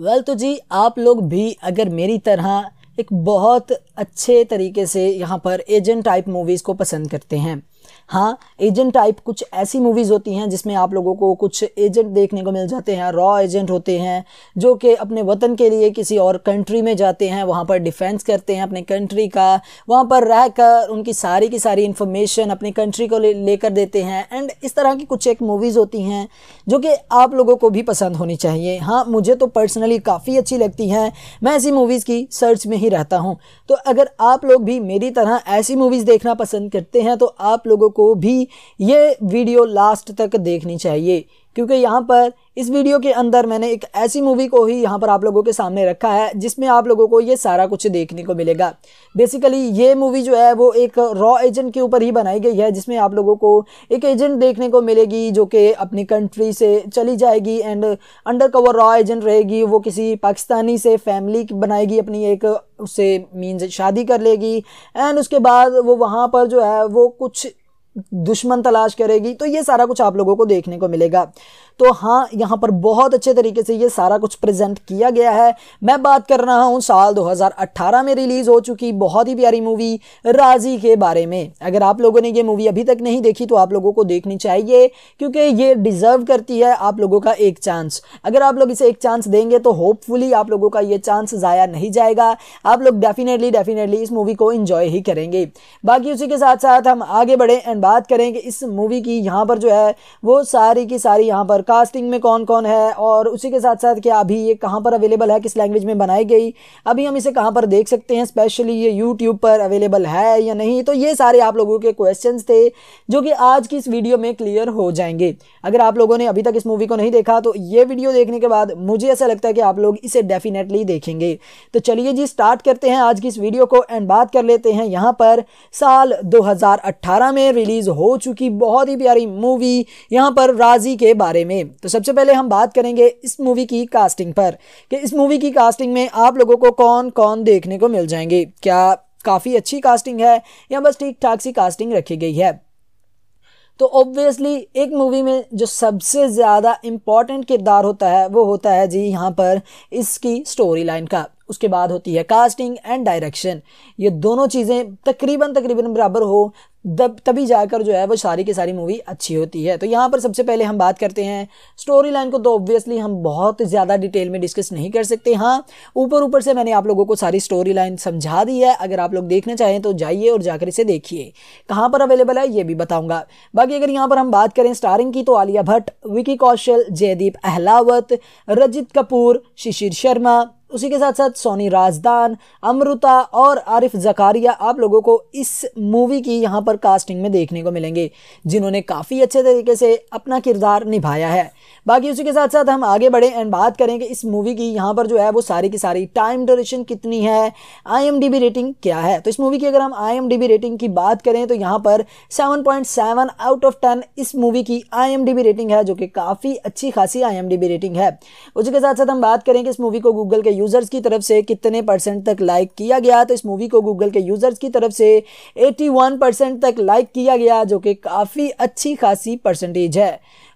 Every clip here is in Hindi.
वेल तो जी आप लोग भी अगर मेरी तरह एक बहुत अच्छे तरीके से यहाँ पर एजेंट टाइप मूवीज़ को पसंद करते हैं हाँ एजेंट टाइप कुछ ऐसी मूवीज़ होती हैं जिसमें आप लोगों को कुछ एजेंट देखने को मिल जाते हैं रॉ एजेंट होते हैं जो कि अपने वतन के लिए किसी और कंट्री में जाते हैं वहाँ पर डिफेंस करते हैं अपने कंट्री का वहाँ पर रह कर उनकी सारी की सारी इन्फॉर्मेशन अपनी कंट्री को लेकर ले देते हैं एंड इस तरह की कुछ एक मूवीज़ होती हैं जो कि आप लोगों को भी पसंद होनी चाहिए हाँ मुझे तो पर्सनली काफ़ी अच्छी लगती हैं मैं ऐसी मूवीज़ की सर्च में ही रहता हूँ तो अगर आप लोग भी मेरी तरह ऐसी मूवीज़ देखना पसंद करते हैं तो आप लोगों को को भी ये वीडियो लास्ट तक देखनी चाहिए क्योंकि यहाँ पर इस वीडियो के अंदर मैंने एक ऐसी मूवी को ही यहाँ पर आप लोगों के सामने रखा है जिसमें आप लोगों को ये सारा कुछ देखने को मिलेगा बेसिकली ये मूवी जो है वो एक रॉ एजेंट के ऊपर ही बनाई गई है जिसमें आप लोगों को एक एजेंट देखने को मिलेगी जो कि अपनी कंट्री से चली जाएगी एंड अंडर कवर रॉ एजेंट रहेगी वो किसी पाकिस्तानी से फैमिली बनाएगी अपनी एक उससे मीन्स शादी कर लेगी एंड उसके बाद वो वहाँ पर जो है वो कुछ दुश्मन तलाश करेगी तो ये सारा कुछ आप लोगों को देखने को मिलेगा तो हाँ यहाँ पर बहुत अच्छे तरीके से ये सारा कुछ प्रेजेंट किया गया है मैं बात कर रहा हूँ साल 2018 में रिलीज़ हो चुकी बहुत ही प्यारी मूवी राजी के बारे में अगर आप लोगों ने ये मूवी अभी तक नहीं देखी तो आप लोगों को देखनी चाहिए क्योंकि ये डिज़र्व करती है आप लोगों का एक चांस अगर आप लोग इसे एक चांस देंगे तो होपफुली आप लोगों का ये चांस ज़ाया नहीं जाएगा आप लोग डेफिनेटली डेफिनेटली इस मूवी को इन्जॉय ही करेंगे बाकी उसी के साथ साथ हम आगे बढ़ें एंड बात करें कि इस मूवी की यहाँ पर जो है वो सारी की सारी यहाँ पर और कास्टिंग में कौन कौन है और उसी के साथ साथ क्या अभी ये कहाँ पर अवेलेबल है किस लैंग्वेज में बनाई गई अभी हम इसे कहाँ पर देख सकते हैं स्पेशली ये यूट्यूब पर अवेलेबल है या नहीं तो ये सारे आप लोगों के क्वेश्चन थे जो कि आज की इस वीडियो में क्लियर हो जाएंगे अगर आप लोगों ने अभी तक इस मूवी को नहीं देखा तो ये वीडियो देखने के बाद मुझे ऐसा लगता है कि आप लोग इसे डेफिनेटली देखेंगे तो चलिए जी स्टार्ट करते हैं आज की इस वीडियो को एंड बात कर लेते हैं यहाँ पर साल 2018 में रिलीज़ हो चुकी बहुत ही प्यारी मूवी यहाँ पर राजी के बारे में में तो सबसे पहले हम बात करेंगे इस मूवी की कास्टिंग पर कि इस मूवी की कास्टिंग में आप लोगों को कौन कौन देखने को मिल जाएंगे क्या काफ़ी अच्छी कास्टिंग है या बस ठीक ठाक सी कास्टिंग रखी गई है तो ऑब्वियसली एक मूवी में जो सबसे ज़्यादा इम्पॉर्टेंट किरदार होता है वो होता है जी यहाँ पर इसकी स्टोरी लाइन का उसके बाद होती है कास्टिंग एंड डायरेक्शन ये दोनों चीज़ें तकरीबन तकरीबन बराबर हो दब तभी जाकर जो है वो सारी की सारी मूवी अच्छी होती है तो यहाँ पर सबसे पहले हम बात करते हैं स्टोरी लाइन को तो ऑब्वियसली हम बहुत ज़्यादा डिटेल में डिस्कस नहीं कर सकते हाँ ऊपर ऊपर से मैंने आप लोगों को सारी स्टोरी लाइन समझा दी है अगर आप लोग देखना चाहें तो जाइए और जाकर इसे देखिए कहाँ पर अवेलेबल है ये भी बताऊँगा बाकी अगर यहाँ पर हम बात करें स्टारिंग की तो आलिया भट्ट विकी कौशल जयदीप अहलावत रजित कपूर शिशिर शर्मा उसी के साथ साथ सोनी राजदान अमृता और आरिफ जकारिया आप लोगों को इस मूवी की यहाँ पर कास्टिंग में देखने को मिलेंगे जिन्होंने काफ़ी अच्छे तरीके से अपना किरदार निभाया है बाकी उसी के साथ साथ हम आगे बढ़े एंड बात करें कि इस मूवी की यहाँ पर जो है वो सारी की सारी टाइम ड्यूरेशन कितनी है आई रेटिंग क्या है तो इस मूवी की अगर हम आई रेटिंग की बात करें तो यहाँ पर 7.7 आउट ऑफ 10 इस मूवी की आई रेटिंग है जो कि काफ़ी अच्छी खासी आई रेटिंग है उसी के साथ साथ हम बात करें कि इस मूवी को गूगल के यूज़र्स की तरफ से कितने परसेंट तक लाइक किया गया तो इस मूवी को गूगल के यूज़र्स की तरफ से एटी परसेंट तक लाइक किया गया जो कि काफ़ी अच्छी खासी परसेंटेज है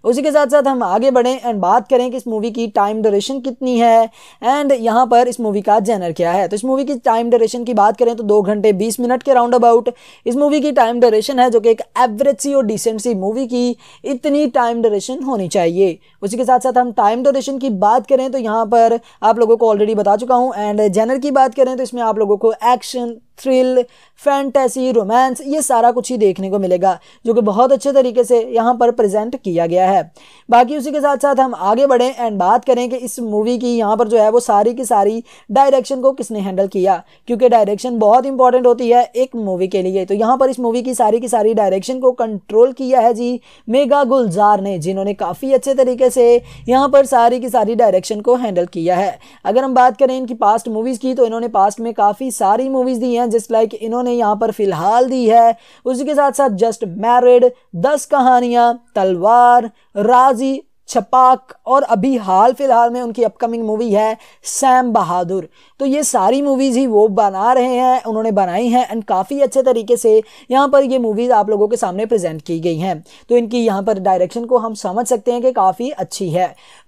उसी के साथ साथ हम आगे बढ़ें एंड बात करें कि इस मूवी की टाइम ड्यूरेशन कितनी है एंड यहाँ पर इस मूवी का जेनर क्या है तो इस मूवी की टाइम ड्यूरेशन की बात करें तो दो घंटे बीस मिनट के राउंड अबाउट इस मूवी की टाइम ड्यूरेशन है जो कि एक एवरेज सी और डिसेंट सी मूवी की इतनी टाइम ड्यूरेशन होनी चाहिए उसी के साथ साथ हम टाइम ड्यूरेशन की बात करें तो यहाँ पर आप लोगों को ऑलरेडी बता चुका हूँ एंड जेनर की बात करें तो इसमें आप लोगों को एक्शन थ्रिल फैंटेसी रोमांस ये सारा कुछ ही देखने को मिलेगा जो कि बहुत अच्छे तरीके से यहाँ पर प्रेजेंट किया गया है बाकी उसी के साथ साथ हम आगे बढ़ें एंड बात करें कि इस मूवी की यहाँ पर जो है वो सारी की सारी डायरेक्शन को किसने हैंडल किया क्योंकि डायरेक्शन बहुत इंपॉर्टेंट होती है एक मूवी के लिए तो यहाँ पर इस मूवी की सारी की सारी डायरेक्शन को कंट्रोल किया है जी मेगा गुलजार ने जिन्होंने काफ़ी अच्छे तरीके से यहाँ पर सारी की सारी डायरेक्शन को हैंडल किया है अगर हम बात करें इनकी पास्ट मूवीज़ की तो इन्होंने पास्ट में काफ़ी सारी मूवीज़ दी हैं हैं जिस लाइक इन्होंने यहाँ पर फ़िलहाल दी है उसी के साथ साथ जस्ट मैरिड दस कहानियाँ तलवार राजी छपाक और अभी हाल फिलहाल में उनकी अपकमिंग मूवी है सैम बहादुर तो ये सारी मूवीज़ ही वो बना रहे हैं उन्होंने बनाई हैं एंड काफ़ी अच्छे तरीके से यहाँ पर ये मूवीज़ आप लोगों के सामने प्रेजेंट की गई हैं तो इनकी यहाँ पर डायरेक्शन को हम समझ सकते हैं कि काफ़ी अच्छी है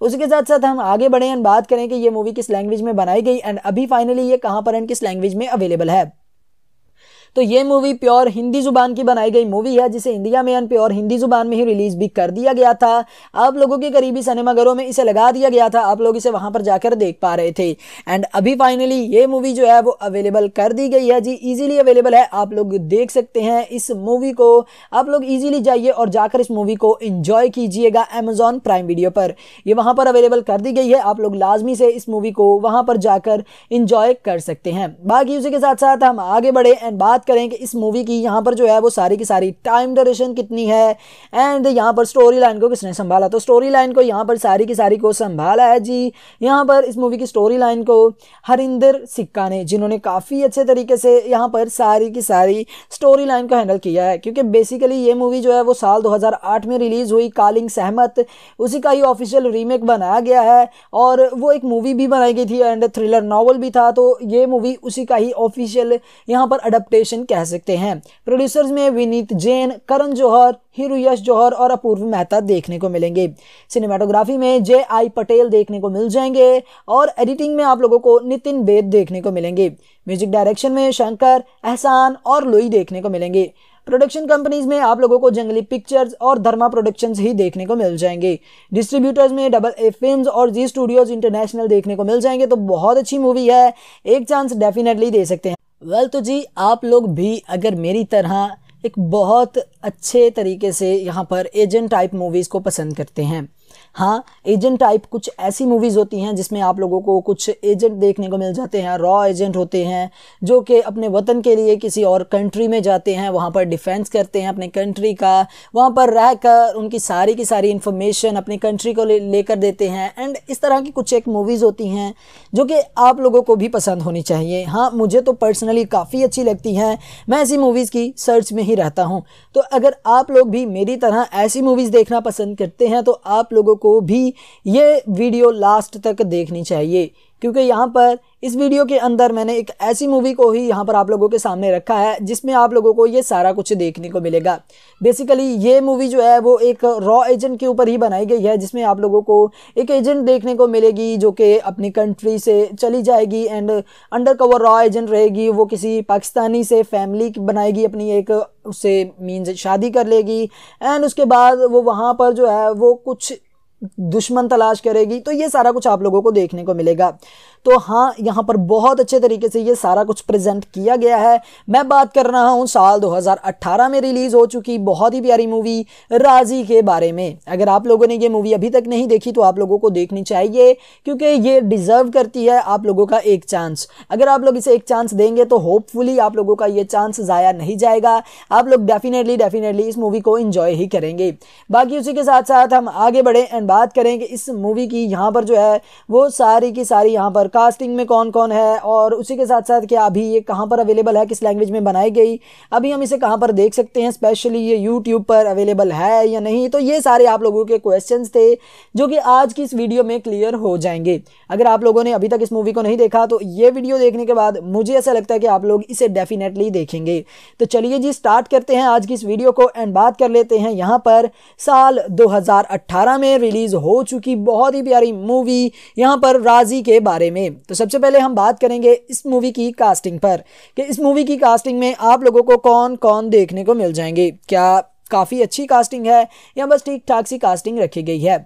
उसके साथ साथ हम आगे बढ़ें एंड बात करें कि ये मूवी किस लैंग्वेज में बनाई गई एंड अभी फाइनली ये कहाँ पर एंड किस लैंग्वेज में अवेलेबल है तो ये मूवी प्योर हिंदी ज़ुबान की बनाई गई मूवी है जिसे इंडिया में प्योर हिंदी ज़ुबान में ही रिलीज़ भी कर दिया गया था आप लोगों के करीबी सिनेमाघरों में इसे लगा दिया गया था आप लोग इसे वहां पर जाकर देख पा रहे थे एंड अभी फाइनली ये मूवी जो है वो अवेलेबल कर दी गई है जी ईजिली अवेलेबल है आप लोग देख सकते हैं इस मूवी को आप लोग ईजिली जाइए और जाकर इस मूवी को इंजॉय कीजिएगा एमेजॉन प्राइम वीडियो पर ये वहां पर अवेलेबल कर दी गई है आप लोग लाजमी से इस मूवी को वहां पर जाकर इंजॉय कर सकते हैं बाकी उसी के साथ साथ हम आगे बढ़े एंड बात करें कि इस मूवी की यहाँ पर जो है वो सारी की सारी टाइम ड्यूरेशन कितनी है एंड यहाँ पर स्टोरी लाइन को किसने संभाला तो स्टोरी लाइन को यहाँ पर सारी की सारी को संभाला है जी यहाँ पर इस मूवी की स्टोरी लाइन को हरिंदर सिक्का ने जिन्होंने काफ़ी अच्छे तरीके से यहाँ पर सारी की सारी स्टोरी लाइन को हैंडल किया है क्योंकि बेसिकली ये मूवी जो है वो साल दो में रिलीज़ हुई कालिंग सहमत उसी का ही ऑफिशियल रीमेक बनाया गया है और वो एक मूवी भी बनाई गई थी एंड थ्रिलर नावल भी था तो ये मूवी उसी का ही ऑफिशियल यहाँ पर अडप्टेशन कॉम्बिनेशन कह सकते हैं प्रोड्यूसर्स में विनीत जैन करण जौहर हीरो यश जौहर और अपूर्व मेहता देखने को मिलेंगे सिनेमाटोग्राफी में जे आई पटेल देखने को मिल जाएंगे और एडिटिंग में आप लोगों को नितिन बेद देखने को मिलेंगे म्यूजिक डायरेक्शन में शंकर एहसान और लोई देखने को मिलेंगे प्रोडक्शन कंपनीज में आप लोगों को जंगली पिक्चर्स और धर्मा प्रोडक्शंस ही देखने को मिल जाएंगे डिस्ट्रीब्यूटर्स में डबल ए फिल्म और जी स्टूडियोज इंटरनेशनल देखने को मिल जाएंगे तो बहुत अच्छी मूवी है एक चांस डेफिनेटली दे सकते हैं वेल तो जी आप लोग भी अगर मेरी तरह एक बहुत अच्छे तरीके से यहाँ पर एजेंट टाइप मूवीज़ को पसंद करते हैं हाँ एजेंट टाइप कुछ ऐसी मूवीज़ होती हैं जिसमें आप लोगों को कुछ एजेंट देखने को मिल जाते हैं रॉ एजेंट होते हैं जो कि अपने वतन के लिए किसी और कंट्री में जाते हैं वहाँ पर डिफेंस करते हैं अपने कंट्री का वहाँ पर रह कर उनकी सारी की सारी इन्फॉर्मेशन अपनी कंट्री को लेकर ले देते हैं एंड इस तरह की कुछ एक मूवीज़ होती हैं जो कि आप लोगों को भी पसंद होनी चाहिए हाँ मुझे तो पर्सनली काफ़ी अच्छी लगती हैं मैं ऐसी मूवीज़ की सर्च में ही रहता हूँ तो अगर आप लोग भी मेरी तरह ऐसी मूवीज़ देखना पसंद करते हैं तो आप लोगों को भी ये वीडियो लास्ट तक देखनी चाहिए क्योंकि यहाँ पर इस वीडियो के अंदर मैंने एक ऐसी मूवी को ही यहाँ पर आप लोगों के सामने रखा है जिसमें आप लोगों को ये सारा कुछ देखने को मिलेगा बेसिकली ये मूवी जो है वो एक रॉ एजेंट के ऊपर ही बनाई गई है जिसमें आप लोगों को एक एजेंट देखने को मिलेगी जो कि अपनी कंट्री से चली जाएगी एंड अंडर कवर रॉ एजेंट रहेगी वो किसी पाकिस्तानी से फैमिली बनाएगी अपनी एक उससे मीन्स शादी कर लेगी एंड उसके बाद वो वहाँ पर जो है वो कुछ दुश्मन तलाश करेगी तो ये सारा कुछ आप लोगों को देखने को मिलेगा तो हाँ यहाँ पर बहुत अच्छे तरीके से ये सारा कुछ प्रेजेंट किया गया है मैं बात कर रहा हूँ साल 2018 में रिलीज़ हो चुकी बहुत ही प्यारी मूवी राजी के बारे में अगर आप लोगों ने ये मूवी अभी तक नहीं देखी तो आप लोगों को देखनी चाहिए क्योंकि ये डिज़र्व करती है आप लोगों का एक चांस अगर आप लोग इसे एक चांस देंगे तो होपफुली आप लोगों का ये चांस ज़ाया नहीं जाएगा आप लोग डेफिनेटली डेफिनेटली इस मूवी को इन्जॉय ही करेंगे बाकी उसी के साथ साथ हम आगे बढ़ें एंड बात करें कि इस मूवी की यहाँ पर जो है वो सारी की सारी यहाँ पर और कास्टिंग में कौन कौन है और उसी के साथ साथ क्या अभी ये कहाँ पर अवेलेबल है किस लैंग्वेज में बनाई गई अभी हम इसे कहाँ पर देख सकते हैं स्पेशली ये यूट्यूब पर अवेलेबल है या नहीं तो ये सारे आप लोगों के क्वेश्चन थे जो कि आज की इस वीडियो में क्लियर हो जाएंगे अगर आप लोगों ने अभी तक इस मूवी को नहीं देखा तो ये वीडियो देखने के बाद मुझे ऐसा लगता है कि आप लोग इसे डेफिनेटली देखेंगे तो चलिए जी स्टार्ट करते हैं आज की इस वीडियो को एंड बात कर लेते हैं यहाँ पर साल 2018 में रिलीज़ हो चुकी बहुत ही प्यारी मूवी यहाँ पर राजी के बारे में में तो सबसे पहले हम बात करेंगे इस मूवी की कास्टिंग पर कि इस मूवी की कास्टिंग में आप लोगों को कौन कौन देखने को मिल जाएंगे क्या काफ़ी अच्छी कास्टिंग है या बस ठीक ठाक सी कास्टिंग रखी गई है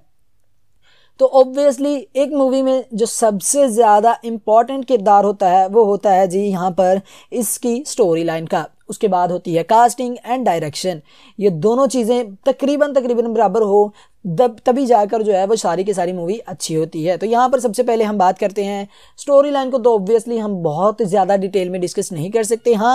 तो ऑब्वियसली एक मूवी में जो सबसे ज़्यादा इम्पॉर्टेंट किरदार होता है वो होता है जी यहाँ पर इसकी स्टोरी लाइन का उसके बाद होती है कास्टिंग एंड डायरेक्शन ये दोनों चीज़ें तकरीबन तकरीबन बराबर हो तब तभी जाकर जो है वो सारी की सारी मूवी अच्छी होती है तो यहाँ पर सबसे पहले हम बात करते हैं स्टोरी लाइन को तो ऑब्वियसली हम बहुत ज़्यादा डिटेल में डिस्कस नहीं कर सकते हाँ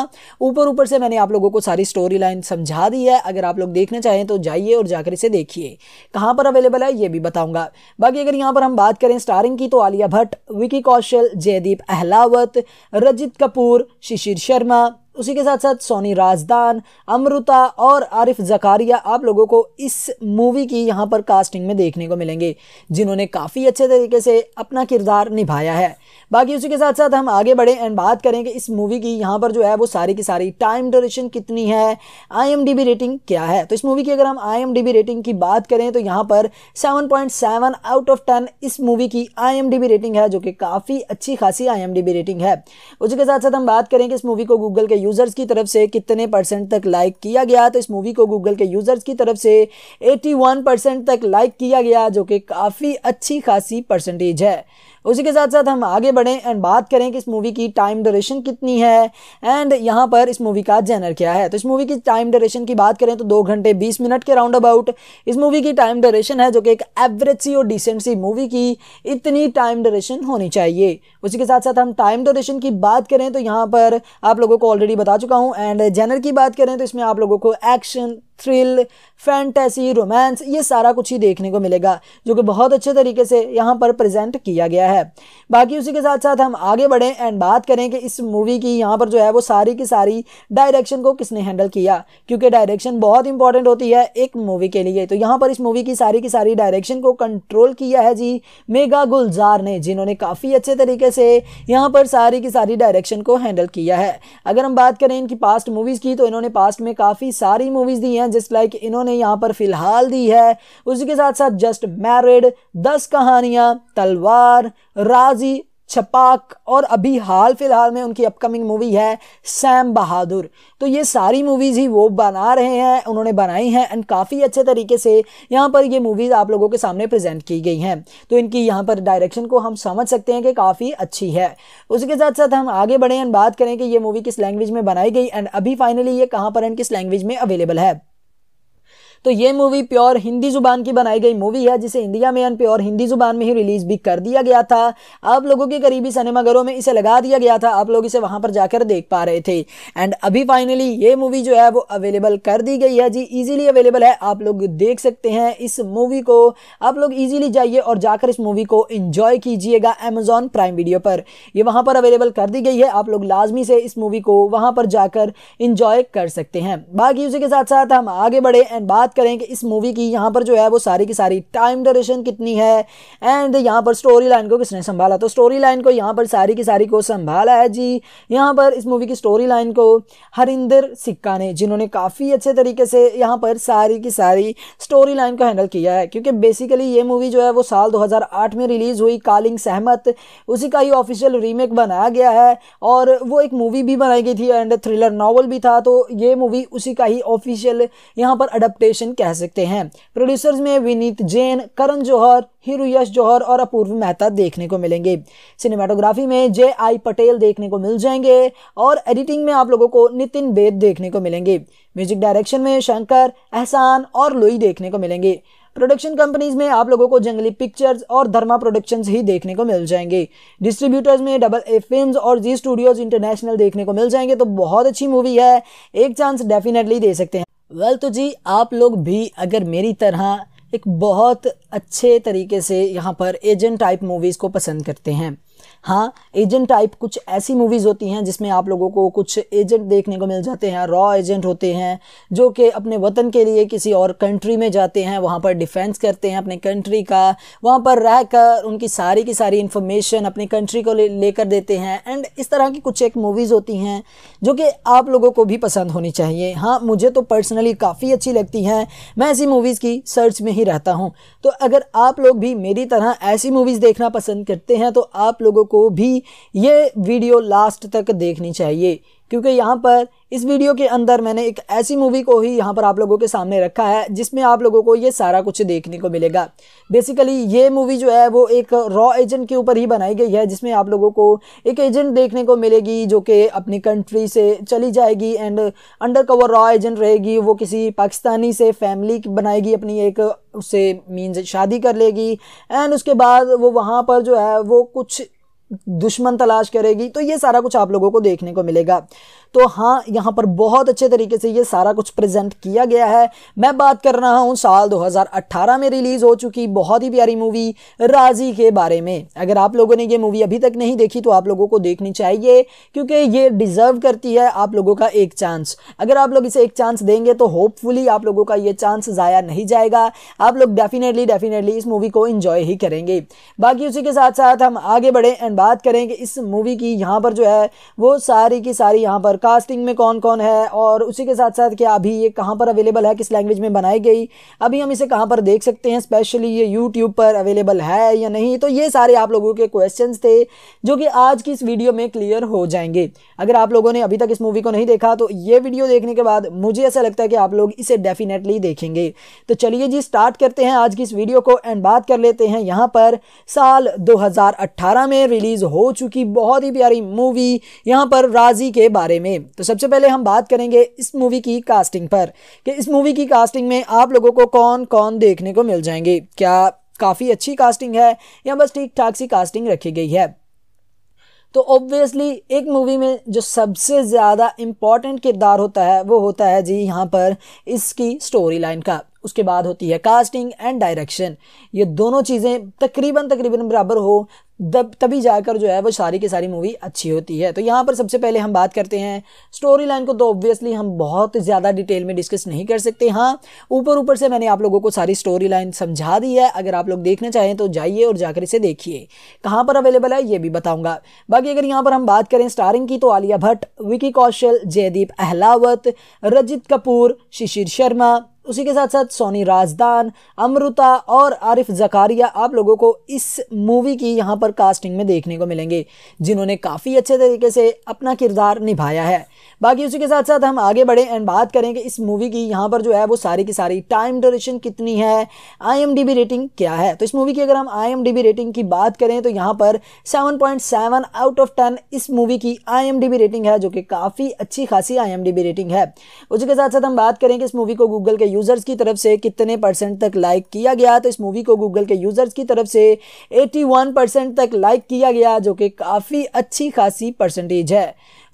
ऊपर ऊपर से मैंने आप लोगों को सारी स्टोरी लाइन समझा दी है अगर आप लोग देखना चाहें तो जाइए और जाकर इसे देखिए कहाँ पर अवेलेबल है ये भी बताऊँगा बाकी अगर यहाँ पर हम बात करें स्टारिंग की तो आलिया भट्ट विकी कौशल जयदीप अहलावत रजित कपूर शिशिर शर्मा उसी के साथ साथ सोनी राजदान अमृता और आरिफ जकारिया आप लोगों को इस मूवी की यहाँ पर कास्टिंग में देखने को मिलेंगे जिन्होंने काफ़ी अच्छे तरीके से अपना किरदार निभाया है बाकी उसी के साथ साथ हम आगे बढ़े एंड बात करें कि इस मूवी की यहाँ पर जो है वो सारी की सारी टाइम ड्यूरेशन कितनी है आई रेटिंग क्या है तो इस मूवी की अगर हम आई रेटिंग की बात करें तो यहाँ पर 7.7 आउट ऑफ 10 इस मूवी की आई रेटिंग है जो कि काफ़ी अच्छी खासी आई रेटिंग है उसी के साथ साथ हम बात करें कि इस मूवी को गूगल के यूज़र्स की तरफ से कितने परसेंट तक लाइक किया गया तो इस मूवी को गूगल के यूज़र्स की तरफ से 81 परसेंट तक लाइक किया गया जो कि काफ़ी अच्छी खासी परसेंटेज है उसी के साथ साथ हम आगे बढ़ें एंड बात करें कि इस मूवी की टाइम ड्यूरेशन कितनी है एंड यहाँ पर इस मूवी का जेनर क्या है तो इस मूवी की टाइम ड्यूरेशन की बात करें तो दो घंटे बीस मिनट के राउंड अबाउट इस मूवी की टाइम ड्यूरेशन है जो कि एक एवरेज सी और डिसेंट सी मूवी की इतनी टाइम ड्यूरेशन होनी चाहिए उसी के साथ साथ हम टाइम ड्यूरेशन की बात करें तो यहाँ पर आप लोगों को ऑलरेडी बता चुका हूँ एंड जेनर की बात करें तो इसमें आप लोगों को एक्शन थ्रिल फैंटेसी रोमांस ये सारा कुछ ही देखने को मिलेगा जो कि बहुत अच्छे तरीके से यहाँ पर प्रेजेंट किया गया है बाकी उसी के साथ साथ हम आगे बढ़ें एंड बात करें कि इस मूवी की यहाँ पर जो है वो सारी की सारी डायरेक्शन को किसने हैंडल किया क्योंकि डायरेक्शन बहुत इंपॉर्टेंट होती है एक मूवी के लिए तो यहाँ पर इस मूवी की सारी की सारी डायरेक्शन को कंट्रोल किया है जी मेगा गुलजार ने जिन्होंने काफ़ी अच्छे तरीके से यहाँ पर सारी की सारी डायरेक्शन को हैंडल किया है अगर हम बात करें इनकी पास्ट मूवीज़ की तो इन्होंने पास्ट में काफ़ी सारी मूवीज़ दी हैं हैं जिस लाइक इन्होंने यहाँ पर फ़िलहाल दी है उसी के साथ साथ जस्ट मैरिड दस कहानियाँ तलवार राजी छपाक और अभी हाल फिलहाल में उनकी अपकमिंग मूवी है सैम बहादुर तो ये सारी मूवीज़ ही वो बना रहे हैं उन्होंने बनाई हैं एंड काफ़ी अच्छे तरीके से यहाँ पर ये मूवीज़ आप लोगों के सामने प्रेजेंट की गई हैं तो इनकी यहाँ पर डायरेक्शन को हम समझ सकते हैं कि काफ़ी अच्छी है उसके साथ साथ हम आगे बढ़ें एंड बात करें कि ये मूवी किस लैंग्वेज में बनाई गई एंड अभी फाइनली ये कहाँ पर एंड किस लैंग्वेज में अवेलेबल है तो ये मूवी प्योर हिंदी जुबान की बनाई गई मूवी है जिसे इंडिया में प्योर हिंदी जुबान में ही रिलीज भी कर दिया गया था आप लोगों के करीबी सिनेमाघरों में इसे लगा दिया गया था आप लोग इसे वहां पर जाकर देख पा रहे थे एंड अभी फाइनली ये मूवी जो है वो अवेलेबल कर दी गई है जी ईजिली अवेलेबल है आप लोग देख सकते हैं इस मूवी को आप लोग ईजिली जाइए और जाकर इस मूवी को इंजॉय कीजिएगा एमेजॉन प्राइम वीडियो पर ये वहां पर अवेलेबल कर दी गई है आप लोग लाजमी से इस मूवी को वहां पर जाकर इंजॉय कर सकते हैं बाकी उसी के साथ साथ हम आगे बढ़े एंड बात बात करें कि इस मूवी की यहाँ पर जो है वो सारी की सारी टाइम ड्यूरेशन कितनी है एंड यहाँ पर स्टोरी लाइन को किसने संभाला तो स्टोरी लाइन को यहाँ पर सारी की सारी को संभाला है जी यहाँ पर इस मूवी की स्टोरी लाइन को हरिंदर सिक्का ने जिन्होंने काफ़ी अच्छे तरीके से यहाँ पर सारी की सारी स्टोरी लाइन को हैंडल किया है क्योंकि बेसिकली ये मूवी जो है वो साल दो में रिलीज़ हुई कालिंग सहमत उसी का ही ऑफिशियल रीमेक बनाया गया है और वो एक मूवी भी बनाई गई थी एंड थ्रिलर नावल भी था तो ये मूवी उसी का ही ऑफिशियल यहाँ पर अडप्टेशन कॉम्बिनेशन कह सकते हैं प्रोड्यूसर्स में विनीत जैन करण जौहर हीरो यश जौहर और अपूर्व मेहता देखने को मिलेंगे सिनेमाटोग्राफी में जे आई पटेल देखने को मिल जाएंगे और एडिटिंग में आप लोगों को नितिन बेद देखने को मिलेंगे म्यूजिक डायरेक्शन में शंकर एहसान और लोई देखने को मिलेंगे प्रोडक्शन कंपनीज में आप लोगों को जंगली पिक्चर्स और धर्मा प्रोडक्शंस ही देखने को मिल जाएंगे डिस्ट्रीब्यूटर्स में डबल ए फिल्म और जी स्टूडियोज इंटरनेशनल देखने को मिल जाएंगे तो बहुत अच्छी मूवी है एक चांस डेफिनेटली दे सकते हैं वेल तो जी आप लोग भी अगर मेरी तरह एक बहुत अच्छे तरीके से यहाँ पर एजेंट टाइप मूवीज़ को पसंद करते हैं हाँ एजेंट टाइप कुछ ऐसी मूवीज़ होती हैं जिसमें आप लोगों को कुछ एजेंट देखने को मिल जाते हैं रॉ एजेंट होते हैं जो कि अपने वतन के लिए किसी और कंट्री में जाते हैं वहाँ पर डिफेंस करते हैं अपने कंट्री का वहाँ पर रह कर उनकी सारी की सारी इन्फॉर्मेशन अपनी कंट्री को लेकर ले देते हैं एंड इस तरह की कुछ एक मूवीज़ होती हैं जो कि आप लोगों को भी पसंद होनी चाहिए हाँ मुझे तो पर्सनली काफ़ी अच्छी लगती हैं मैं ऐसी मूवीज़ की सर्च में ही रहता हूँ तो अगर आप लोग भी मेरी तरह ऐसी मूवीज़ देखना पसंद करते हैं तो आप लोगों को भी ये वीडियो लास्ट तक देखनी चाहिए क्योंकि यहाँ पर इस वीडियो के अंदर मैंने एक ऐसी मूवी को ही यहाँ पर आप लोगों के सामने रखा है जिसमें आप लोगों को ये सारा कुछ देखने को मिलेगा बेसिकली ये मूवी जो है वो एक रॉ एजेंट के ऊपर ही बनाई गई है जिसमें आप लोगों को एक एजेंट देखने को मिलेगी जो कि अपनी कंट्री से चली जाएगी एंड अंडर कवर रॉ एजेंट रहेगी वो किसी पाकिस्तानी से फैमिली बनाएगी अपनी एक उससे मीन्स शादी कर लेगी एंड उसके बाद वो वहाँ पर जो है वो कुछ दुश्मन तलाश करेगी तो ये सारा कुछ आप लोगों को देखने को मिलेगा तो हाँ यहाँ पर बहुत अच्छे तरीके से ये सारा कुछ प्रेजेंट किया गया है मैं बात कर रहा हूँ साल 2018 में रिलीज़ हो चुकी बहुत ही प्यारी मूवी राजी के बारे में अगर आप लोगों ने ये मूवी अभी तक नहीं देखी तो आप लोगों को देखनी चाहिए क्योंकि ये डिज़र्व करती है आप लोगों का एक चांस अगर आप लोग इसे एक चांस देंगे तो होपफुली आप लोगों का ये चांस ज़ाया नहीं जाएगा आप लोग डेफिनेटली डेफिनेटली इस मूवी को इन्जॉय ही करेंगे बाकी उसी के साथ साथ हम आगे बढ़े एंड बात करें कि इस मूवी की यहाँ पर जो है वो सारी की सारी यहाँ पर कास्टिंग में कौन कौन है और उसी के साथ साथ क्या अभी ये कहाँ पर अवेलेबल है किस लैंग्वेज में बनाई गई अभी हम इसे कहाँ पर देख सकते हैं स्पेशली ये यूट्यूब पर अवेलेबल है या नहीं तो ये सारे आप लोगों के क्वेश्चन थे जो कि आज की इस वीडियो में क्लियर हो जाएंगे अगर आप लोगों ने अभी तक इस मूवी को नहीं देखा तो ये वीडियो देखने के बाद मुझे ऐसा लगता है कि आप लोग इसे डेफिनेटली देखेंगे तो चलिए जी स्टार्ट करते हैं आज की इस वीडियो को एंड बात कर लेते हैं यहाँ पर साल 2018 में रिलीज रिलीज हो चुकी बहुत ही प्यारी मूवी यहाँ पर राजी के बारे में तो सबसे पहले हम बात करेंगे इस मूवी की कास्टिंग पर कि इस मूवी की कास्टिंग में आप लोगों को कौन कौन देखने को मिल जाएंगे क्या काफ़ी अच्छी कास्टिंग है या बस ठीक ठाक सी कास्टिंग रखी गई है तो ऑब्वियसली एक मूवी में जो सबसे ज़्यादा इम्पॉर्टेंट किरदार होता है वो होता है जी यहाँ पर इसकी स्टोरी लाइन का उसके बाद होती है कास्टिंग एंड डायरेक्शन ये दोनों चीज़ें तकरीबन तकरीबन बराबर हो दब तभी जाकर जो है वो सारी की सारी मूवी अच्छी होती है तो यहाँ पर सबसे पहले हम बात करते हैं स्टोरी लाइन को तो ऑब्वियसली हम बहुत ज़्यादा डिटेल में डिस्कस नहीं कर सकते हाँ ऊपर ऊपर से मैंने आप लोगों को सारी स्टोरी लाइन समझा दी है अगर आप लोग देखना चाहें तो जाइए और जाकर इसे देखिए कहाँ पर अवेलेबल है ये भी बताऊँगा बाकी अगर यहाँ पर हम बात करें स्टारिंग की तो आलिया भट्ट विकी कौशल जयदीप अहलावत रजित कपूर शिशिर शर्मा उसी के साथ साथ सोनी राजदान अमृता और आरिफ जकारिया आप लोगों को इस मूवी की यहाँ पर कास्टिंग में देखने को मिलेंगे जिन्होंने काफ़ी अच्छे तरीके से अपना किरदार निभाया है बाकी उसी के साथ साथ हम आगे बढ़े एंड बात करें कि इस मूवी की यहाँ पर जो है वो सारी की सारी टाइम ड्यूरेशन कितनी है आई रेटिंग क्या है तो इस मूवी की अगर हम आई रेटिंग की बात करें तो यहाँ पर सेवन आउट ऑफ टेन इस मूवी की आई रेटिंग है जो कि काफ़ी अच्छी खासी आई रेटिंग है उसी के साथ साथ हम बात करें कि इस मूवी को गूगल के यूज़र्स की तरफ से कितने परसेंट तक लाइक किया गया तो इस मूवी को गूगल के यूज़र्स की तरफ से 81 परसेंट तक लाइक किया गया जो कि काफ़ी अच्छी खासी परसेंटेज है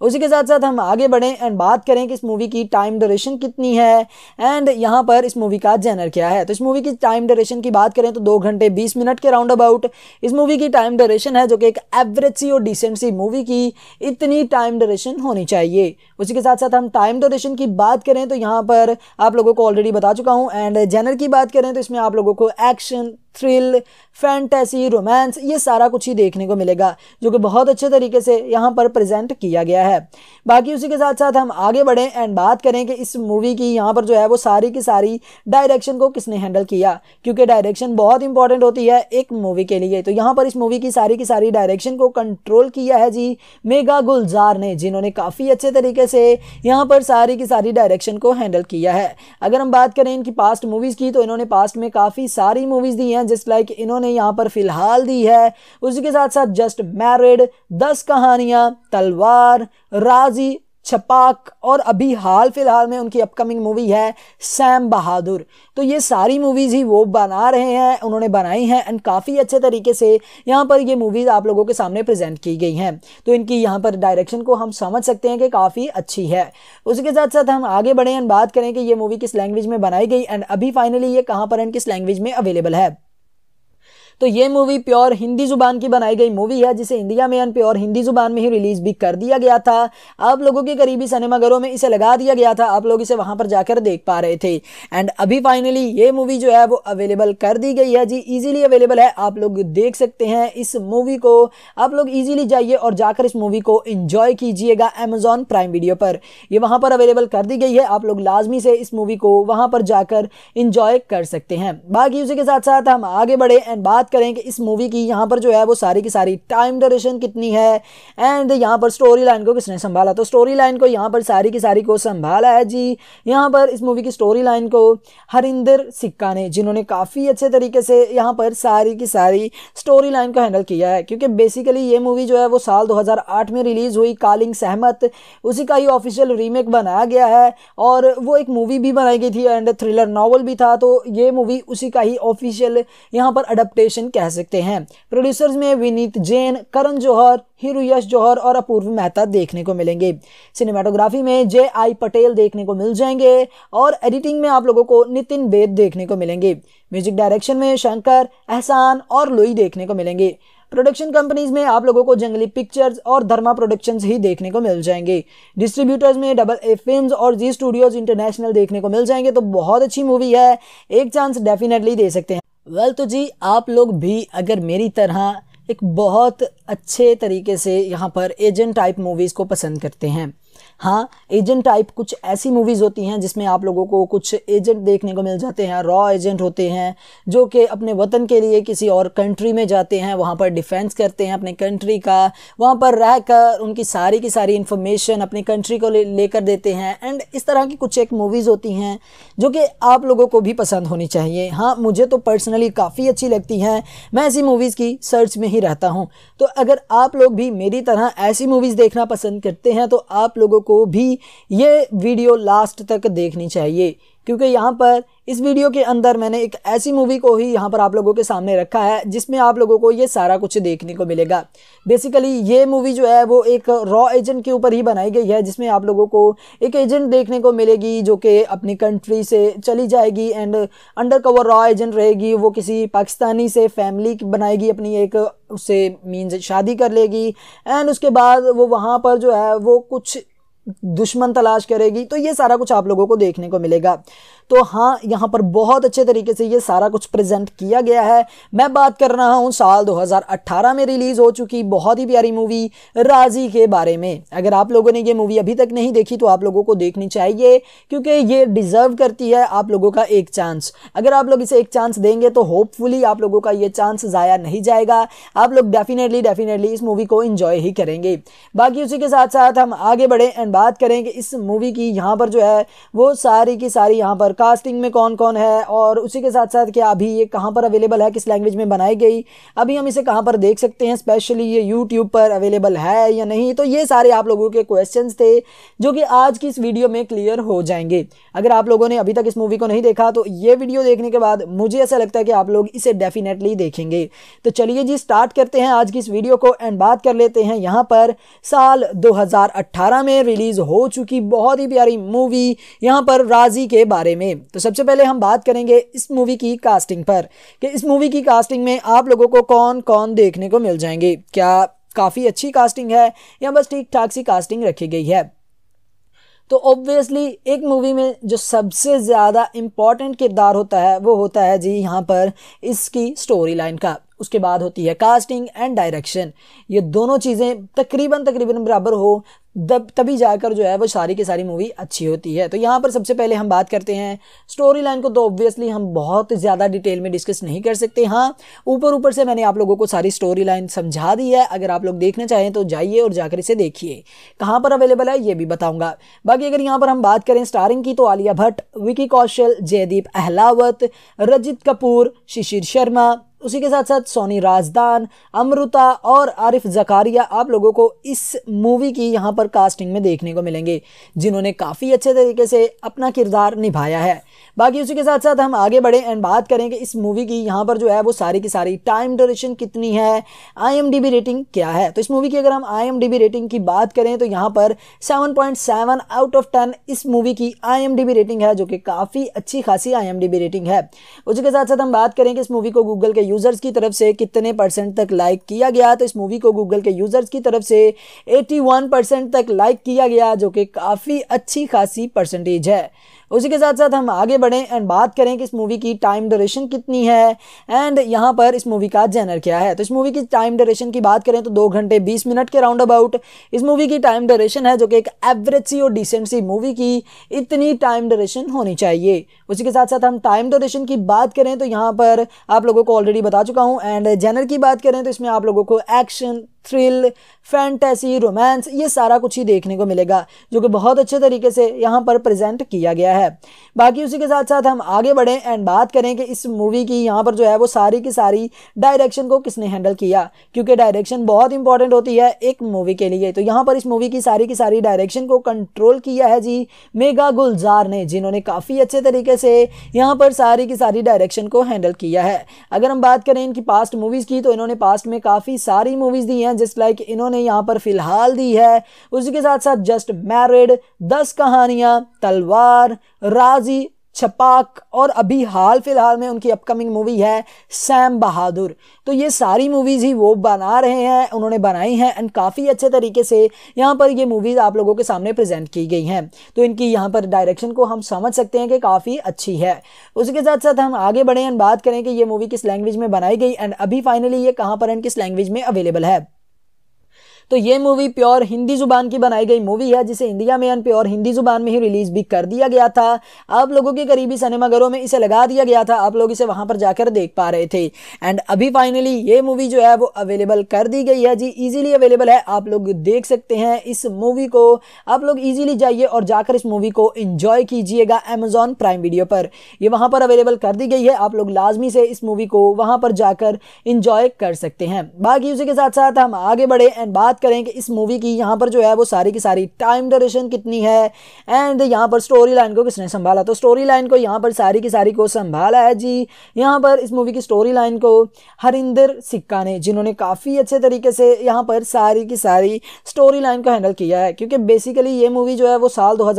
उसी के साथ साथ हम आगे बढ़ें एंड बात करें कि इस मूवी की टाइम ड्यूरेशन कितनी है एंड यहाँ पर इस मूवी का जेनर क्या है तो इस मूवी की टाइम ड्यूरेशन की बात करें तो दो घंटे बीस मिनट के राउंड अबाउट इस मूवी की टाइम ड्यूरेशन है जो कि एक एवरेज सी और डिसेंट सी मूवी की इतनी टाइम ड्यूरेशन होनी चाहिए उसी के साथ साथ हम टाइम ड्यूरेशन की बात करें तो यहाँ पर आप लोगों को ऑलरेडी बता चुका हूँ एंड जेनर की बात करें तो इसमें आप लोगों को एक्शन थ्रिल फैंटेसी रोमांस ये सारा कुछ ही देखने को मिलेगा जो कि बहुत अच्छे तरीके से यहाँ पर प्रेजेंट किया गया है बाकी उसी के साथ साथ हम आगे बढ़ें एंड बात करें कि इस मूवी की यहाँ पर जो है वो सारी की सारी डायरेक्शन को किसने हैंडल किया क्योंकि डायरेक्शन बहुत इंपॉर्टेंट होती है एक मूवी के लिए तो यहाँ पर इस मूवी की सारी की सारी डायरेक्शन को कंट्रोल किया है जी मेगा गुलजार ने जिन्होंने काफ़ी अच्छे तरीके से यहाँ पर सारी की सारी डायरेक्शन को हैंडल किया है अगर हम बात करें इनकी पास्ट मूवीज़ की तो इन्होंने पास्ट में काफ़ी सारी मूवीज़ दी हैं हैं जिस लाइक इन्होंने यहाँ पर फ़िलहाल दी है उसी के साथ साथ जस्ट मैरिड दस कहानियाँ तलवार राजी छपाक और अभी हाल फिलहाल में उनकी अपकमिंग मूवी है सैम बहादुर तो ये सारी मूवीज़ ही वो बना रहे हैं उन्होंने बनाई हैं एंड काफ़ी अच्छे तरीके से यहाँ पर ये मूवीज़ आप लोगों के सामने प्रेजेंट की गई हैं तो इनकी यहाँ पर डायरेक्शन को हम समझ सकते हैं कि काफ़ी अच्छी है उसके साथ साथ हम आगे बढ़ें एंड बात करें कि ये मूवी किस लैंग्वेज में बनाई गई एंड अभी फाइनली ये कहाँ पर एंड किस लैंग्वेज में अवेलेबल है तो ये मूवी प्योर हिंदी जुबान की बनाई गई मूवी है जिसे इंडिया में प्योर हिंदी जुबान में ही रिलीज भी कर दिया गया था आप लोगों के करीबी सिनेमाघरों में इसे लगा दिया गया था आप लोग इसे वहां पर जाकर देख पा रहे थे एंड अभी फाइनली ये मूवी जो है वो अवेलेबल कर दी गई है जी ईजिली अवेलेबल है आप लोग देख सकते हैं इस मूवी को आप लोग ईजिली जाइए और जाकर इस मूवी को इंजॉय कीजिएगा एमेजॉन प्राइम वीडियो पर ये वहां पर अवेलेबल कर दी गई है आप लोग लाजमी से इस मूवी को वहाँ पर जाकर इंजॉय कर सकते हैं बाकी उसी के साथ साथ हम आगे बढ़े एंड बात करें कि इस मूवी की यहाँ पर जो है वो सारी की सारी टाइम ड्यूरेशन कितनी है एंड यहाँ पर स्टोरी लाइन को किसने संभाला तो स्टोरी लाइन को यहाँ पर सारी की सारी को संभाला है जी यहाँ पर इस मूवी की स्टोरी लाइन को हरिंदर सिक्का ने जिन्होंने काफ़ी अच्छे तरीके से यहाँ पर सारी की सारी स्टोरी लाइन को हैंडल किया है क्योंकि बेसिकली ये मूवी जो है वो साल दो में रिलीज़ हुई कालिंग सहमत उसी का ही ऑफिशियल रीमेक बनाया गया है और वो एक मूवी भी बनाई गई थी एंड थ्रिलर नावल भी था तो ये मूवी उसी का ही ऑफिशियल यहाँ पर अडप्टेशन कॉम्बिनेशन कह सकते हैं प्रोड्यूसर्स में विनीत जैन करण जौहर हीरो यश जौहर और अपूर्व मेहता देखने को मिलेंगे सिनेमाटोग्राफी में जे आई पटेल देखने को मिल जाएंगे और एडिटिंग में आप लोगों को नितिन बेद देखने को मिलेंगे म्यूजिक डायरेक्शन में शंकर एहसान और लोई देखने को मिलेंगे प्रोडक्शन कंपनीज में आप लोगों को जंगली पिक्चर्स और धर्मा प्रोडक्शंस ही देखने को मिल जाएंगे डिस्ट्रीब्यूटर्स में डबल ए फिल्म और जी स्टूडियोज इंटरनेशनल देखने को मिल जाएंगे तो बहुत अच्छी मूवी है एक चांस डेफिनेटली दे सकते हैं वेल तो जी आप लोग भी अगर मेरी तरह एक बहुत अच्छे तरीके से यहाँ पर एजेंट टाइप मूवीज़ को पसंद करते हैं हाँ एजेंट टाइप कुछ ऐसी मूवीज़ होती हैं जिसमें आप लोगों को कुछ एजेंट देखने को मिल जाते हैं रॉ एजेंट होते हैं जो कि अपने वतन के लिए किसी और कंट्री में जाते हैं वहाँ पर डिफेंस करते हैं अपने कंट्री का वहाँ पर रह कर उनकी सारी की सारी इन्फॉर्मेशन अपनी कंट्री को लेकर ले देते हैं एंड इस तरह की कुछ एक मूवीज़ होती हैं जो कि आप लोगों को भी पसंद होनी चाहिए हाँ मुझे तो पर्सनली काफ़ी अच्छी लगती हैं मैं ऐसी मूवीज़ की सर्च में ही रहता हूँ तो अगर आप लोग भी मेरी तरह ऐसी मूवीज़ देखना पसंद करते हैं तो आप लोगों को को भी ये वीडियो लास्ट तक देखनी चाहिए क्योंकि यहाँ पर इस वीडियो के अंदर मैंने एक ऐसी मूवी को ही यहाँ पर आप लोगों के सामने रखा है जिसमें आप लोगों को ये सारा कुछ देखने को मिलेगा बेसिकली ये मूवी जो है वो एक रॉ एजेंट के ऊपर ही बनाई गई है जिसमें आप लोगों को एक एजेंट देखने को मिलेगी जो कि अपनी कंट्री से चली जाएगी एंड अंडर कवर रॉ एजेंट रहेगी वो किसी पाकिस्तानी से फैमिली बनाएगी अपनी एक उससे मीन्स शादी कर लेगी एंड उसके बाद वो वहाँ पर जो है वो कुछ दुश्मन तलाश करेगी तो ये सारा कुछ आप लोगों को देखने को मिलेगा तो हाँ यहाँ पर बहुत अच्छे तरीके से ये सारा कुछ प्रेजेंट किया गया है मैं बात कर रहा हूँ साल 2018 में रिलीज़ हो चुकी बहुत ही प्यारी मूवी राजी के बारे में अगर आप लोगों ने ये मूवी अभी तक नहीं देखी तो आप लोगों को देखनी चाहिए क्योंकि ये डिज़र्व करती है आप लोगों का एक चांस अगर आप लोग इसे एक चांस देंगे तो होपफुली आप लोगों का ये चांस ज़ाया नहीं जाएगा आप लोग डेफिनेटली डेफिनेटली इस मूवी को इन्जॉय ही करेंगे बाकी उसी के साथ साथ हम आगे बढ़ें एंड बात करें कि इस मूवी की यहाँ पर जो है वो सारी की सारी यहाँ पर और कास्टिंग में कौन कौन है और उसी के साथ साथ क्या अभी ये कहाँ पर अवेलेबल है किस लैंग्वेज में बनाई गई अभी हम इसे कहाँ पर देख सकते हैं स्पेशली ये यूट्यूब पर अवेलेबल है या नहीं तो ये सारे आप लोगों के क्वेश्चन थे जो कि आज की इस वीडियो में क्लियर हो जाएंगे अगर आप लोगों ने अभी तक इस मूवी को नहीं देखा तो ये वीडियो देखने के बाद मुझे ऐसा लगता है कि आप लोग इसे डेफिनेटली देखेंगे तो चलिए जी स्टार्ट करते हैं आज की इस वीडियो को एंड बात कर लेते हैं यहाँ पर साल 2018 में रिलीज़ हो चुकी बहुत ही प्यारी मूवी यहाँ पर राजी के बारे में में तो सबसे पहले हम बात करेंगे इस मूवी की कास्टिंग पर कि इस मूवी की कास्टिंग में आप लोगों को कौन कौन देखने को मिल जाएंगे क्या काफ़ी अच्छी कास्टिंग है या बस ठीक ठाक सी कास्टिंग रखी गई है तो ऑब्वियसली एक मूवी में जो सबसे ज़्यादा इम्पॉर्टेंट किरदार होता है वो होता है जी यहाँ पर इसकी स्टोरी लाइन का उसके बाद होती है कास्टिंग एंड डायरेक्शन ये दोनों चीज़ें तकरीबन तकरीबन बराबर हो तब तभी जाकर जो है वो सारी की सारी मूवी अच्छी होती है तो यहाँ पर सबसे पहले हम बात करते हैं स्टोरी लाइन को तो ऑब्वियसली हम बहुत ज़्यादा डिटेल में डिस्कस नहीं कर सकते हाँ ऊपर ऊपर से मैंने आप लोगों को सारी स्टोरी लाइन समझा दी है अगर आप लोग देखना चाहें तो जाइए और जाकर इसे देखिए कहाँ पर अवेलेबल है ये भी बताऊँगा बाकी अगर यहाँ पर हम बात करें स्टारिंग की तो आलिया भट्ट विकी कौशल जयदीप अहलावत रजित कपूर शिशिर शर्मा उसी के साथ साथ सोनी राजदान अमृता और आरिफ जकारिया आप लोगों को इस मूवी की यहाँ पर कास्टिंग में देखने को मिलेंगे जिन्होंने काफ़ी अच्छे तरीके से अपना किरदार निभाया है बाकी उसी के साथ साथ हम आगे बढ़े एंड बात करें कि इस मूवी की यहाँ पर जो है वो सारी की सारी टाइम ड्यूरेशन कितनी है आई रेटिंग क्या है तो इस मूवी की अगर हम आई रेटिंग की बात करें तो यहाँ पर 7.7 आउट ऑफ 10 इस मूवी की आई रेटिंग है जो कि काफ़ी अच्छी खासी आई रेटिंग है उसी के साथ साथ हम बात करें कि इस मूवी को गूगल के यूज़र्स की तरफ से कितने परसेंट तक लाइक किया गया तो इस मूवी को गूगल के यूज़र्स की तरफ से 81 परसेंट तक लाइक किया गया जो कि काफ़ी अच्छी खासी परसेंटेज है उसी के साथ साथ हम आगे बढ़ें एंड बात करें कि इस मूवी की टाइम ड्यूरेशन कितनी है एंड यहाँ पर इस मूवी का जेनर क्या है तो इस मूवी की टाइम ड्यूरेशन की बात करें तो दो घंटे बीस मिनट के राउंड अबाउट इस मूवी की टाइम ड्यूरेशन है जो कि एक एवरेज सी और डिसेंट सी मूवी की इतनी टाइम ड्यूरेशन होनी चाहिए उसी के साथ साथ हम टाइम ड्यूरेशन की बात करें तो यहाँ पर आप लोगों को ऑलरेडी बता चुका हूँ एंड जेनर की बात करें तो इसमें आप लोगों को एक्शन थ्रिल फैंटेसी रोमांस ये सारा कुछ ही देखने को मिलेगा जो कि बहुत अच्छे तरीके से यहाँ पर प्रेजेंट किया गया है बाकी उसी के साथ साथ हम आगे बढ़ें एंड बात करें कि इस मूवी की यहाँ पर जो है वो सारी की सारी डायरेक्शन को किसने हैंडल किया क्योंकि डायरेक्शन बहुत इंपॉर्टेंट होती है एक मूवी के लिए तो यहाँ पर इस मूवी की सारी की सारी डायरेक्शन को कंट्रोल किया है जी मेगा गुलजार ने जिन्होंने काफ़ी अच्छे तरीके से यहाँ पर सारी की सारी डायरेक्शन को हैंडल किया है अगर हम बात करें इनकी पास्ट मूवीज़ की तो इन्होंने पास्ट में काफ़ी सारी मूवीज़ दी हैं हैं जिस लाइक इन्होंने यहाँ पर फ़िलहाल दी है उसी के साथ साथ जस्ट मैरिड दस कहानियाँ तलवार राजी छपाक और अभी हाल फिलहाल में उनकी अपकमिंग मूवी है सैम बहादुर तो ये सारी मूवीज़ ही वो बना रहे हैं उन्होंने बनाई हैं एंड काफ़ी अच्छे तरीके से यहाँ पर ये मूवीज़ आप लोगों के सामने प्रेजेंट की गई हैं तो इनकी यहाँ पर डायरेक्शन को हम समझ सकते हैं कि काफ़ी अच्छी है उसके साथ साथ हम आगे बढ़ें एंड बात करें कि ये मूवी किस लैंग्वेज में बनाई गई एंड अभी फाइनली ये कहाँ पर एंड किस लैंग्वेज में अवेलेबल है तो ये मूवी प्योर हिंदी जुबान की बनाई गई मूवी है जिसे इंडिया में प्योर हिंदी जुबान में ही रिलीज भी कर दिया गया था आप लोगों के करीबी सिनेमाघरों में इसे लगा दिया गया था आप लोग इसे वहां पर जाकर देख पा रहे थे एंड अभी फाइनली ये मूवी जो है वो अवेलेबल कर दी गई है जी ईजिली अवेलेबल है आप लोग देख सकते हैं इस मूवी को आप लोग ईजिली जाइए और जाकर इस मूवी को इंजॉय कीजिएगा एमेजॉन प्राइम वीडियो पर यह वहां पर अवेलेबल कर दी गई है आप लोग लाजमी से इस मूवी को वहां पर जाकर इंजॉय कर सकते हैं बाकी उसी के साथ साथ हम आगे बढ़े एंड बात बात करें कि इस मूवी की यहाँ पर जो है वो सारी की सारी टाइम ड्यूरेशन कितनी है एंड यहाँ पर स्टोरी लाइन को किसने संभाला तो स्टोरी लाइन को यहाँ पर सारी की सारी को संभाला है जी यहाँ पर इस मूवी की स्टोरी लाइन को हरिंदर सिक्का ने जिन्होंने काफ़ी अच्छे तरीके से यहाँ पर सारी की सारी स्टोरी लाइन को हैंडल किया है क्योंकि बेसिकली ये मूवी जो है वो साल दो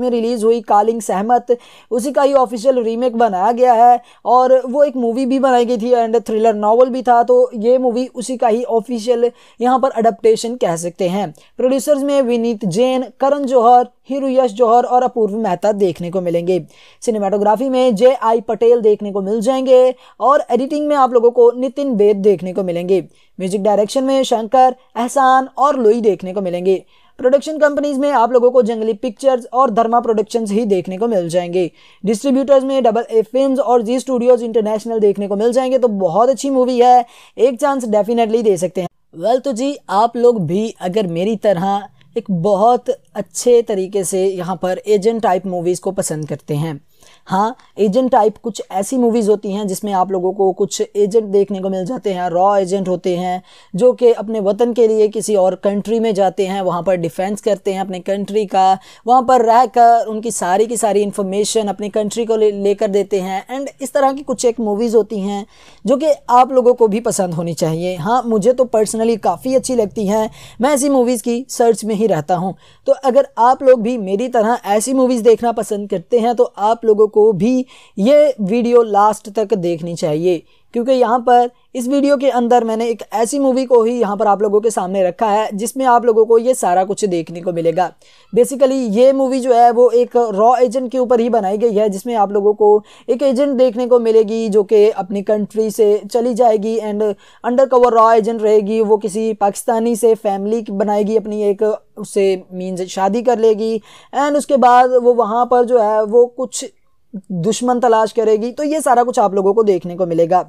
में रिलीज़ हुई कालिंग सहमत उसी का ही ऑफिशियल रीमेक बनाया गया है और वो एक मूवी भी बनाई गई थी एंड थ्रिलर नावल भी था तो ये मूवी उसी का ही ऑफिशियल यहाँ पर अडप्टेशन कॉम्बिनेशन कह सकते हैं प्रोड्यूसर्स में विनीत जैन करण जौहर हीरो यश जौहर और अपूर्व मेहता देखने को मिलेंगे सिनेमाटोग्राफी में जे आई पटेल देखने को मिल जाएंगे और एडिटिंग में आप लोगों को नितिन बेद देखने को मिलेंगे म्यूजिक डायरेक्शन में शंकर एहसान और लोई देखने को मिलेंगे प्रोडक्शन कंपनीज में आप लोगों को जंगली पिक्चर्स और धर्मा प्रोडक्शंस ही देखने को मिल जाएंगे डिस्ट्रीब्यूटर्स में डबल ए फिल्म और जी स्टूडियोज इंटरनेशनल देखने को मिल जाएंगे तो बहुत अच्छी मूवी है एक चांस डेफिनेटली दे सकते हैं वेल तो जी आप लोग भी अगर मेरी तरह एक बहुत अच्छे तरीके से यहाँ पर एजेंट टाइप मूवीज़ को पसंद करते हैं हाँ एजेंट टाइप कुछ ऐसी मूवीज़ होती हैं जिसमें आप लोगों को कुछ एजेंट देखने को मिल जाते हैं रॉ एजेंट होते हैं जो कि अपने वतन के लिए किसी और कंट्री में जाते हैं वहाँ पर डिफेंस करते हैं अपने कंट्री का वहाँ पर रह कर उनकी सारी की सारी इन्फॉर्मेशन अपनी कंट्री को लेकर ले देते हैं एंड इस तरह की कुछ एक मूवीज़ होती हैं जो कि आप लोगों को भी पसंद होनी चाहिए हाँ मुझे तो पर्सनली काफ़ी अच्छी लगती हैं मैं ऐसी मूवीज़ की सर्च में ही रहता हूँ तो अगर आप लोग भी मेरी तरह ऐसी मूवीज़ देखना पसंद करते हैं तो आप लोगों को भी ये वीडियो लास्ट तक देखनी चाहिए क्योंकि यहाँ पर इस वीडियो के अंदर मैंने एक ऐसी मूवी को ही यहाँ पर आप लोगों के सामने रखा है जिसमें आप लोगों को ये सारा कुछ देखने को मिलेगा बेसिकली ये मूवी जो है वो एक रॉ एजेंट के ऊपर ही बनाई गई है जिसमें आप लोगों को एक एजेंट देखने को मिलेगी जो कि अपनी कंट्री से चली जाएगी एंड अंडर कवर रॉ एजेंट रहेगी वो किसी पाकिस्तानी से फैमिली बनाएगी अपनी एक उससे मीन्स शादी कर लेगी एंड उसके बाद वो वहाँ पर जो है वो कुछ दुश्मन तलाश करेगी तो ये सारा कुछ आप लोगों को देखने को मिलेगा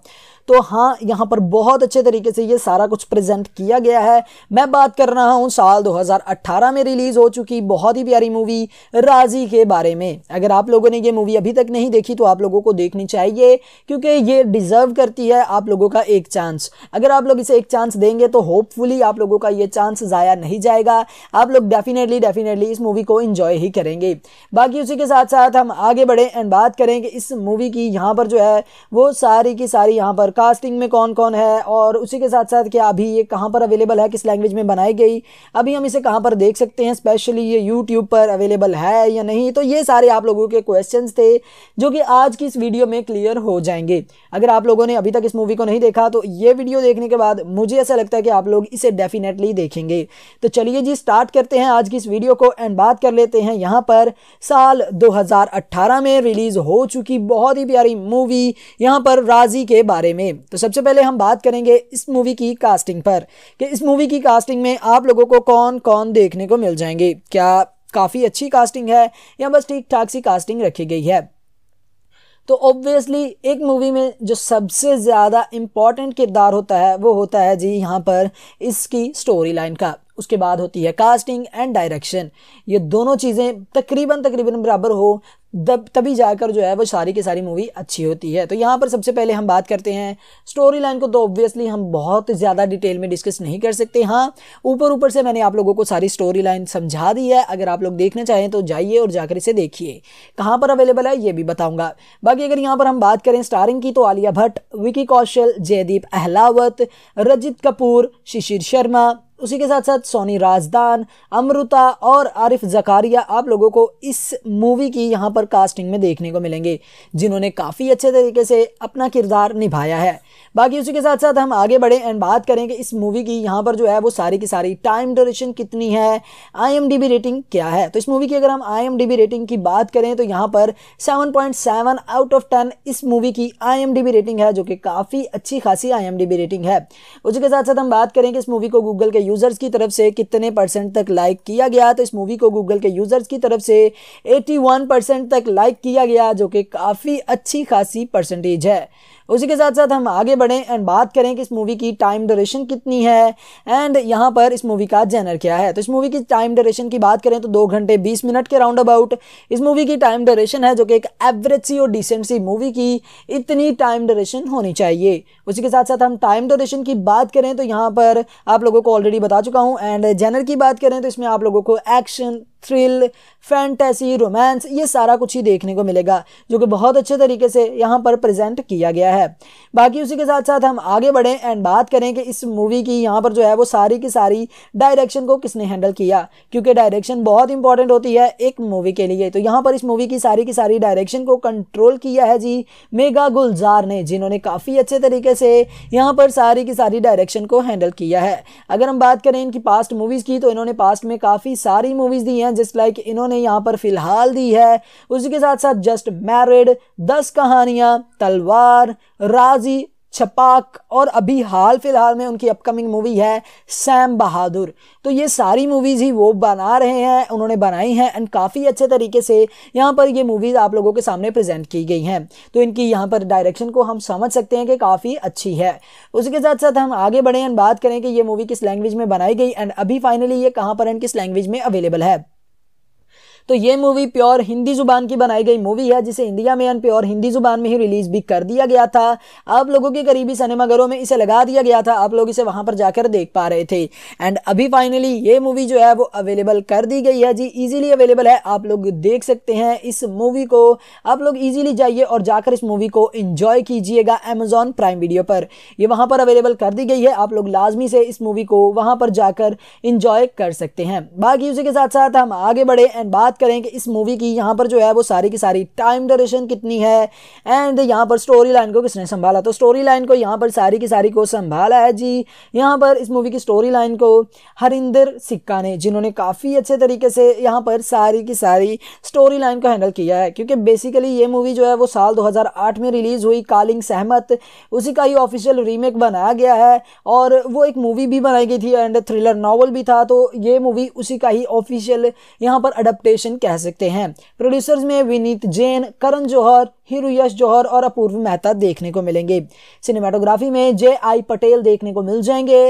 तो हाँ यहाँ पर बहुत अच्छे तरीके से ये सारा कुछ प्रेजेंट किया गया है मैं बात कर रहा हूँ साल 2018 में रिलीज़ हो चुकी बहुत ही प्यारी मूवी राजी के बारे में अगर आप लोगों ने ये मूवी अभी तक नहीं देखी तो आप लोगों को देखनी चाहिए क्योंकि ये डिज़र्व करती है आप लोगों का एक चांस अगर आप लोग इसे एक चांस देंगे तो होपफुली आप लोगों का ये चांस ज़ाया नहीं जाएगा आप लोग डेफिनेटली डेफिनेटली इस मूवी को इन्जॉय ही करेंगे बाकी उसी के साथ साथ हम आगे बढ़ें एंड बात करें कि इस मूवी की यहाँ पर जो है वो सारी की सारी यहाँ पर कास्टिंग में कौन कौन है और उसी के साथ साथ क्या अभी ये कहाँ पर अवेलेबल है किस लैंग्वेज में बनाई गई अभी हम इसे कहाँ पर देख सकते हैं स्पेशली ये यूट्यूब पर अवेलेबल है या नहीं तो ये सारे आप लोगों के क्वेश्चन थे जो कि आज की इस वीडियो में क्लियर हो जाएंगे अगर आप लोगों ने अभी तक इस मूवी को नहीं देखा तो ये वीडियो देखने के बाद मुझे ऐसा लगता है कि आप लोग इसे डेफिनेटली देखेंगे तो चलिए जी स्टार्ट करते हैं आज की इस वीडियो को एंड बात कर लेते हैं यहाँ पर साल 2018 में रिलीज़ हो चुकी बहुत ही प्यारी मूवी यहाँ पर राजी के बारे में में तो सबसे पहले हम बात करेंगे इस मूवी की कास्टिंग पर कि इस मूवी की कास्टिंग में आप लोगों को कौन कौन देखने को मिल जाएंगे क्या काफ़ी अच्छी कास्टिंग है या बस ठीक ठाक सी कास्टिंग रखी गई है तो ऑब्वियसली एक मूवी में जो सबसे ज़्यादा इम्पॉर्टेंट किरदार होता है वो होता है जी यहाँ पर इसकी स्टोरी लाइन का उसके बाद होती है कास्टिंग एंड डायरेक्शन ये दोनों चीज़ें तकरीबन तकरीबन बराबर हो दब तभी जाकर जो है वो सारी की सारी मूवी अच्छी होती है तो यहाँ पर सबसे पहले हम बात करते हैं स्टोरी लाइन को तो ऑब्वियसली हम बहुत ज़्यादा डिटेल में डिस्कस नहीं कर सकते हाँ ऊपर ऊपर से मैंने आप लोगों को सारी स्टोरी लाइन समझा दी है अगर आप लोग देखना चाहें तो जाइए और जाकर इसे देखिए कहाँ पर अवेलेबल है ये भी बताऊँगा बाकी अगर यहाँ पर हम बात करें स्टारिंग की तो आलिया भट्ट विकी कौशल जयदीप अहलावत रजित कपूर शिशिर शर्मा उसी के साथ साथ सोनी राजदान अमृता और आरिफ जकारिया आप लोगों को इस मूवी की यहाँ पर कास्टिंग में देखने को मिलेंगे जिन्होंने काफ़ी अच्छे तरीके से अपना किरदार निभाया है बाकी उसी के साथ साथ हम आगे बढ़े एंड बात करें कि इस मूवी की यहाँ पर जो है वो सारी की सारी टाइम ड्यूरेशन कितनी है आई रेटिंग क्या है तो इस मूवी की अगर हम आई रेटिंग की बात करें तो यहाँ पर सेवन आउट ऑफ टेन इस मूवी की आई रेटिंग है जो कि काफ़ी अच्छी खासी आई रेटिंग है उसी के साथ साथ हम बात करें कि इस मूवी को गूगल के यूज़र्स की तरफ से कितने परसेंट तक लाइक किया गया तो इस मूवी को गूगल के यूज़र्स की तरफ से 81 परसेंट तक लाइक किया गया जो कि काफ़ी अच्छी खासी परसेंटेज है उसी के साथ साथ हम आगे बढ़ें एंड बात करें कि इस मूवी की टाइम ड्यूरेशन कितनी है एंड यहाँ पर इस मूवी का जेनर क्या है तो इस मूवी की टाइम ड्यूरेशन की बात करें तो दो घंटे बीस मिनट के राउंड अबाउट इस मूवी की टाइम ड्यूरेशन है जो कि एक एवरेज सी और डिसेंट सी मूवी की इतनी टाइम ड्यूरेशन होनी चाहिए उसी के साथ साथ हम टाइम ड्यूरेशन की बात करें तो यहाँ पर आप लोगों को ऑलरेडी बता चुका हूँ एंड जेनर की बात करें तो इसमें आप लोगों को एक्शन थ्रिल फैंटेसी रोमांस ये सारा कुछ ही देखने को मिलेगा जो कि बहुत अच्छे तरीके से यहाँ पर प्रेजेंट किया गया है बाकी उसी के साथ साथ हम आगे बढ़ें एंड बात करें कि इस मूवी की यहाँ पर जो है वो सारी की सारी डायरेक्शन को किसने हैंडल किया क्योंकि डायरेक्शन बहुत इंपॉर्टेंट होती है एक मूवी के लिए तो यहाँ पर इस मूवी की सारी की सारी डायरेक्शन को कंट्रोल किया है जी मेगा गुलजार ने जिन्होंने काफ़ी अच्छे तरीके से यहाँ पर सारी की सारी डायरेक्शन को हैंडल किया है अगर हम बात करें इनकी पास्ट मूवीज़ की तो इन्होंने पास्ट में काफ़ी सारी मूवीज़ दी हैं हैं जिस लाइक इन्होंने यहाँ पर फ़िलहाल दी है उसी के साथ साथ जस्ट मैरिड दस कहानियाँ तलवार राजी छपाक और अभी हाल फिलहाल में उनकी अपकमिंग मूवी है सैम बहादुर तो ये सारी मूवीज़ ही वो बना रहे हैं उन्होंने बनाई हैं एंड काफ़ी अच्छे तरीके से यहाँ पर ये मूवीज़ आप लोगों के सामने प्रेजेंट की गई हैं तो इनकी यहाँ पर डायरेक्शन को हम समझ सकते हैं कि काफ़ी अच्छी है उसके साथ साथ हम आगे बढ़ें एंड बात करें कि ये मूवी किस लैंग्वेज में बनाई गई एंड अभी फाइनली ये कहाँ पर एंड किस लैंग्वेज में अवेलेबल है तो ये मूवी प्योर हिंदी जुबान की बनाई गई मूवी है जिसे इंडिया में प्योर हिंदी जुबान में ही रिलीज भी कर दिया गया था आप लोगों के करीबी सिनेमाघरों में इसे लगा दिया गया था आप लोग इसे वहां पर जाकर देख पा रहे थे एंड अभी फाइनली ये मूवी जो है वो अवेलेबल कर दी गई है जी ईजिली अवेलेबल है आप लोग देख सकते हैं इस मूवी को आप लोग ईजिली जाइए और जाकर इस मूवी को इंजॉय कीजिएगा एमेजॉन प्राइम वीडियो पर यह वहां पर अवेलेबल कर दी गई है आप लोग लाजमी से इस मूवी को वहां पर जाकर इंजॉय कर सकते हैं बाकी उसी के साथ साथ हम आगे बढ़े एंड बात बात करें कि इस मूवी की यहाँ पर जो है वो सारी की सारी टाइम ड्यूरेशन कितनी है एंड यहाँ पर स्टोरी लाइन को किसने संभाला तो स्टोरी लाइन को यहाँ पर सारी की सारी को संभाला है जी यहाँ पर इस मूवी की स्टोरी लाइन को हरिंदर सिक्का ने जिन्होंने काफ़ी अच्छे तरीके से यहाँ पर सारी की सारी स्टोरी लाइन को हैंडल किया है क्योंकि बेसिकली ये मूवी जो है वो साल दो में रिलीज़ हुई कालिंग सहमत उसी का ही ऑफिशियल रीमेक बनाया गया है और वो एक मूवी भी बनाई गई थी एंड थ्रिलर नावल भी था तो ये मूवी उसी का ही ऑफिशियल यहाँ पर अडप्टेशन कॉम्बिनेशन कह सकते हैं प्रोड्यूसर्स में विनीत जैन करण जौहर हीरो यश जौहर और अपूर्व मेहता देखने को मिलेंगे सिनेमाटोग्राफी में जे आई पटेल देखने को मिल जाएंगे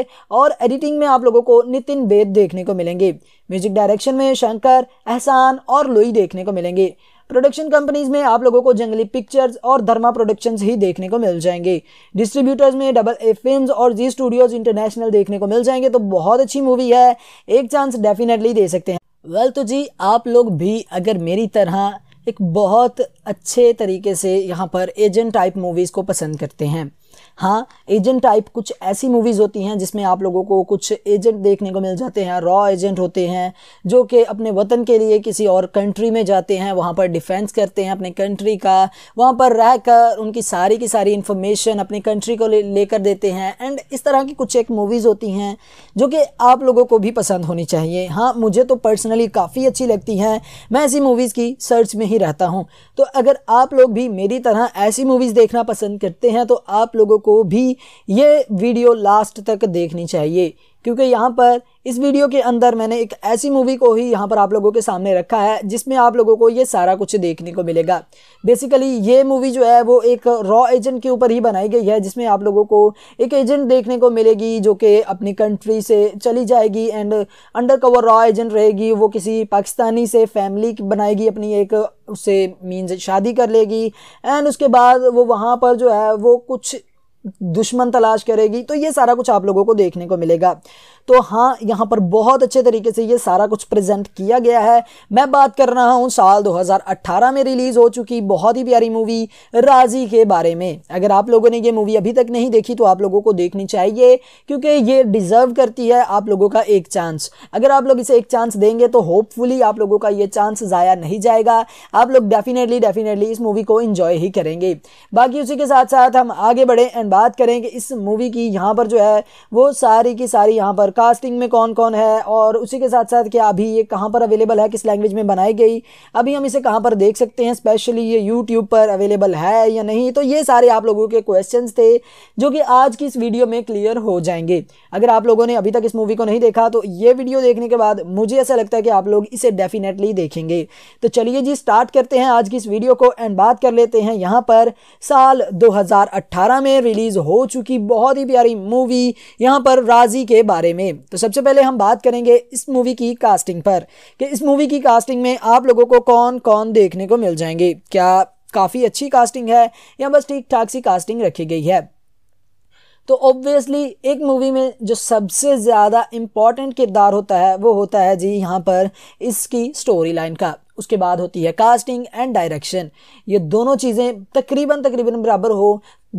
और एडिटिंग में आप लोगों को नितिन बेद देखने को मिलेंगे म्यूजिक डायरेक्शन में शंकर एहसान और लोई देखने को मिलेंगे प्रोडक्शन कंपनीज में आप लोगों को जंगली पिक्चर्स और धर्मा प्रोडक्शंस ही देखने को मिल जाएंगे डिस्ट्रीब्यूटर्स में डबल ए फिल्म और जी स्टूडियोज इंटरनेशनल देखने को मिल जाएंगे तो बहुत अच्छी मूवी है एक चांस डेफिनेटली दे सकते हैं वेल तो जी आप लोग भी अगर मेरी तरह एक बहुत अच्छे तरीके से यहाँ पर एजेंट टाइप मूवीज़ को पसंद करते हैं हाँ एजेंट टाइप कुछ ऐसी मूवीज़ होती हैं जिसमें आप लोगों को कुछ एजेंट देखने को मिल जाते हैं रॉ एजेंट होते हैं जो कि अपने वतन के लिए किसी और कंट्री में जाते हैं वहाँ पर डिफेंस करते हैं अपने कंट्री का वहाँ पर रह कर उनकी सारी की सारी इन्फॉर्मेशन अपनी कंट्री को लेकर ले देते हैं एंड इस तरह की कुछ एक मूवीज़ होती हैं जो कि आप लोगों को भी पसंद होनी चाहिए हाँ मुझे तो पर्सनली काफ़ी अच्छी लगती हैं मैं ऐसी मूवीज़ की सर्च में ही रहता हूँ तो अगर आप लोग भी मेरी तरह ऐसी मूवीज़ देखना पसंद करते हैं तो आप लोगों को को भी ये वीडियो लास्ट तक देखनी चाहिए क्योंकि यहाँ पर इस वीडियो के अंदर मैंने एक ऐसी मूवी को ही यहाँ पर आप लोगों के सामने रखा है जिसमें आप लोगों को ये सारा कुछ देखने को मिलेगा बेसिकली ये मूवी जो है वो एक रॉ एजेंट के ऊपर ही बनाई गई है जिसमें आप लोगों को एक एजेंट देखने को मिलेगी जो कि अपनी कंट्री से चली जाएगी एंड अंडर कवर रॉ एजेंट रहेगी वो किसी पाकिस्तानी से फैमिली बनाएगी अपनी एक उससे मीन्स शादी कर लेगी एंड उसके बाद वो वहाँ पर जो है वो कुछ दुश्मन तलाश करेगी तो ये सारा कुछ आप लोगों को देखने को मिलेगा तो हाँ यहाँ पर बहुत अच्छे तरीके से ये सारा कुछ प्रेजेंट किया गया है मैं बात कर रहा हूँ साल 2018 में रिलीज़ हो चुकी बहुत ही प्यारी मूवी राजी के बारे में अगर आप लोगों ने ये मूवी अभी तक नहीं देखी तो आप लोगों को देखनी चाहिए क्योंकि ये डिज़र्व करती है आप लोगों का एक चांस अगर आप लोग इसे एक चांस देंगे तो होपफुली आप लोगों का ये चांस ज़ाया नहीं जाएगा आप लोग डेफिनेटली डेफिनेटली इस मूवी को इन्जॉय ही करेंगे बाकी उसी के साथ साथ हम आगे बढ़ें एंड बात करें कि इस मूवी की यहाँ पर जो है वो सारी की सारी यहाँ पर कास्टिंग में कौन कौन है और उसी के साथ साथ क्या अभी ये कहाँ पर अवेलेबल है किस लैंग्वेज में बनाई गई अभी हम इसे कहाँ पर देख सकते हैं स्पेशली ये यूट्यूब पर अवेलेबल है या नहीं तो ये सारे आप लोगों के क्वेश्चन थे जो कि आज की इस वीडियो में क्लियर हो जाएंगे अगर आप लोगों ने अभी तक इस मूवी को नहीं देखा तो ये वीडियो देखने के बाद मुझे ऐसा लगता है कि आप लोग इसे डेफिनेटली देखेंगे तो चलिए जी स्टार्ट करते हैं आज की इस वीडियो को एंड बात कर लेते हैं यहाँ पर साल 2018 में रिलीज़ हो चुकी बहुत ही प्यारी मूवी यहाँ पर राजी के बारे में में तो सबसे पहले हम बात करेंगे इस मूवी की कास्टिंग पर कि इस मूवी की कास्टिंग में आप लोगों को कौन कौन देखने को मिल जाएंगे क्या काफ़ी अच्छी कास्टिंग है या बस ठीक ठाक सी कास्टिंग रखी गई है तो ऑब्वियसली एक मूवी में जो सबसे ज़्यादा इम्पॉर्टेंट किरदार होता है वो होता है जी यहाँ पर इसकी स्टोरी लाइन का उसके बाद होती है कास्टिंग एंड डायरेक्शन ये दोनों चीज़ें तकरीबन तकरीबन बराबर हो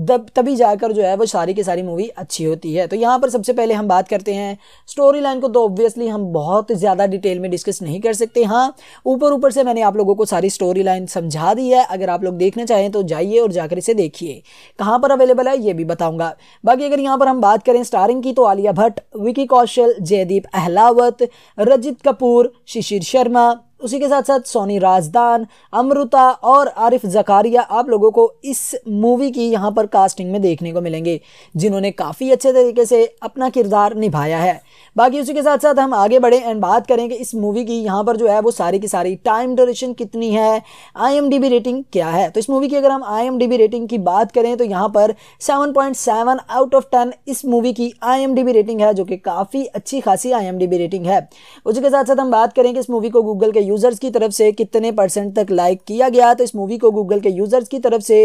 तब तभी जाकर जो है वो सारी की सारी मूवी अच्छी होती है तो यहाँ पर सबसे पहले हम बात करते हैं स्टोरी लाइन को तो ऑब्वियसली हम बहुत ज़्यादा डिटेल में डिस्कस नहीं कर सकते हाँ ऊपर ऊपर से मैंने आप लोगों को सारी स्टोरी लाइन समझा दी है अगर आप लोग देखना चाहें तो जाइए और जाकर इसे देखिए कहाँ पर अवेलेबल है ये भी बताऊँगा बाकी अगर यहाँ पर हम बात करें स्टारिंग की तो आलिया भट्ट विकी कौशल जयदीप अहलावत रजित कपूर शिशिर शर्मा उसी के साथ साथ सोनी राजदान अमृता और आरिफ जकारिया आप लोगों को इस मूवी की यहाँ पर कास्टिंग में देखने को मिलेंगे जिन्होंने काफ़ी अच्छे तरीके से अपना किरदार निभाया है बाकी उसी के साथ साथ हम आगे बढ़े एंड बात करें कि इस मूवी की यहाँ पर जो है वो सारी की सारी टाइम ड्यूरेशन कितनी है आई रेटिंग क्या है तो इस मूवी की अगर हम आई रेटिंग की बात करें तो यहाँ पर 7.7 आउट ऑफ 10 इस मूवी की आई रेटिंग है जो कि काफ़ी अच्छी खासी आई रेटिंग है उसी के साथ साथ हम बात करें कि इस मूवी को गूगल के यूज़र्स की तरफ से कितने परसेंट तक लाइक किया गया तो इस मूवी को गूगल के यूज़र्स की तरफ से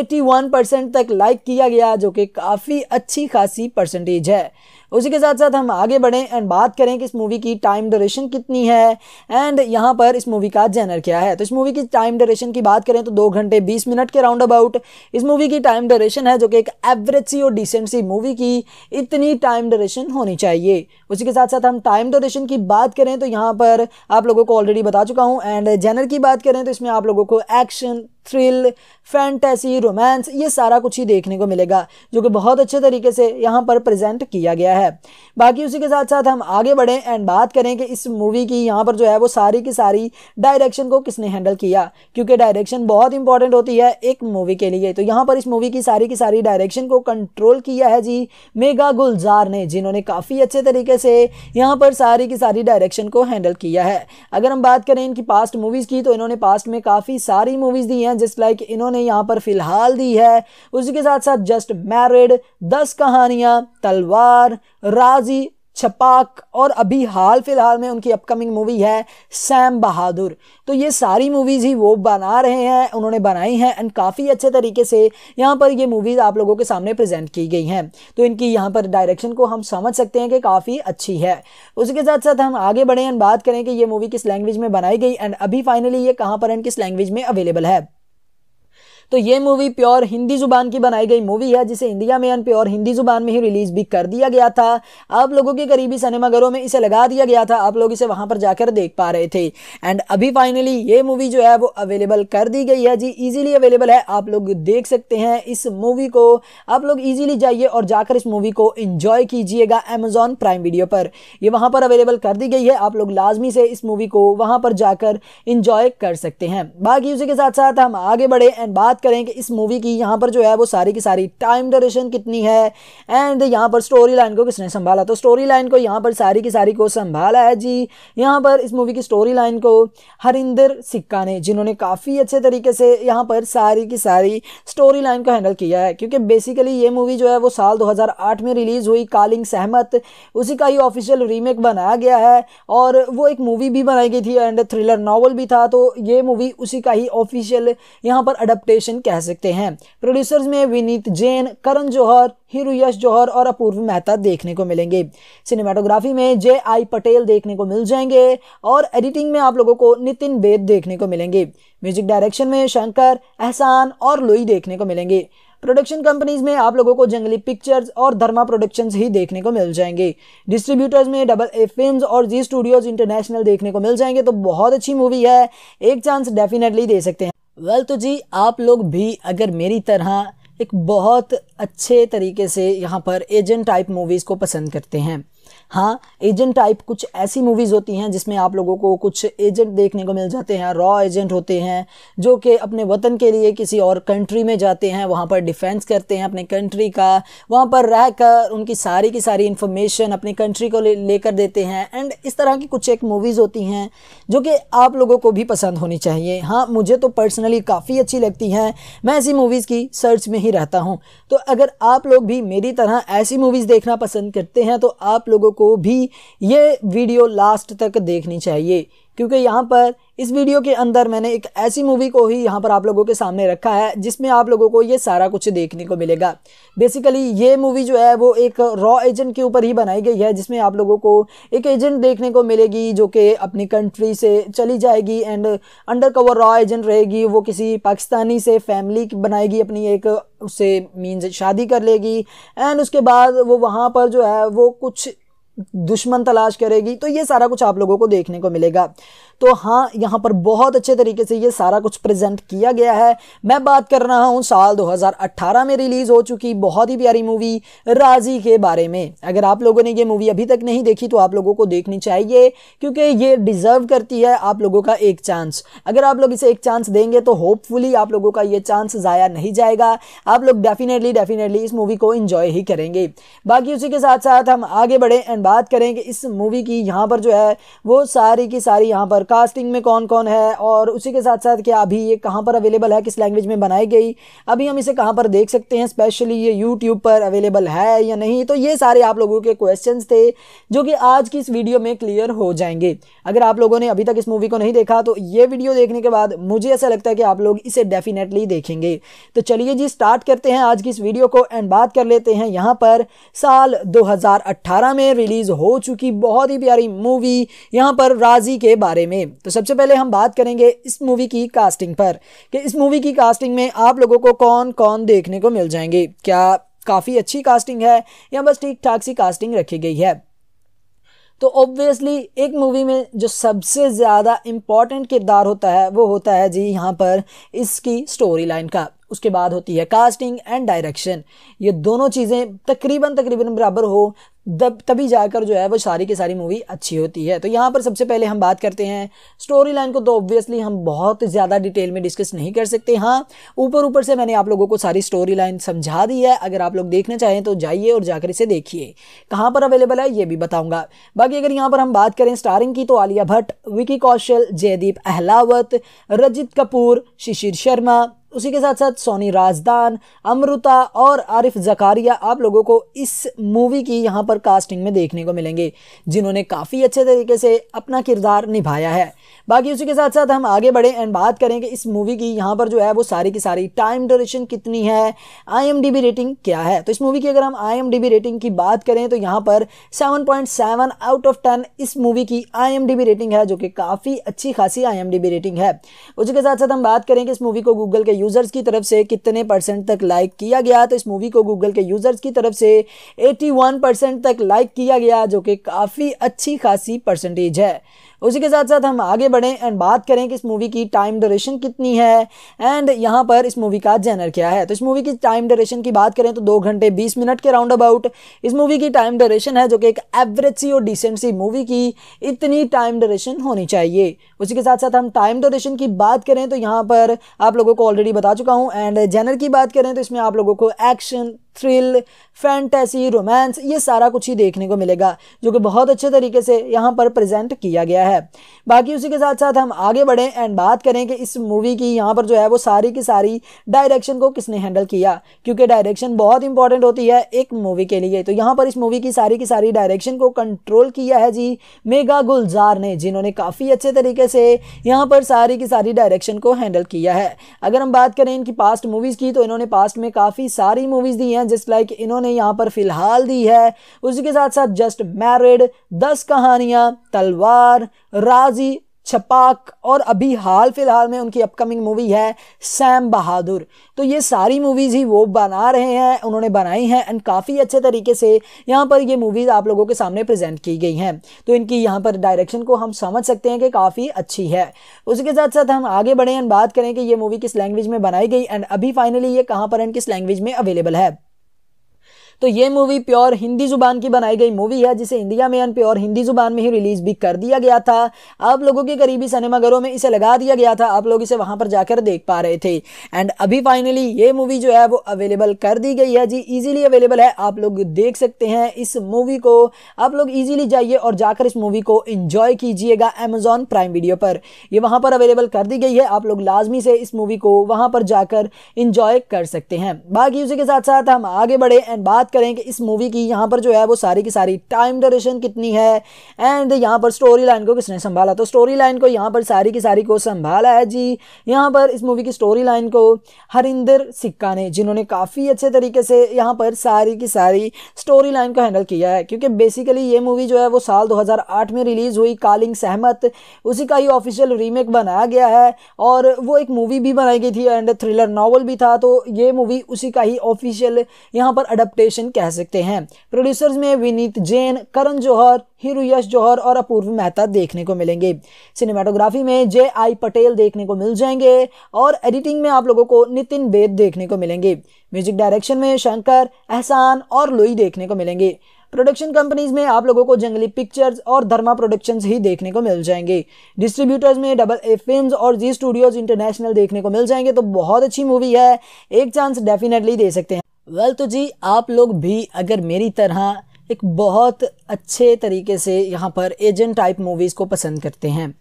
81 परसेंट तक लाइक किया गया जो कि काफ़ी अच्छी खासी परसेंटेज है उसी के साथ साथ हम आगे बढ़ें एंड बात करें कि इस मूवी की टाइम ड्यूरेशन कितनी है एंड यहाँ पर इस मूवी का जेनर क्या है तो इस मूवी की टाइम ड्यूरेशन की बात करें तो दो घंटे बीस मिनट के राउंड अबाउट इस मूवी की टाइम ड्यूरेशन है जो कि एक एवरेज सी और डिसेंट सी मूवी की इतनी टाइम ड्यूरेशन होनी चाहिए उसी के साथ साथ हम टाइम ड्यूरेशन की बात करें तो यहाँ पर आप लोगों को ऑलरेडी बता चुका हूँ एंड जेनर की बात करें तो इसमें आप लोगों को एक्शन थ्रिल फैंटेसी रोमांस ये सारा कुछ ही देखने को मिलेगा जो कि बहुत अच्छे तरीके से यहाँ पर प्रेजेंट किया गया है बाकी उसी के साथ साथ हम आगे बढ़ें एंड बात करें कि इस मूवी की यहाँ पर जो है वो सारी की सारी डायरेक्शन को किसने हैंडल किया क्योंकि डायरेक्शन बहुत इंपॉर्टेंट होती है एक मूवी के लिए तो यहाँ पर इस मूवी की सारी की सारी डायरेक्शन को कंट्रोल किया है जी मेगा गुलजार ने जिन्होंने काफ़ी अच्छे तरीके से यहाँ पर सारी की सारी डायरेक्शन को हैंडल किया है अगर हम बात करें इनकी पास्ट मूवीज़ की तो इन्होंने पास्ट में काफ़ी सारी मूवीज़ दी हैं हैं जिस लाइक इन्होंने यहाँ पर फ़िलहाल दी है उसी के साथ साथ जस्ट मैरिड दस कहानियाँ तलवार राजी छपाक और अभी हाल फिलहाल में उनकी अपकमिंग मूवी है सैम बहादुर तो ये सारी मूवीज़ ही वो बना रहे हैं उन्होंने बनाई हैं एंड काफ़ी अच्छे तरीके से यहाँ पर ये मूवीज़ आप लोगों के सामने प्रेजेंट की गई हैं तो इनकी यहाँ पर डायरेक्शन को हम समझ सकते हैं कि काफ़ी अच्छी है उसके साथ साथ हम आगे बढ़ें एंड बात करें कि ये मूवी किस लैंग्वेज में बनाई गई एंड अभी फाइनली ये कहाँ पर एंड किस लैंग्वेज में अवेलेबल है तो ये मूवी प्योर हिंदी जुबान की बनाई गई मूवी है जिसे इंडिया में प्योर हिंदी जुबान में ही रिलीज भी कर दिया गया था आप लोगों के करीबी सिनेमाघरों में इसे लगा दिया गया था आप लोग इसे वहां पर जाकर देख पा रहे थे एंड अभी फाइनली ये मूवी जो है वो अवेलेबल कर दी गई है जी ईजिली अवेलेबल है आप लोग देख सकते हैं इस मूवी को आप लोग ईजिली जाइए और जाकर इस मूवी को इंजॉय कीजिएगा एमेजॉन प्राइम वीडियो पर यह वहां पर अवेलेबल कर दी गई है आप लोग लाजमी से इस मूवी को वहां पर जाकर इंजॉय कर सकते हैं बाकी उसी के साथ साथ हम आगे बढ़े एंड बात करें कि इस मूवी की यहाँ पर जो है वो सारी की सारी टाइम ड्यूरेशन कितनी है एंड यहाँ पर स्टोरी लाइन को किसने संभाला तो स्टोरी लाइन को यहाँ पर सारी की सारी को संभाला है जी यहाँ पर इस मूवी की स्टोरी लाइन को हरिंदर सिक्का ने जिन्होंने काफ़ी अच्छे तरीके से यहाँ पर सारी की सारी स्टोरी लाइन को हैंडल किया है क्योंकि बेसिकली ये मूवी जो है वो साल दो में रिलीज़ हुई कालिंग सहमत उसी का ही ऑफिशियल रीमेक बनाया गया है और वो एक मूवी भी बनाई गई थी एंड थ्रिलर नावल भी था तो ये मूवी उसी का ही ऑफिशियल यहाँ पर अडप्टेशन कॉम्बिनेशन कह सकते हैं प्रोड्यूसर्स में विनीत जैन करण जौहर हीरो यश जौहर और अपूर्व मेहता देखने को मिलेंगे सिनेमाटोग्राफी में जे आई पटेल देखने को मिल जाएंगे और एडिटिंग में आप लोगों को नितिन बेद देखने को मिलेंगे म्यूजिक डायरेक्शन में शंकर एहसान और लोई देखने को मिलेंगे प्रोडक्शन कंपनीज में आप लोगों को जंगली पिक्चर्स और धर्मा प्रोडक्शंस ही देखने को मिल जाएंगे डिस्ट्रीब्यूटर्स में डबल ए फिल्म और जी स्टूडियोज इंटरनेशनल देखने को मिल जाएंगे तो बहुत अच्छी मूवी है एक चांस डेफिनेटली दे सकते हैं वेल तो जी आप लोग भी अगर मेरी तरह एक बहुत अच्छे तरीके से यहाँ पर एजेंट टाइप मूवीज़ को पसंद करते हैं हाँ एजेंट टाइप कुछ ऐसी मूवीज़ होती हैं जिसमें आप लोगों को कुछ एजेंट देखने को मिल जाते हैं रॉ एजेंट होते हैं जो कि अपने वतन के लिए किसी और कंट्री में जाते हैं वहाँ पर डिफेंस करते हैं अपने कंट्री का वहाँ पर रह कर उनकी सारी की सारी इन्फॉर्मेशन अपनी कंट्री को लेकर ले देते हैं एंड इस तरह की कुछ एक मूवीज़ होती हैं जो कि आप लोगों को भी पसंद होनी चाहिए हाँ मुझे तो पर्सनली काफ़ी अच्छी लगती हैं मैं ऐसी मूवीज़ की सर्च में ही रहता हूँ तो अगर आप लोग भी मेरी तरह ऐसी मूवीज़ देखना पसंद करते हैं तो आप लोगों को को भी ये वीडियो लास्ट तक देखनी चाहिए क्योंकि यहाँ पर इस वीडियो के अंदर मैंने एक ऐसी मूवी को ही यहाँ पर आप लोगों के सामने रखा है जिसमें आप लोगों को ये सारा कुछ देखने को मिलेगा बेसिकली ये मूवी जो है वो एक रॉ एजेंट के ऊपर ही बनाई गई है जिसमें आप लोगों को एक एजेंट देखने को मिलेगी जो कि अपनी कंट्री से चली जाएगी एंड अंडर कवर रॉ एजेंट रहेगी वो किसी पाकिस्तानी से फैमिली बनाएगी अपनी एक उससे मीन्स शादी कर लेगी एंड उसके बाद वो वहाँ पर जो है वो कुछ दुश्मन तलाश करेगी तो ये सारा कुछ आप लोगों को देखने को मिलेगा तो हाँ यहाँ पर बहुत अच्छे तरीके से ये सारा कुछ प्रेजेंट किया गया है मैं बात कर रहा हूँ साल 2018 में रिलीज़ हो चुकी बहुत ही प्यारी मूवी राजी के बारे में अगर आप लोगों ने ये मूवी अभी तक नहीं देखी तो आप लोगों को देखनी चाहिए क्योंकि ये डिज़र्व करती है आप लोगों का एक चांस अगर आप लोग इसे एक चांस देंगे तो होपफुली आप लोगों का ये चांस ज़ाया नहीं जाएगा आप लोग डेफिनेटली डेफिनेटली इस मूवी को इन्जॉय ही करेंगे बाकी उसी के साथ साथ हम आगे बढ़ें एंड बात करें कि इस मूवी की यहाँ पर जो है वो सारी की सारी यहाँ पर कास्टिंग में कौन कौन है और उसी के साथ साथ क्या अभी ये कहाँ पर अवेलेबल है किस लैंग्वेज में बनाई गई अभी हम इसे कहाँ पर देख सकते हैं स्पेशली ये यूट्यूब पर अवेलेबल है या नहीं तो ये सारे आप लोगों के क्वेश्चन थे जो कि आज की इस वीडियो में क्लियर हो जाएंगे अगर आप लोगों ने अभी तक इस मूवी को नहीं देखा तो ये वीडियो देखने के बाद मुझे ऐसा लगता है कि आप लोग इसे डेफिनेटली देखेंगे तो चलिए जी स्टार्ट करते हैं आज की इस वीडियो को एंड बात कर लेते हैं यहाँ पर साल 2018 में रिलीज़ हो चुकी बहुत ही प्यारी मूवी यहाँ पर राजी के बारे में में तो सबसे पहले हम बात करेंगे इस मूवी की कास्टिंग पर कि इस मूवी की कास्टिंग में आप लोगों को कौन कौन देखने को मिल जाएंगे क्या काफ़ी अच्छी कास्टिंग है या बस ठीक ठाक सी कास्टिंग रखी गई है तो ऑब्वियसली एक मूवी में जो सबसे ज़्यादा इम्पॉर्टेंट किरदार होता है वो होता है जी यहाँ पर इसकी स्टोरी लाइन का उसके बाद होती है कास्टिंग एंड डायरेक्शन ये दोनों चीज़ें तकरीबन तकरीबन बराबर हो तब तभी जाकर जो है वो सारी की सारी मूवी अच्छी होती है तो यहाँ पर सबसे पहले हम बात करते हैं स्टोरी लाइन को तो ऑब्वियसली हम बहुत ज़्यादा डिटेल में डिस्कस नहीं कर सकते हाँ ऊपर ऊपर से मैंने आप लोगों को सारी स्टोरी लाइन समझा दी है अगर आप लोग देखना चाहें तो जाइए और जाकर इसे देखिए कहाँ पर अवेलेबल है ये भी बताऊँगा बाकी अगर यहाँ पर हम बात करें स्टारिंग की तो आलिया भट्ट विकी कौशल जयदीप अहलावत रजित कपूर शिशिर शर्मा उसी के साथ साथ सोनी राजदान अमृता और आरिफ जकारिया आप लोगों को इस मूवी की यहाँ पर कास्टिंग में देखने को मिलेंगे जिन्होंने काफ़ी अच्छे तरीके से अपना किरदार निभाया है बाकी उसी के साथ साथ हम आगे बढ़े एंड बात करें कि इस मूवी की यहाँ पर जो है वो सारी की सारी टाइम ड्यूरेशन कितनी है आई रेटिंग क्या है तो इस मूवी की अगर हम आई रेटिंग की बात करें तो यहाँ पर 7.7 आउट ऑफ 10 इस मूवी की आई रेटिंग है जो कि काफ़ी अच्छी खासी आई रेटिंग है उसी के साथ साथ हम बात करें कि इस मूवी को गूगल के यूज़र्स की तरफ से कितने परसेंट तक लाइक किया गया तो इस मूवी को गूगल के यूज़र्स की तरफ से 81 परसेंट तक लाइक किया गया जो कि काफ़ी अच्छी खासी परसेंटेज है उसी के साथ साथ हम आगे बढ़ें एंड बात करें कि इस मूवी की टाइम ड्यूरेशन कितनी है एंड यहाँ पर इस मूवी का जेनर क्या है तो इस मूवी की टाइम ड्यूरेशन की बात करें तो दो घंटे बीस मिनट के राउंड अबाउट इस मूवी की टाइम ड्यूरेशन है जो कि एक एवरेज सी और डिसेंट सी मूवी की इतनी टाइम ड्यूरेशन होनी चाहिए उसी के साथ साथ हम टाइम ड्यूरेशन की बात करें तो यहाँ पर आप लोगों को ऑलरेडी बता चुका हूँ एंड जेनर की बात करें तो इसमें आप लोगों को एक्शन थ्रिल फैंटेसी रोमांस ये सारा कुछ ही देखने को मिलेगा जो कि बहुत अच्छे तरीके से यहाँ पर प्रेजेंट किया गया है बाकी उसी के साथ साथ हम आगे बढ़ें एंड बात करें कि इस मूवी की यहाँ पर जो है वो सारी की सारी डायरेक्शन को किसने हैंडल किया क्योंकि डायरेक्शन बहुत इंपॉर्टेंट होती है एक मूवी के लिए तो यहाँ पर इस मूवी की सारी की सारी डायरेक्शन को कंट्रोल किया है जी मेगा गुलजार ने जिन्होंने काफ़ी अच्छे तरीके से यहाँ पर सारी की सारी डायरेक्शन को हैंडल किया है अगर हम बात करें इनकी पास्ट मूवीज़ की तो इन्होंने पास्ट में काफ़ी सारी मूवीज़ दी हैं हैं जिस लाइक इन्होंने यहाँ पर फ़िलहाल दी है के साथ साथ जस्ट मैरिड दस कहानियाँ तलवार राजी छपाक और अभी हाल फिलहाल में उनकी अपकमिंग मूवी है सैम बहादुर तो ये सारी मूवीज़ ही वो बना रहे हैं उन्होंने बनाई हैं एंड काफ़ी अच्छे तरीके से यहाँ पर ये मूवीज़ आप लोगों के सामने प्रेजेंट की गई हैं तो इनकी यहाँ पर डायरेक्शन को हम समझ सकते हैं कि काफ़ी अच्छी है उसके साथ साथ हम आगे बढ़ें एंड बात करें कि ये मूवी किस लैंग्वेज में बनाई गई एंड अभी फाइनली ये कहाँ पर एंड किस लैंग्वेज में अवेलेबल है तो ये मूवी प्योर हिंदी जुबान की बनाई गई मूवी है जिसे इंडिया में प्योर हिंदी जुबान में ही रिलीज भी कर दिया गया था आप लोगों के करीबी सिनेमाघरों में इसे लगा दिया गया था आप लोग इसे वहां पर जाकर देख पा रहे थे एंड अभी फाइनली ये मूवी जो है वो अवेलेबल कर दी गई है जी ईजिली अवेलेबल है आप लोग देख सकते हैं इस मूवी को आप लोग ईजिली जाइए और जाकर इस मूवी को इंजॉय कीजिएगा एमेजॉन प्राइम वीडियो पर यह वहां पर अवेलेबल कर दी गई है आप लोग लाजमी से इस मूवी को वहां पर जाकर इंजॉय कर सकते हैं बाकी उसी के साथ साथ हम आगे बढ़े एंड बात बात करें कि इस मूवी की यहाँ पर जो है वो सारी की सारी टाइम ड्यूरेशन कितनी है एंड यहाँ पर स्टोरी लाइन को किसने संभाला तो स्टोरी लाइन को यहाँ पर सारी की सारी को संभाला है जी यहाँ पर इस मूवी की स्टोरी लाइन को हरिंदर सिक्का ने जिन्होंने काफ़ी अच्छे तरीके से यहाँ पर सारी की सारी स्टोरी लाइन को हैंडल किया है क्योंकि बेसिकली ये मूवी जो है वो साल दो में रिलीज़ हुई कालिंग सहमत उसी का ही ऑफिशियल रीमेक बनाया गया है और वो एक मूवी भी बनाई गई थी एंड थ्रिलर नावल भी था तो ये मूवी उसी का ही ऑफिशियल यहाँ पर अडप्टेशन कॉम्बिनेशन कह सकते हैं प्रोड्यूसर्स में विनीत जैन करण जौहर हीरो यश जौहर और अपूर्व मेहता देखने को मिलेंगे सिनेमाटोग्राफी में जे आई पटेल देखने को मिल जाएंगे और एडिटिंग में आप लोगों को नितिन बेद देखने को मिलेंगे म्यूजिक डायरेक्शन में शंकर एहसान और लोई देखने को मिलेंगे प्रोडक्शन कंपनीज में आप लोगों को जंगली पिक्चर्स और धर्मा प्रोडक्शंस ही देखने को मिल जाएंगे डिस्ट्रीब्यूटर्स में डबल ए फिल्म और जी स्टूडियोज इंटरनेशनल देखने को मिल जाएंगे तो बहुत अच्छी मूवी है एक चांस डेफिनेटली दे सकते हैं वेल तो जी आप लोग भी अगर मेरी तरह एक बहुत अच्छे तरीके से यहाँ पर एजेंट टाइप मूवीज़ को पसंद करते हैं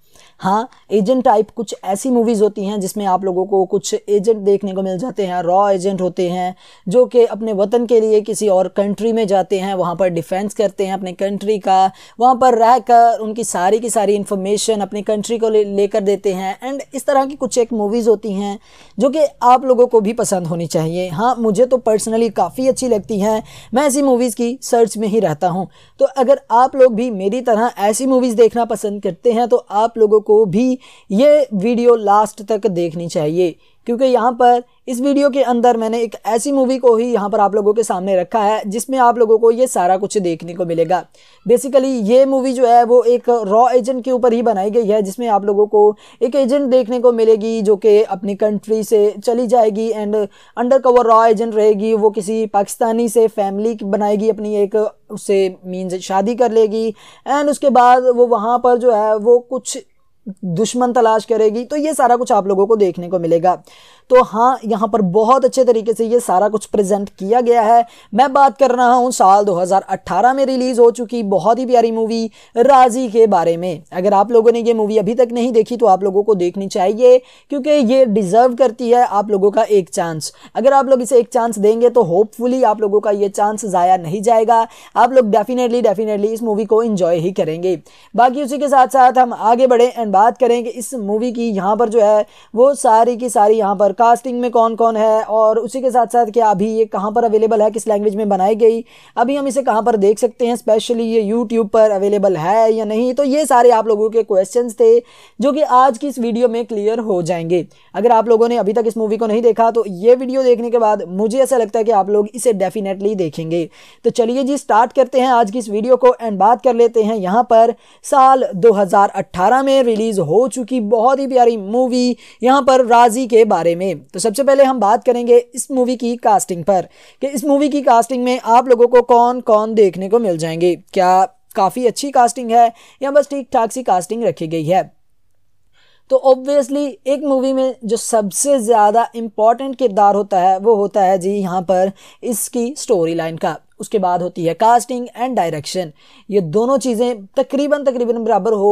हाँ एजेंट टाइप कुछ ऐसी मूवीज़ होती हैं जिसमें आप लोगों को कुछ एजेंट देखने को मिल जाते हैं रॉ एजेंट होते हैं जो कि अपने वतन के लिए किसी और कंट्री में जाते हैं वहाँ पर डिफेंस करते हैं अपने कंट्री का वहाँ पर रह कर उनकी सारी की सारी इन्फॉर्मेशन अपनी कंट्री को लेकर ले देते हैं एंड इस तरह की कुछ एक मूवीज़ होती हैं जो कि आप लोगों को भी पसंद होनी चाहिए हाँ मुझे तो पर्सनली काफ़ी अच्छी लगती हैं मैं ऐसी मूवीज़ की सर्च में ही रहता हूँ तो अगर आप लोग भी मेरी तरह ऐसी मूवीज़ देखना पसंद करते हैं तो आप लोगों को भी ये वीडियो लास्ट तक देखनी चाहिए क्योंकि यहाँ पर इस वीडियो के अंदर मैंने एक ऐसी मूवी को ही यहाँ पर आप लोगों के सामने रखा है जिसमें आप लोगों को ये सारा कुछ देखने को मिलेगा बेसिकली ये मूवी जो है वो एक रॉ एजेंट के ऊपर ही बनाई गई है जिसमें आप लोगों को एक एजेंट देखने को मिलेगी जो कि अपनी कंट्री से चली जाएगी एंड अंडर कवर रॉ एजेंट रहेगी वो किसी पाकिस्तानी से फैमिली बनाएगी अपनी एक उससे मीन्स शादी कर लेगी एंड उसके बाद वो वहाँ पर जो है वो कुछ दुश्मन तलाश करेगी तो ये सारा कुछ आप लोगों को देखने को मिलेगा तो हाँ यहाँ पर बहुत अच्छे तरीके से ये सारा कुछ प्रेजेंट किया गया है मैं बात कर रहा हूँ साल 2018 में रिलीज़ हो चुकी बहुत ही प्यारी मूवी राजी के बारे में अगर आप लोगों ने ये मूवी अभी तक नहीं देखी तो आप लोगों को देखनी चाहिए क्योंकि ये डिज़र्व करती है आप लोगों का एक चांस अगर आप लोग इसे एक चांस देंगे तो होपफुली आप लोगों का ये चांस ज़ाया नहीं जाएगा आप लोग डेफिनेटली डेफिनेटली इस मूवी को इन्जॉय ही करेंगे बाकी उसी के साथ साथ हम आगे बढ़े एंड बात करें कि इस मूवी की यहाँ पर जो है वो सारी की सारी यहाँ पर कास्टिंग में कौन कौन है और उसी के साथ साथ क्या अभी ये कहाँ पर अवेलेबल है किस लैंग्वेज में बनाई गई अभी हम इसे कहाँ पर देख सकते हैं स्पेशली ये यूट्यूब पर अवेलेबल है या नहीं तो ये सारे आप लोगों के क्वेश्चन थे जो कि आज की इस वीडियो में क्लियर हो जाएंगे अगर आप लोगों ने अभी तक इस मूवी को नहीं देखा तो ये वीडियो देखने के बाद मुझे ऐसा लगता है कि आप लोग इसे डेफिनेटली देखेंगे तो चलिए जी स्टार्ट करते हैं आज की इस वीडियो को एंड बात कर लेते हैं यहाँ पर साल 2018 में रिलीज रिलीज हो चुकी बहुत ही प्यारी मूवी यहाँ पर राजी के बारे में तो सबसे पहले हम बात करेंगे इस मूवी की कास्टिंग पर कि इस मूवी की कास्टिंग में आप लोगों को कौन कौन देखने को मिल जाएंगे क्या काफ़ी अच्छी कास्टिंग है या बस ठीक ठाक सी कास्टिंग रखी गई है तो ऑब्वियसली एक मूवी में जो सबसे ज़्यादा इम्पॉर्टेंट किरदार होता है वो होता है जी यहाँ पर इसकी स्टोरी लाइन का उसके बाद होती है कास्टिंग एंड डायरेक्शन ये दोनों चीज़ें तकरीबन तकरीबन बराबर हो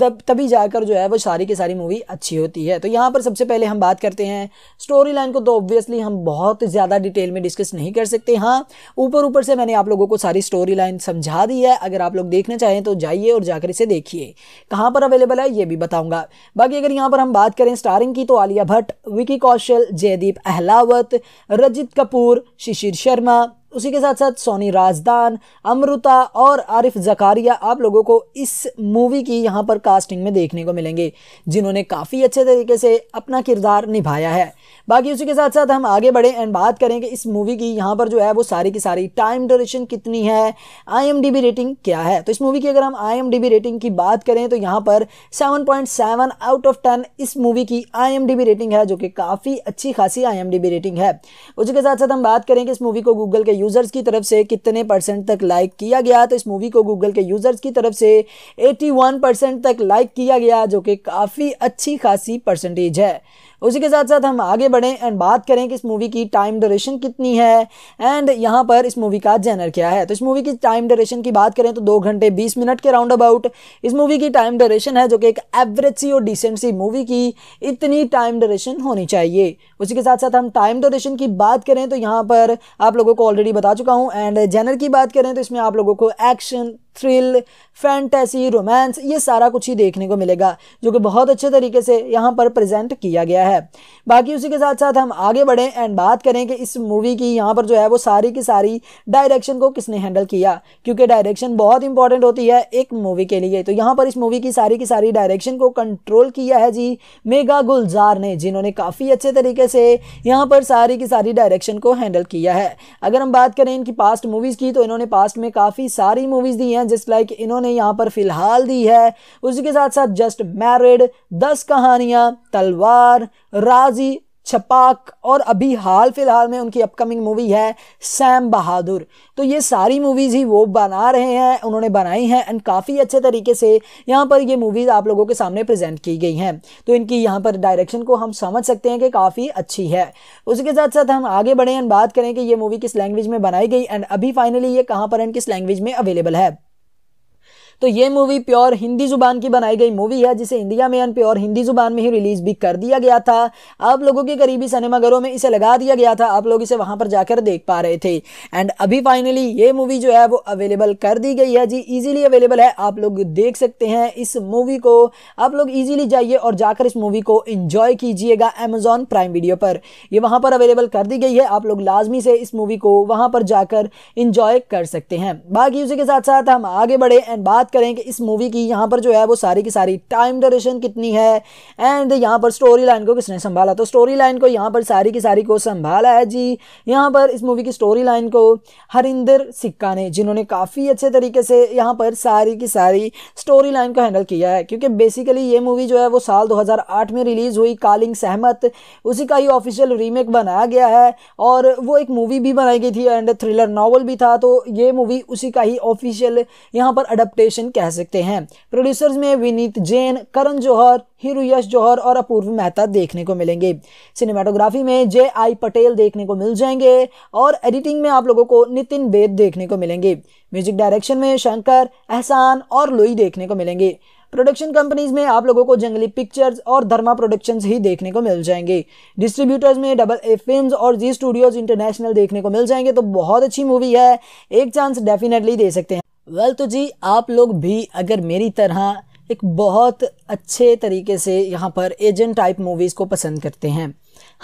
तब तभी जाकर जो है वो सारी की सारी मूवी अच्छी होती है तो यहाँ पर सबसे पहले हम बात करते हैं स्टोरी लाइन को तो ऑब्वियसली हम बहुत ज़्यादा डिटेल में डिस्कस नहीं कर सकते हाँ ऊपर ऊपर से मैंने आप लोगों को सारी स्टोरी लाइन समझा दी है अगर आप लोग देखना चाहें तो जाइए और जाकर इसे देखिए कहाँ पर अवेलेबल है ये भी बताऊँगा बाकी अगर यहाँ पर हम बात करें स्टारिंग की तो आलिया भट्ट विकी कौशल जयदीप अहलावत रजित कपूर शिशिर शर्मा उसी के साथ साथ सोनी राजदान अमृता और आरिफ जकारिया आप लोगों को इस मूवी की यहाँ पर कास्टिंग में देखने को मिलेंगे जिन्होंने काफ़ी अच्छे तरीके से अपना किरदार निभाया है बाकी उसी के साथ साथ हम आगे बढ़े एंड बात करें कि इस मूवी की यहाँ पर जो है वो सारी की सारी टाइम ड्यूरेशन कितनी है आई रेटिंग क्या है तो इस मूवी की अगर हम आई रेटिंग की बात करें तो यहाँ पर 7.7 आउट ऑफ 10 इस मूवी की आई रेटिंग है जो कि काफ़ी अच्छी खासी आई रेटिंग है उसी के साथ साथ हम बात करें कि इस मूवी को गूगल के यूज़र्स की तरफ से कितने परसेंट तक लाइक किया गया तो इस मूवी को गूगल के यूज़र्स की तरफ से 81 परसेंट तक लाइक किया गया जो कि काफ़ी अच्छी खासी परसेंटेज है उसी के साथ साथ हम आगे बढ़ें एंड बात करें कि इस मूवी की टाइम ड्यूरेशन कितनी है एंड यहाँ पर इस मूवी का जेनर क्या है तो इस मूवी की टाइम ड्यूरेशन की बात करें तो दो घंटे बीस मिनट के राउंड अबाउट इस मूवी की टाइम ड्यूरेशन है जो कि एक एवरेज सी और डिसेंट सी मूवी की इतनी टाइम ड्यूरेशन होनी चाहिए उसी के साथ साथ हम टाइम ड्यूरेशन की बात करें तो यहाँ पर आप लोगों को ऑलरेडी बता चुका हूँ एंड जेनर की बात करें तो इसमें आप लोगों को एक्शन थ्रिल फैंटेसी रोमांस ये सारा कुछ ही देखने को मिलेगा जो कि बहुत अच्छे तरीके से यहाँ पर प्रेजेंट किया गया है बाकी उसी के साथ साथ हम आगे बढ़ें एंड बात करें कि इस मूवी की यहाँ पर जो है वो सारी की सारी डायरेक्शन को किसने हैंडल किया क्योंकि डायरेक्शन बहुत इंपॉर्टेंट होती है एक मूवी के लिए तो यहाँ पर इस मूवी की सारी की सारी डायरेक्शन को कंट्रोल किया है जी मेगा गुलजार ने जिन्होंने काफ़ी अच्छे तरीके से यहाँ पर सारी की सारी डायरेक्शन को हैंडल किया है अगर हम बात करें इनकी पास्ट मूवीज़ की तो इन्होंने पास्ट में काफ़ी सारी मूवीज़ दी हैं हैं जिस लाइक इन्होंने यहाँ पर फ़िलहाल दी है उसी के साथ साथ जस्ट मैरिड दस कहानियाँ तलवार राजी छपाक और अभी हाल फिलहाल में उनकी अपकमिंग मूवी है सैम बहादुर तो ये सारी मूवीज़ ही वो बना रहे हैं उन्होंने बनाई हैं एंड काफ़ी अच्छे तरीके से यहाँ पर ये मूवीज़ आप लोगों के सामने प्रेजेंट की गई हैं तो इनकी यहाँ पर डायरेक्शन को हम समझ सकते हैं कि काफ़ी अच्छी है उसके साथ साथ हम आगे बढ़ें एंड बात करें कि ये मूवी किस लैंग्वेज में बनाई गई एंड अभी फाइनली ये कहाँ पर एंड किस लैंग्वेज में अवेलेबल है तो ये मूवी प्योर हिंदी जुबान की बनाई गई मूवी है जिसे इंडिया में प्योर हिंदी जुबान में ही रिलीज भी कर दिया गया था आप लोगों के करीबी सिनेमाघरों में इसे लगा दिया गया था आप लोग इसे वहां पर जाकर देख पा रहे थे एंड अभी फाइनली ये मूवी जो है वो अवेलेबल कर दी गई है जी ईजिली अवेलेबल है आप लोग देख सकते हैं इस मूवी को आप लोग ईजिली जाइए और जाकर इस मूवी को इंजॉय कीजिएगा एमेजॉन प्राइम वीडियो पर ये वहां पर अवेलेबल कर दी गई है आप लोग लाजमी से इस मूवी को वहां पर जाकर इंजॉय कर सकते हैं बाकी उसी के साथ साथ हम आगे बढ़े एंड बात बात करें कि इस मूवी की यहाँ पर जो है वो सारी की सारी टाइम ड्यूरेशन कितनी है एंड यहाँ पर स्टोरी लाइन को किसने संभाला तो स्टोरी लाइन को यहाँ पर सारी की सारी को संभाला है जी यहाँ पर इस मूवी की स्टोरी लाइन को हरिंदर सिक्का ने जिन्होंने काफ़ी अच्छे तरीके से यहाँ पर सारी की सारी स्टोरी लाइन को हैंडल किया है क्योंकि बेसिकली ये मूवी जो है वो साल दो में रिलीज़ हुई कालिंग सहमत उसी का ही ऑफिशियल रीमेक बनाया गया है और वो एक मूवी भी बनाई गई थी एंड थ्रिलर नावल भी था तो ये मूवी उसी का ही ऑफिशियल यहाँ पर अडप्टेशन कॉम्बिनेशन कह सकते हैं प्रोड्यूसर्स में विनीत जैन करण जौहर हीरो यश जौहर और अपूर्व मेहता देखने को मिलेंगे सिनेमाटोग्राफी में जे आई पटेल देखने को मिल जाएंगे और एडिटिंग में आप लोगों को नितिन बेद देखने को मिलेंगे म्यूजिक डायरेक्शन में शंकर एहसान और लोई देखने को मिलेंगे प्रोडक्शन कंपनीज में आप लोगों को जंगली पिक्चर्स और धर्मा प्रोडक्शंस ही देखने को मिल जाएंगे डिस्ट्रीब्यूटर्स में डबल ए फिल्म और जी स्टूडियोज इंटरनेशनल देखने को मिल जाएंगे तो बहुत अच्छी मूवी है एक चांस डेफिनेटली दे सकते हैं वेल तो जी आप लोग भी अगर मेरी तरह एक बहुत अच्छे तरीके से यहाँ पर एजेंट टाइप मूवीज़ को पसंद करते हैं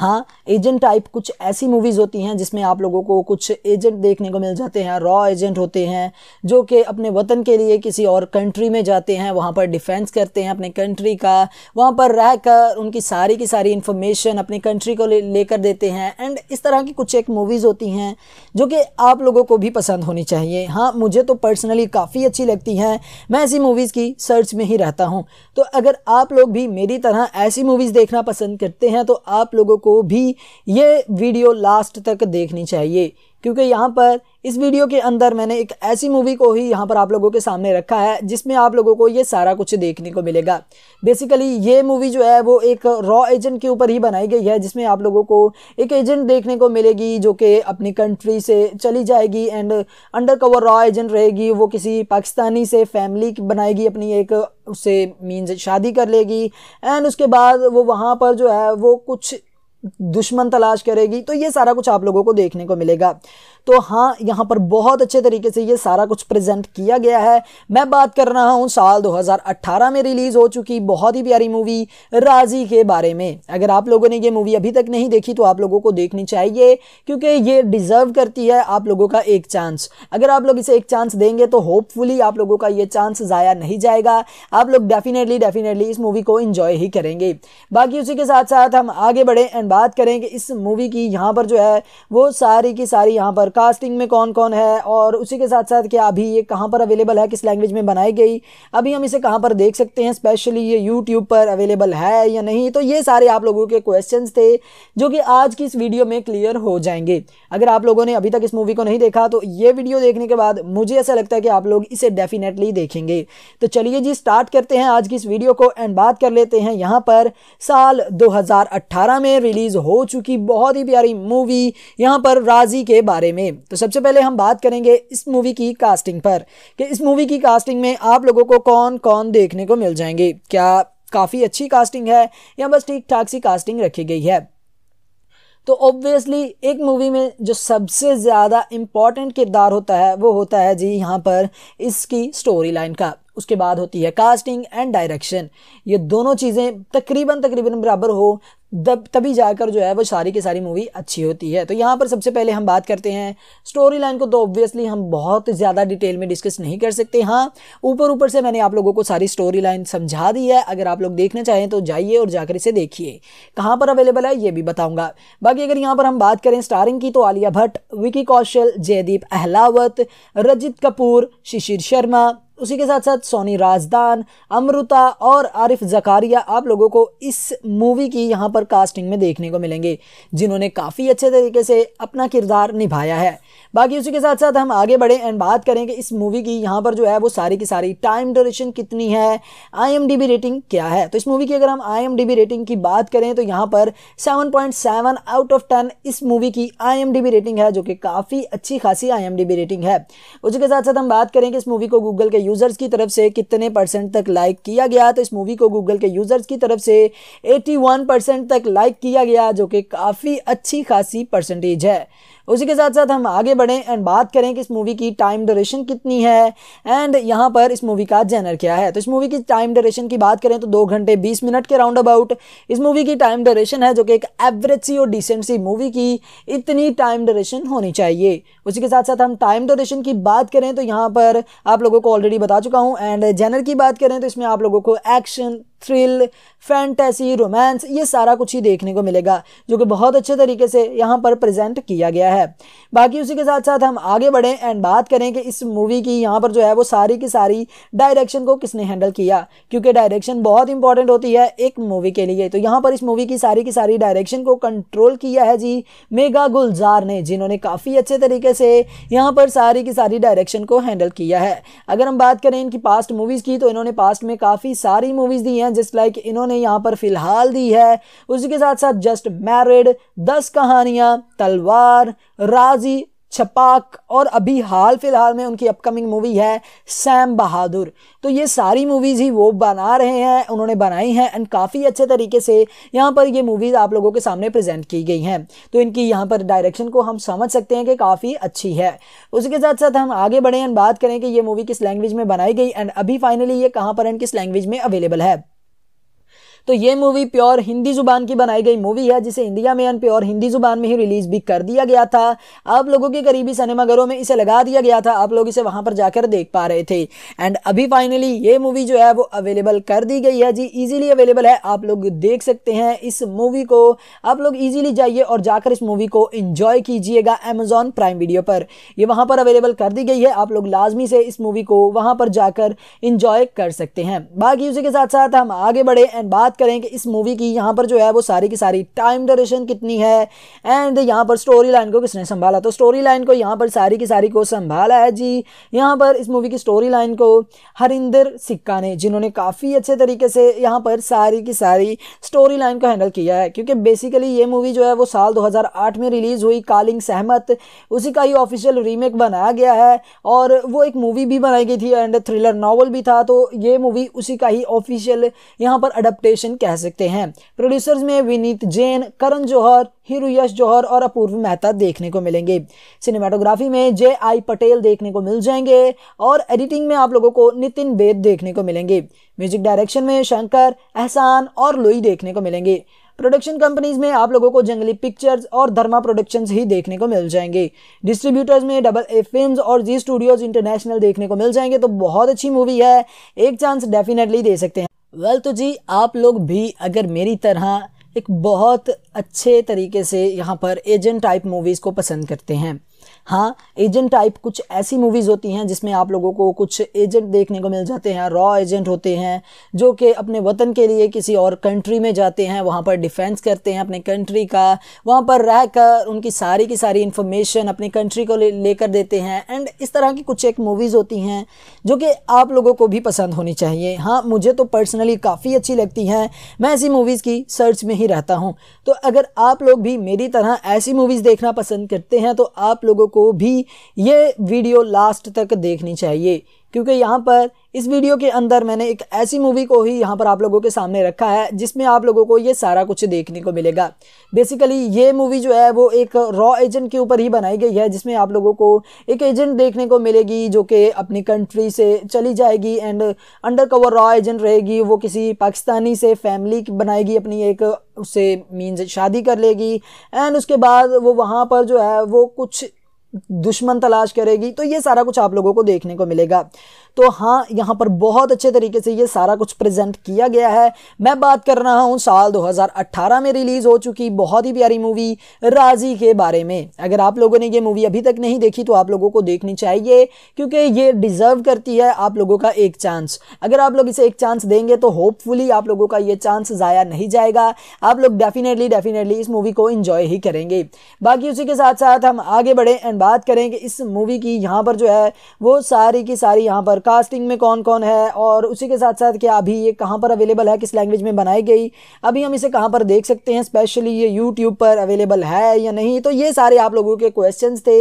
हाँ एजेंट टाइप कुछ ऐसी मूवीज़ होती हैं जिसमें आप लोगों को कुछ एजेंट देखने को मिल जाते हैं रॉ एजेंट होते हैं जो कि अपने वतन के लिए किसी और कंट्री में जाते हैं वहाँ पर डिफेंस करते हैं अपने कंट्री का वहाँ पर रह कर उनकी सारी की सारी इन्फॉर्मेशन अपनी कंट्री को लेकर ले देते हैं एंड इस तरह की कुछ एक मूवीज़ होती हैं जो कि आप लोगों को भी पसंद होनी चाहिए हाँ मुझे तो पर्सनली काफ़ी अच्छी लगती हैं मैं ऐसी मूवीज़ की सर्च में ही रहता हूँ तो अगर आप लोग भी मेरी तरह ऐसी मूवीज़ देखना पसंद करते हैं तो आप लोगों को को भी ये वीडियो लास्ट तक देखनी चाहिए क्योंकि यहाँ पर इस वीडियो के अंदर मैंने एक ऐसी मूवी को ही यहाँ पर आप लोगों के सामने रखा है जिसमें आप लोगों को ये सारा कुछ देखने को मिलेगा बेसिकली ये मूवी जो है वो एक रॉ एजेंट के ऊपर ही बनाई गई है जिसमें आप लोगों को एक एजेंट देखने को मिलेगी जो कि अपनी कंट्री से चली जाएगी एंड अंडर कवर रॉ एजेंट रहेगी वो किसी पाकिस्तानी से फैमिली बनाएगी अपनी एक उससे मीन्स शादी कर लेगी एंड उसके बाद वो वहाँ पर जो है वो कुछ दुश्मन तलाश करेगी तो ये सारा कुछ आप लोगों को देखने को मिलेगा तो हाँ यहाँ पर बहुत अच्छे तरीके से ये सारा कुछ प्रेजेंट किया गया है मैं बात कर रहा हूँ साल 2018 में रिलीज़ हो चुकी बहुत ही प्यारी मूवी राजी के बारे में अगर आप लोगों ने ये मूवी अभी तक नहीं देखी तो आप लोगों को देखनी चाहिए क्योंकि ये डिज़र्व करती है आप लोगों का एक चांस अगर आप लोग इसे एक चांस देंगे तो होपफुली आप लोगों का ये चांस ज़ाया नहीं जाएगा आप लोग डेफिनेटली डेफिनेटली इस मूवी को इन्जॉय ही करेंगे बाकी उसी के साथ साथ हम आगे बढ़ें एंड बात करें कि इस मूवी की यहाँ पर जो है वो सारी की सारी यहाँ पर कास्टिंग में कौन कौन है और उसी के साथ साथ क्या अभी ये कहाँ पर अवेलेबल है किस लैंग्वेज में बनाई गई अभी हम इसे कहाँ पर देख सकते हैं स्पेशली ये यूट्यूब पर अवेलेबल है या नहीं तो ये सारे आप लोगों के क्वेश्चन थे जो कि आज की इस वीडियो में क्लियर हो जाएंगे अगर आप लोगों ने अभी तक इस मूवी को नहीं देखा तो ये वीडियो देखने के बाद मुझे ऐसा लगता है कि आप लोग इसे डेफिनेटली देखेंगे तो चलिए जी स्टार्ट करते हैं आज की इस वीडियो को एंड बात कर लेते हैं यहाँ पर साल 2018 में रिलीज़ हो चुकी बहुत ही प्यारी मूवी यहाँ पर राजी के बारे में में तो सबसे पहले हम बात करेंगे इस मूवी की कास्टिंग पर कि इस मूवी की कास्टिंग में आप लोगों को कौन कौन देखने को मिल जाएंगे क्या काफ़ी अच्छी कास्टिंग है या बस ठीक ठाक सी कास्टिंग रखी गई है तो ऑब्वियसली एक मूवी में जो सबसे ज़्यादा इम्पॉर्टेंट किरदार होता है वो होता है जी यहाँ पर इसकी स्टोरी लाइन का उसके बाद होती है कास्टिंग एंड डायरेक्शन ये दोनों चीज़ें तकरीबन तकरीबन बराबर हो तब तभी जाकर जो है वो सारी की सारी मूवी अच्छी होती है तो यहाँ पर सबसे पहले हम बात करते हैं स्टोरी लाइन को तो ऑब्वियसली हम बहुत ज़्यादा डिटेल में डिस्कस नहीं कर सकते हाँ ऊपर ऊपर से मैंने आप लोगों को सारी स्टोरी लाइन समझा दी है अगर आप लोग देखना चाहें तो जाइए और जाकर इसे देखिए कहाँ पर अवेलेबल है ये भी बताऊँगा बाकी अगर यहाँ पर हम बात करें स्टारिंग की तो आलिया भट्ट विकी कौशल जयदीप अहलावत रजित कपूर शिशिर शर्मा उसी के साथ साथ सोनी राजदान अमृता और आरिफ जकारिया आप लोगों को इस मूवी की यहाँ पर पर कास्टिंग में देखने को मिलेंगे जिन्होंने काफ़ी अच्छे तरीके से अपना किरदार निभाया है बाकी उसी के साथ साथ हम आगे बढ़े एंड बात करें कि इस मूवी की यहाँ पर जो है वो सारी की सारी टाइम ड्यूरेशन कितनी है आई रेटिंग क्या है तो इस मूवी की अगर हम आई रेटिंग की बात करें तो यहाँ पर 7.7 आउट ऑफ 10 इस मूवी की आई रेटिंग है जो कि काफ़ी अच्छी खासी आई रेटिंग है उसी के साथ साथ हम बात करें कि इस मूवी को गूगल के यूज़र्स की तरफ से कितने परसेंट तक लाइक किया गया तो इस मूवी को गूगल के यूज़र्स की तरफ से 81 परसेंट तक लाइक किया गया जो कि काफ़ी अच्छी खासी परसेंटेज है उसी के साथ साथ हम आगे बढ़ें एंड बात करें कि इस मूवी की टाइम ड्यूरेशन कितनी है एंड यहाँ पर इस मूवी का जेनर क्या है तो इस मूवी की टाइम ड्यूरेशन की बात करें तो दो घंटे बीस मिनट के राउंड अबाउट इस मूवी की टाइम ड्यूरेशन है जो कि एक एवरेज सी और डिसेंट सी मूवी की इतनी टाइम ड्यूरेशन होनी चाहिए उसी के साथ साथ हम टाइम ड्यूरेशन की बात करें तो यहाँ पर आप लोगों को ऑलरेडी बता चुका हूँ एंड जेनर की बात करें तो इसमें आप लोगों को एक्शन थ्रिल फैंटेसी रोमांस ये सारा कुछ ही देखने को मिलेगा जो कि बहुत अच्छे तरीके से यहाँ पर प्रेजेंट किया गया है बाकी उसी के साथ साथ हम आगे बढ़ें एंड बात करें कि इस मूवी की यहाँ पर जो है वो सारी की सारी डायरेक्शन को किसने हैंडल किया क्योंकि डायरेक्शन बहुत इंपॉर्टेंट होती है एक मूवी के लिए तो यहाँ पर इस मूवी की सारी की सारी डायरेक्शन को कंट्रोल किया है जी मेगा गुलजार ने जिन्होंने काफ़ी अच्छे तरीके से यहाँ पर सारी की सारी डायरेक्शन को हैंडल किया है अगर हम बात करें इनकी पास्ट मूवीज़ की तो इन्होंने पास्ट में काफ़ी सारी मूवीज़ दी हैं हैं जिस लाइक इन्होंने यहाँ पर फ़िलहाल दी है उसी के साथ साथ जस्ट मैरिड दस कहानियाँ तलवार राजी छपाक और अभी हाल फिलहाल में उनकी अपकमिंग मूवी है सैम बहादुर तो ये सारी मूवीज़ ही वो बना रहे हैं उन्होंने बनाई हैं एंड काफ़ी अच्छे तरीके से यहाँ पर ये मूवीज़ आप लोगों के सामने प्रेजेंट की गई हैं तो इनकी यहाँ पर डायरेक्शन को हम समझ सकते हैं कि काफ़ी अच्छी है उसके साथ साथ हम आगे बढ़ें एंड बात करें कि ये मूवी किस लैंग्वेज में बनाई गई एंड अभी फाइनली ये कहाँ पर एंड किस लैंग्वेज में अवेलेबल है तो ये मूवी प्योर हिंदी जुबान की बनाई गई मूवी है जिसे इंडिया में प्योर हिंदी जुबान में ही रिलीज भी कर दिया गया था आप लोगों के करीबी सिनेमाघरों में इसे लगा दिया गया था आप लोग इसे वहां पर जाकर देख पा रहे थे एंड अभी फाइनली ये मूवी जो है वो अवेलेबल कर दी गई है जी ईजिली अवेलेबल है आप लोग देख सकते हैं इस मूवी को आप लोग ईजिली जाइए और जाकर इस मूवी को इंजॉय कीजिएगा एमेजॉन प्राइम वीडियो पर ये वहां पर अवेलेबल कर दी गई है आप लोग लाजमी से इस मूवी को वहां पर जाकर इंजॉय कर सकते हैं बाकी उसी के साथ साथ हम आगे बढ़े एंड बात बात करें कि इस मूवी की यहाँ पर जो है वो सारी की सारी टाइम ड्यूरेशन कितनी है एंड यहाँ पर स्टोरी लाइन को किसने संभाला तो स्टोरी लाइन को यहाँ पर सारी की सारी को संभाला है जी यहाँ पर इस मूवी की स्टोरी लाइन को हरिंदर सिक्का ने जिन्होंने काफ़ी अच्छे तरीके से यहाँ पर सारी की सारी स्टोरी लाइन को हैंडल किया है क्योंकि बेसिकली ये मूवी जो है वो साल दो में रिलीज़ हुई कालिंग सहमत उसी का ही ऑफिशियल रीमेक बनाया गया है और वो एक मूवी भी बनाई गई थी एंड थ्रिलर नावल भी था तो ये मूवी उसी का ही ऑफिशियल यहाँ पर अडप्टेशन कॉम्बिनेशन कह सकते हैं प्रोड्यूसर्स में विनीत जैन करण जौहर हीरो यश जौहर और अपूर्व मेहता देखने को मिलेंगे सिनेमाटोग्राफी में जे आई पटेल देखने को मिल जाएंगे और एडिटिंग में आप लोगों को नितिन बेद देखने को मिलेंगे म्यूजिक डायरेक्शन में शंकर एहसान और लोई देखने को मिलेंगे प्रोडक्शन कंपनीज में आप लोगों को जंगली पिक्चर्स और धर्मा प्रोडक्शंस ही देखने को मिल जाएंगे डिस्ट्रीब्यूटर्स में डबल ए फिल्म और जी स्टूडियोज इंटरनेशनल देखने को मिल जाएंगे तो बहुत अच्छी मूवी है एक चांस डेफिनेटली दे सकते हैं वेल तो जी आप लोग भी अगर मेरी तरह एक बहुत अच्छे तरीके से यहाँ पर एजेंट टाइप मूवीज़ को पसंद करते हैं हाँ एजेंट टाइप कुछ ऐसी मूवीज़ होती हैं जिसमें आप लोगों को कुछ एजेंट देखने को मिल जाते हैं रॉ एजेंट होते हैं जो कि अपने वतन के लिए किसी और कंट्री में जाते हैं वहाँ पर डिफेंस करते हैं अपने कंट्री का वहाँ पर रह कर उनकी सारी की सारी इन्फॉर्मेशन अपने कंट्री को लेकर ले देते हैं एंड इस तरह की कुछ एक मूवीज़ होती हैं जो कि आप लोगों को भी पसंद होनी चाहिए हाँ मुझे तो पर्सनली काफ़ी अच्छी लगती हैं मैं ऐसी मूवीज़ की सर्च में ही रहता हूँ तो अगर आप लोग भी मेरी तरह ऐसी मूवीज़ देखना पसंद करते हैं तो आप लोगों को भी ये वीडियो लास्ट तक देखनी चाहिए क्योंकि यहाँ पर इस वीडियो के अंदर मैंने एक ऐसी मूवी को ही यहाँ पर आप लोगों के सामने रखा है जिसमें आप लोगों को ये सारा कुछ देखने को मिलेगा बेसिकली ये मूवी जो है वो एक रॉ एजेंट के ऊपर ही बनाई गई है जिसमें आप लोगों को एक एजेंट देखने को मिलेगी जो कि अपनी कंट्री से चली जाएगी एंड अंडर कवर रॉ एजेंट रहेगी वो किसी पाकिस्तानी से फैमिली बनाएगी अपनी एक उससे मीन्स शादी कर लेगी एंड उसके बाद वो वहाँ पर जो है वो कुछ दुश्मन तलाश करेगी तो ये सारा कुछ आप लोगों को देखने को मिलेगा तो हाँ यहाँ पर बहुत अच्छे तरीके से ये सारा कुछ प्रेजेंट किया गया है मैं बात कर रहा हूँ साल 2018 में रिलीज़ हो चुकी बहुत ही प्यारी मूवी राजी के बारे में अगर आप लोगों ने ये मूवी अभी तक नहीं देखी तो आप लोगों को देखनी चाहिए क्योंकि ये डिज़र्व करती है आप लोगों का एक चांस अगर आप लोग इसे एक चांस देंगे तो होपफुली आप लोगों का ये चांस ज़ाया नहीं जाएगा आप लोग डेफिनेटली डेफिनेटली इस मूवी को इन्जॉय ही करेंगे बाकी उसी के साथ साथ हम आगे बढ़ें एंड बात करें कि इस मूवी की यहाँ पर जो है वो सारी की सारी यहाँ पर और कास्टिंग में कौन कौन है और उसी के साथ साथ क्या अभी ये कहाँ पर अवेलेबल है किस लैंग्वेज में बनाई गई अभी हम इसे कहाँ पर देख सकते हैं स्पेशली ये यूट्यूब पर अवेलेबल है या नहीं तो ये सारे आप लोगों के क्वेश्चन थे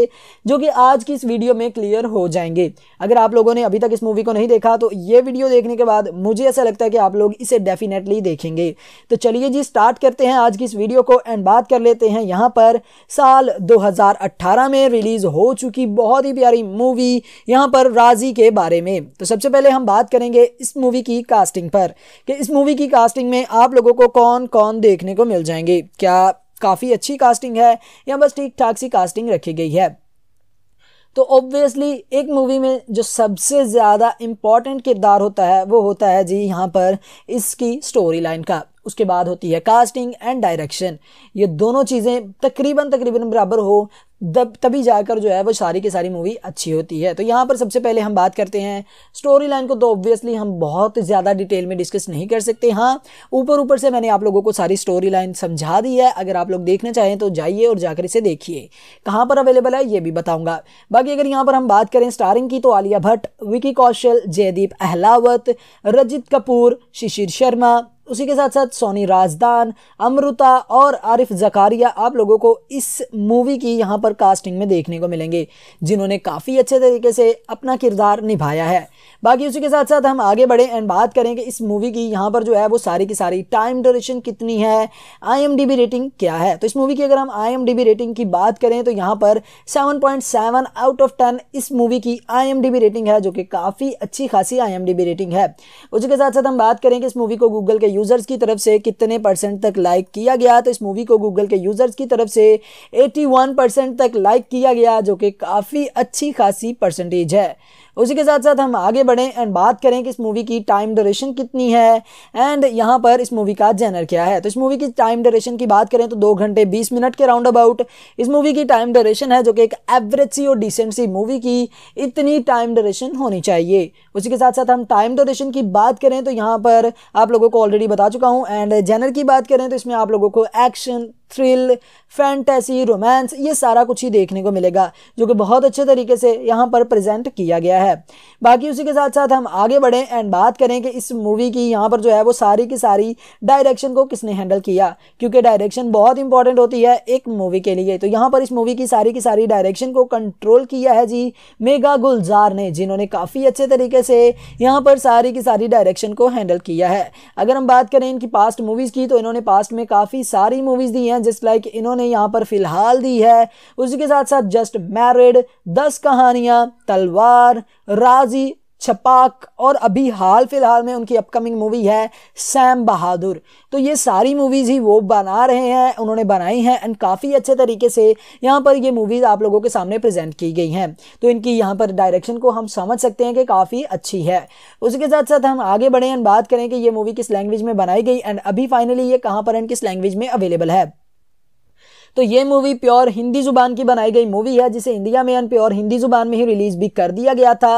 जो कि आज की इस वीडियो में क्लियर हो जाएंगे अगर आप लोगों ने अभी तक इस मूवी को नहीं देखा तो ये वीडियो देखने के बाद मुझे ऐसा लगता है कि आप लोग इसे डेफिनेटली देखेंगे तो चलिए जी स्टार्ट करते हैं आज की इस वीडियो को एंड बात कर लेते हैं यहाँ पर साल 2018 में रिलीज़ हो चुकी बहुत ही प्यारी मूवी यहाँ पर राजी के बारे में में तो सबसे पहले हम बात करेंगे इस मूवी की कास्टिंग पर कि इस मूवी की कास्टिंग में आप लोगों को कौन कौन देखने को मिल जाएंगे क्या काफ़ी अच्छी कास्टिंग है या बस ठीक ठाक सी कास्टिंग रखी गई है तो ऑब्वियसली एक मूवी में जो सबसे ज़्यादा इम्पॉर्टेंट किरदार होता है वो होता है जी यहाँ पर इसकी स्टोरी लाइन का उसके बाद होती है कास्टिंग एंड डायरेक्शन ये दोनों चीज़ें तकरीबन तकरीबन बराबर हो तब तभी जाकर जो है वो सारी की सारी मूवी अच्छी होती है तो यहाँ पर सबसे पहले हम बात करते हैं स्टोरी लाइन को तो ऑब्वियसली हम बहुत ज़्यादा डिटेल में डिस्कस नहीं कर सकते हाँ ऊपर ऊपर से मैंने आप लोगों को सारी स्टोरी लाइन समझा दी है अगर आप लोग देखना चाहें तो जाइए और जाकर इसे देखिए कहाँ पर अवेलेबल है ये भी बताऊँगा बाकी अगर यहाँ पर हम बात करें स्टारिंग की तो आलिया भट्ट विकी कौशल जयदीप अहलावत रजित कपूर शिशिर शर्मा उसी के साथ साथ सोनी राजदान अमृता और आरिफ जकारिया आप लोगों को इस मूवी की यहाँ पर कास्टिंग में देखने को मिलेंगे जिन्होंने काफ़ी अच्छे तरीके से अपना किरदार निभाया है बाकी उसी के साथ साथ हम आगे बढ़े एंड बात करें कि इस मूवी की यहाँ पर जो है वो सारी की सारी टाइम ड्यूरेशन कितनी है आई रेटिंग क्या है तो इस मूवी की अगर हम आई रेटिंग की बात करें तो यहाँ पर 7.7 आउट ऑफ 10 इस मूवी की आई रेटिंग है जो कि काफ़ी अच्छी खासी आई रेटिंग है उसी के साथ साथ हम बात करें कि इस मूवी को गूगल के यूज़र्स की तरफ से कितने परसेंट तक लाइक किया गया तो इस मूवी को गूगल के यूज़र्स की तरफ से 81 परसेंट तक लाइक किया गया जो कि काफ़ी अच्छी खासी परसेंटेज है उसी के साथ साथ हम आगे बढ़ें एंड बात करें कि इस मूवी की टाइम ड्यूरेशन कितनी है एंड यहाँ पर इस मूवी का जेनर क्या है तो इस मूवी की टाइम ड्यूरेशन की बात करें तो दो घंटे बीस मिनट के राउंड अबाउट इस मूवी की टाइम ड्यूरेशन है जो कि एक एवरेज सी और डिसेंट सी मूवी की इतनी टाइम ड्यूरेशन होनी चाहिए उसी के साथ साथ हम टाइम ड्यूरेशन की बात करें तो यहाँ पर आप लोगों को ऑलरेडी बता चुका हूँ एंड जेनर की बात करें तो इसमें आप लोगों को एक्शन थ्रिल फैंटेसी रोमांस ये सारा कुछ ही देखने को मिलेगा जो कि बहुत अच्छे तरीके से यहाँ पर प्रेजेंट किया गया है बाकी उसी के साथ साथ हम आगे बढ़ें एंड बात करें कि इस मूवी की यहाँ पर जो है वो सारी की सारी डायरेक्शन को किसने हैंडल किया क्योंकि डायरेक्शन बहुत इंपॉर्टेंट होती है एक मूवी के लिए तो यहाँ पर इस मूवी की सारी की सारी डायरेक्शन को कंट्रोल किया है जी मेगा गुलजार ने जिन्होंने काफ़ी अच्छे तरीके से यहाँ पर सारी की सारी डायरेक्शन को हैंडल किया है अगर हम बात करें इनकी पास्ट मूवीज़ की तो इन्होंने पास्ट में काफ़ी सारी मूवीज़ दी हैं हैं जिस लाइक इन्होंने यहाँ पर फ़िलहाल दी है उसी के साथ साथ जस्ट मैरिड दस कहानियाँ तलवार राजी छपाक और अभी हाल फिलहाल में उनकी अपकमिंग मूवी है सैम बहादुर तो ये सारी मूवीज़ ही वो बना रहे हैं उन्होंने बनाई हैं एंड काफ़ी अच्छे तरीके से यहाँ पर ये मूवीज़ आप लोगों के सामने प्रेजेंट की गई हैं तो इनकी यहाँ पर डायरेक्शन को हम समझ सकते हैं कि काफ़ी अच्छी है उसके साथ साथ हम आगे बढ़ें एंड बात करें कि ये मूवी किस लैंग्वेज में बनाई गई एंड अभी फाइनली ये कहाँ पर एंड किस लैंग्वेज में अवेलेबल है तो ये मूवी प्योर हिंदी जुबान की बनाई गई मूवी है जिसे इंडिया में एंड प्योर हिंदी जुबान में ही रिलीज भी कर दिया गया था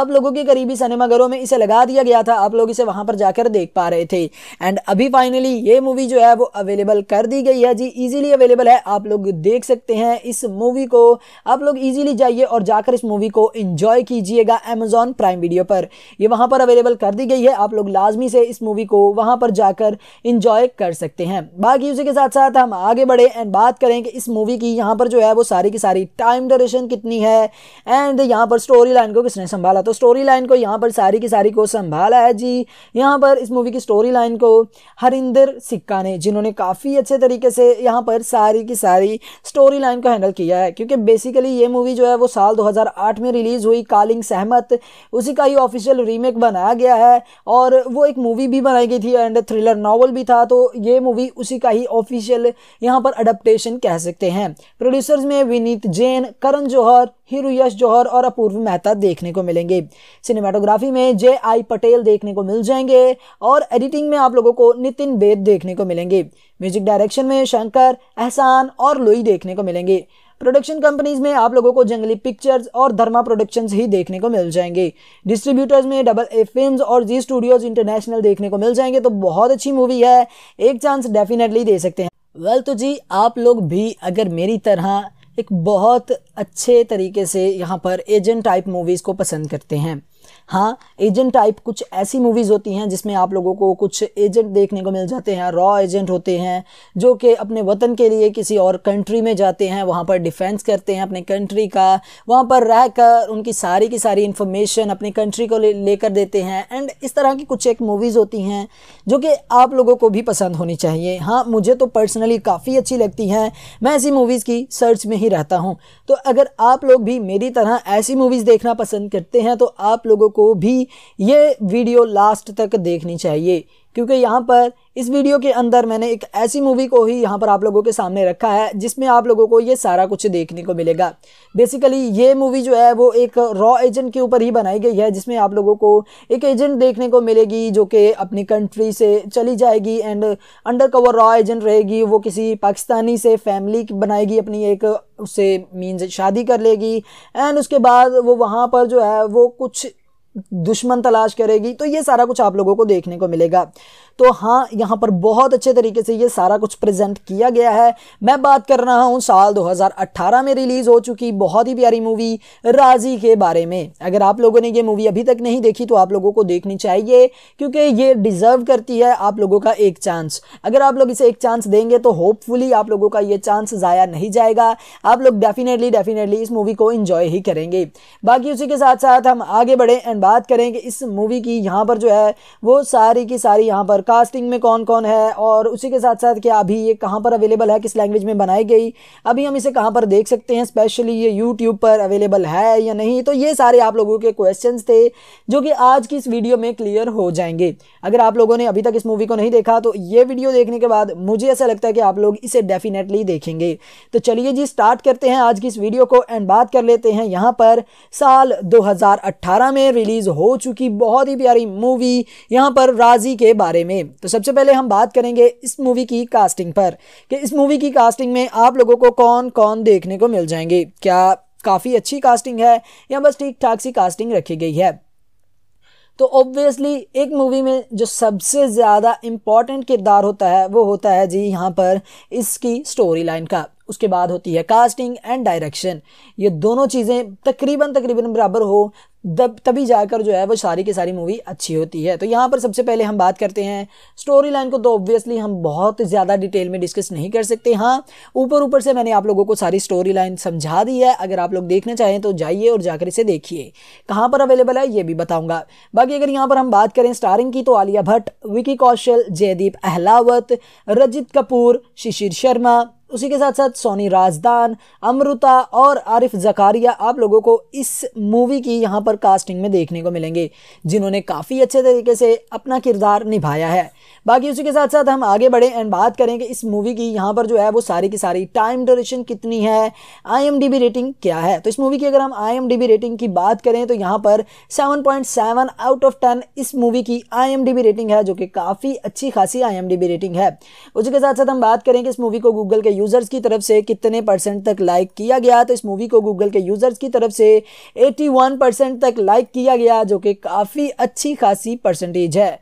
आप लोगों के करीबी सिनेमाघरों में इसे लगा दिया गया था आप लोग इसे वहां पर जाकर देख पा रहे थे एंड अभी फाइनली ये मूवी जो है वो अवेलेबल कर दी गई है जी ईजिली अवेलेबल है आप लोग देख सकते हैं इस मूवी को आप लोग ईजिली जाइए और जाकर इस मूवी को इंजॉय कीजिएगा एमेजॉन प्राइम वीडियो पर यह वहां पर अवेलेबल कर दी गई है आप लोग लाजमी से इस मूवी को वहां पर जाकर इंजॉय कर सकते हैं बाकी उसी के साथ साथ हम आगे बढ़े एंड बात बात करें कि इस मूवी की यहाँ पर जो है वो सारी की सारी टाइम ड्यूरेशन कितनी है एंड यहाँ पर स्टोरी लाइन को किसने संभाला तो स्टोरी लाइन को यहाँ पर सारी की सारी को संभाला है जी यहाँ पर इस मूवी की स्टोरी लाइन को हरिंदर सिक्का ने जिन्होंने काफ़ी अच्छे तरीके से यहाँ पर सारी की सारी स्टोरी लाइन को हैंडल किया है क्योंकि बेसिकली ये मूवी जो है वो साल दो में रिलीज़ हुई कालिंग सहमत उसी का ही ऑफिशियल रीमेक बनाया गया है और वो एक मूवी भी बनाई गई थी एंड थ्रिलर नावल भी था तो ये मूवी उसी का ही ऑफिशियल यहाँ पर अडप्टेशन कॉम्बिनेशन कह सकते हैं प्रोड्यूसर्स में विनीत जैन करण जौहर हीरो यश जौहर और अपूर्व मेहता देखने को मिलेंगे सिनेमाटोग्राफी में जे आई पटेल देखने को मिल जाएंगे और एडिटिंग में आप लोगों को नितिन बेद देखने को मिलेंगे म्यूजिक डायरेक्शन में शंकर एहसान और लोई देखने को मिलेंगे प्रोडक्शन कंपनीज में आप लोगों को जंगली पिक्चर्स और धर्मा प्रोडक्शंस ही देखने को मिल जाएंगे डिस्ट्रीब्यूटर्स में डबल ए फिल्म और जी स्टूडियोज इंटरनेशनल देखने को मिल जाएंगे तो बहुत अच्छी मूवी है एक चांस डेफिनेटली दे सकते हैं वेल तो जी आप लोग भी अगर मेरी तरह एक बहुत अच्छे तरीके से यहाँ पर एजेंट टाइप मूवीज़ को पसंद करते हैं हाँ एजेंट टाइप कुछ ऐसी मूवीज़ होती हैं जिसमें आप लोगों को कुछ एजेंट देखने को मिल जाते हैं रॉ एजेंट होते हैं जो कि अपने वतन के लिए किसी और कंट्री में जाते हैं वहाँ पर डिफेंस करते हैं अपने कंट्री का वहाँ पर रह कर उनकी सारी की सारी इन्फॉर्मेशन अपने कंट्री को लेकर ले देते हैं एंड इस तरह की कुछ एक मूवीज़ होती हैं जो कि आप लोगों को भी पसंद होनी चाहिए हाँ मुझे तो पर्सनली काफ़ी अच्छी लगती हैं मैं ऐसी मूवीज़ की सर्च में ही रहता हूँ तो अगर आप लोग भी मेरी तरह ऐसी मूवीज़ देखना पसंद करते हैं तो आप लोगों को भी ये वीडियो लास्ट तक देखनी चाहिए क्योंकि यहाँ पर इस वीडियो के अंदर मैंने एक ऐसी मूवी को ही यहाँ पर आप लोगों के सामने रखा है जिसमें आप लोगों को ये सारा कुछ देखने को मिलेगा बेसिकली ये मूवी जो है वो एक रॉ एजेंट के ऊपर ही बनाई गई है जिसमें आप लोगों को एक एजेंट देखने को मिलेगी जो कि अपनी कंट्री से चली जाएगी एंड अंडर कवर रॉ एजेंट रहेगी वो किसी पाकिस्तानी से फैमिली बनाएगी अपनी एक उससे मीन्स शादी कर लेगी एंड उसके बाद वो वहाँ पर जो है वो कुछ दुश्मन तलाश करेगी तो ये सारा कुछ आप लोगों को देखने को मिलेगा तो हाँ यहाँ पर बहुत अच्छे तरीके से ये सारा कुछ प्रेजेंट किया गया है मैं बात कर रहा हूँ साल 2018 में रिलीज़ हो चुकी बहुत ही प्यारी मूवी राजी के बारे में अगर आप लोगों ने ये मूवी अभी तक नहीं देखी तो आप लोगों को देखनी चाहिए क्योंकि ये डिज़र्व करती है आप लोगों का एक चांस अगर आप लोग इसे एक चांस देंगे तो होपफुली आप लोगों का ये चांस ज़ाया नहीं जाएगा आप लोग डेफिनेटली डेफिनेटली इस मूवी को इन्जॉय ही करेंगे बाकी उसी के साथ साथ हम आगे बढ़ें एंड बात करें कि इस मूवी की यहाँ पर जो है वो सारी की सारी यहाँ पर और कास्टिंग में कौन कौन है और उसी के साथ साथ क्या अभी ये कहाँ पर अवेलेबल है किस लैंग्वेज में बनाई गई अभी हम इसे कहाँ पर देख सकते हैं स्पेशली ये यूट्यूब पर अवेलेबल है या नहीं तो ये सारे आप लोगों के क्वेश्चन थे जो कि आज की इस वीडियो में क्लियर हो जाएंगे अगर आप लोगों ने अभी तक इस मूवी को नहीं देखा तो ये वीडियो देखने के बाद मुझे ऐसा लगता है कि आप लोग इसे डेफिनेटली देखेंगे तो चलिए जी स्टार्ट करते हैं आज की इस वीडियो को एंड बात कर लेते हैं यहाँ पर साल 2018 में रिलीज़ हो चुकी बहुत ही प्यारी मूवी यहाँ पर राजी के बारे में में तो सबसे पहले हम बात करेंगे इस मूवी की कास्टिंग पर कि इस मूवी की कास्टिंग में आप लोगों को कौन कौन देखने को मिल जाएंगे क्या काफ़ी अच्छी कास्टिंग है या बस ठीक ठाक सी कास्टिंग रखी गई है तो ऑब्वियसली एक मूवी में जो सबसे ज़्यादा इम्पॉर्टेंट किरदार होता है वो होता है जी यहाँ पर इसकी स्टोरी लाइन का उसके बाद होती है कास्टिंग एंड डायरेक्शन ये दोनों चीज़ें तकरीबन तकरीबन बराबर हो तब तभी जाकर जो है वो सारी की सारी मूवी अच्छी होती है तो यहाँ पर सबसे पहले हम बात करते हैं स्टोरी लाइन को तो ऑब्वियसली हम बहुत ज़्यादा डिटेल में डिस्कस नहीं कर सकते हाँ ऊपर ऊपर से मैंने आप लोगों को सारी स्टोरी लाइन समझा दी है अगर आप लोग देखना चाहें तो जाइए और जाकर इसे देखिए कहाँ पर अवेलेबल है ये भी बताऊँगा बाकी अगर यहाँ पर हम बात करें स्टारिंग की तो आलिया भट्ट विकी कौशल जयदीप अहलावत रजित कपूर शिशिर शर्मा उसी के साथ साथ सोनी राजदान अमृता और आरिफ जकारिया आप लोगों को इस मूवी की यहाँ पर कास्टिंग में देखने को मिलेंगे जिन्होंने काफ़ी अच्छे तरीके से अपना किरदार निभाया है बाकी उसी के साथ साथ हम आगे बढ़े एंड बात करें कि इस मूवी की यहाँ पर जो है वो सारी की सारी टाइम ड्यूरेशन कितनी है आई रेटिंग क्या है तो इस मूवी की अगर हम आई रेटिंग की बात करें तो यहाँ पर सेवन आउट ऑफ टेन इस मूवी की आई रेटिंग है जो कि काफ़ी अच्छी खासी आई रेटिंग है उसी के साथ साथ हम बात करें कि इस मूवी को गूगल के यूज़र्स की तरफ से कितने परसेंट तक लाइक किया गया तो इस मूवी को गूगल के यूज़र्स की तरफ से 81 परसेंट तक लाइक किया गया जो कि काफ़ी अच्छी खासी परसेंटेज है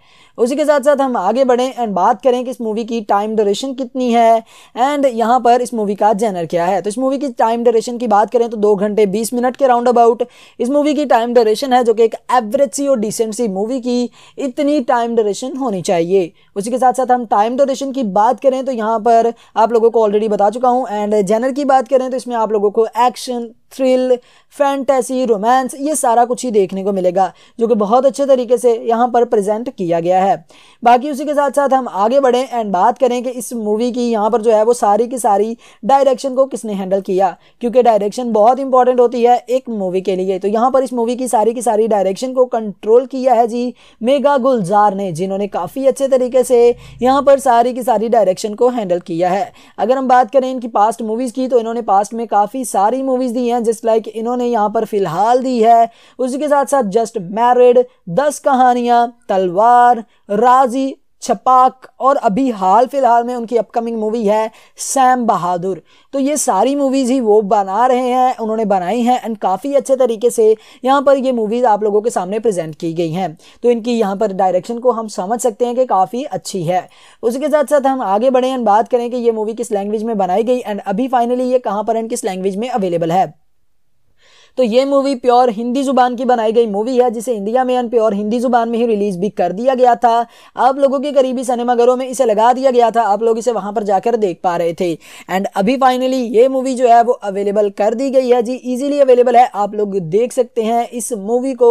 उसी के साथ साथ हम आगे बढ़ें एंड बात करें कि इस मूवी की टाइम ड्यूरेशन कितनी है एंड यहाँ पर इस मूवी का जेनर क्या है तो इस मूवी की टाइम ड्यूरेशन की बात करें तो दो घंटे बीस मिनट के राउंड अबाउट इस मूवी की टाइम ड्यूरेशन है जो कि एक एवरेज सी और डिसेंट सी मूवी की इतनी टाइम ड्यूरेशन होनी चाहिए उसी के साथ साथ हम टाइम ड्यूरेशन की बात करें तो यहाँ पर आप लोगों को ऑलरेडी बता चुका हूँ एंड जेनर की बात करें तो इसमें आप लोगों को एक्शन थ्रिल फैंटेसी रोमांस ये सारा कुछ ही देखने को मिलेगा जो कि बहुत अच्छे तरीके से यहाँ पर प्रेजेंट किया गया है बाकी उसी के साथ साथ हम आगे बढ़ें एंड बात करें कि इस मूवी की यहाँ पर जो है वो सारी की सारी डायरेक्शन को किसने हैंडल किया क्योंकि डायरेक्शन बहुत इंपॉर्टेंट होती है एक मूवी के लिए तो यहाँ पर इस मूवी की सारी की सारी डायरेक्शन को कंट्रोल किया है जी मेगा गुलजार ने जिन्होंने काफ़ी अच्छे तरीके से यहाँ पर सारी की सारी डायरेक्शन को हैंडल किया है अगर हम बात करें इनकी पास्ट मूवीज़ की तो इन्होंने पास्ट में काफ़ी सारी मूवीज़ दी हैं हैं जिस लाइक इन्होंने यहाँ पर फ़िलहाल दी है उसी के साथ साथ जस्ट मैरिड दस कहानियाँ तलवार राजी छपाक और अभी हाल फिलहाल में उनकी अपकमिंग मूवी है सैम बहादुर तो ये सारी मूवीज़ ही वो बना रहे हैं उन्होंने बनाई हैं एंड काफ़ी अच्छे तरीके से यहाँ पर ये मूवीज़ आप लोगों के सामने प्रेजेंट की गई हैं तो इनकी यहाँ पर डायरेक्शन को हम समझ सकते हैं कि काफ़ी अच्छी है उसके साथ साथ हम आगे बढ़ें एंड बात करें कि ये मूवी किस लैंग्वेज में बनाई गई एंड अभी फाइनली ये कहाँ पर एंड किस लैंग्वेज में अवेलेबल है तो ये मूवी प्योर हिंदी जुबान की बनाई गई मूवी है जिसे इंडिया में प्योर हिंदी जुबान में ही रिलीज भी कर दिया गया था आप लोगों के करीबी सिनेमाघरों में इसे लगा दिया गया था आप लोग इसे वहां पर जाकर देख पा रहे थे एंड अभी फाइनली ये मूवी जो है वो अवेलेबल कर दी गई है जी ईजिली अवेलेबल है आप लोग देख सकते हैं इस मूवी को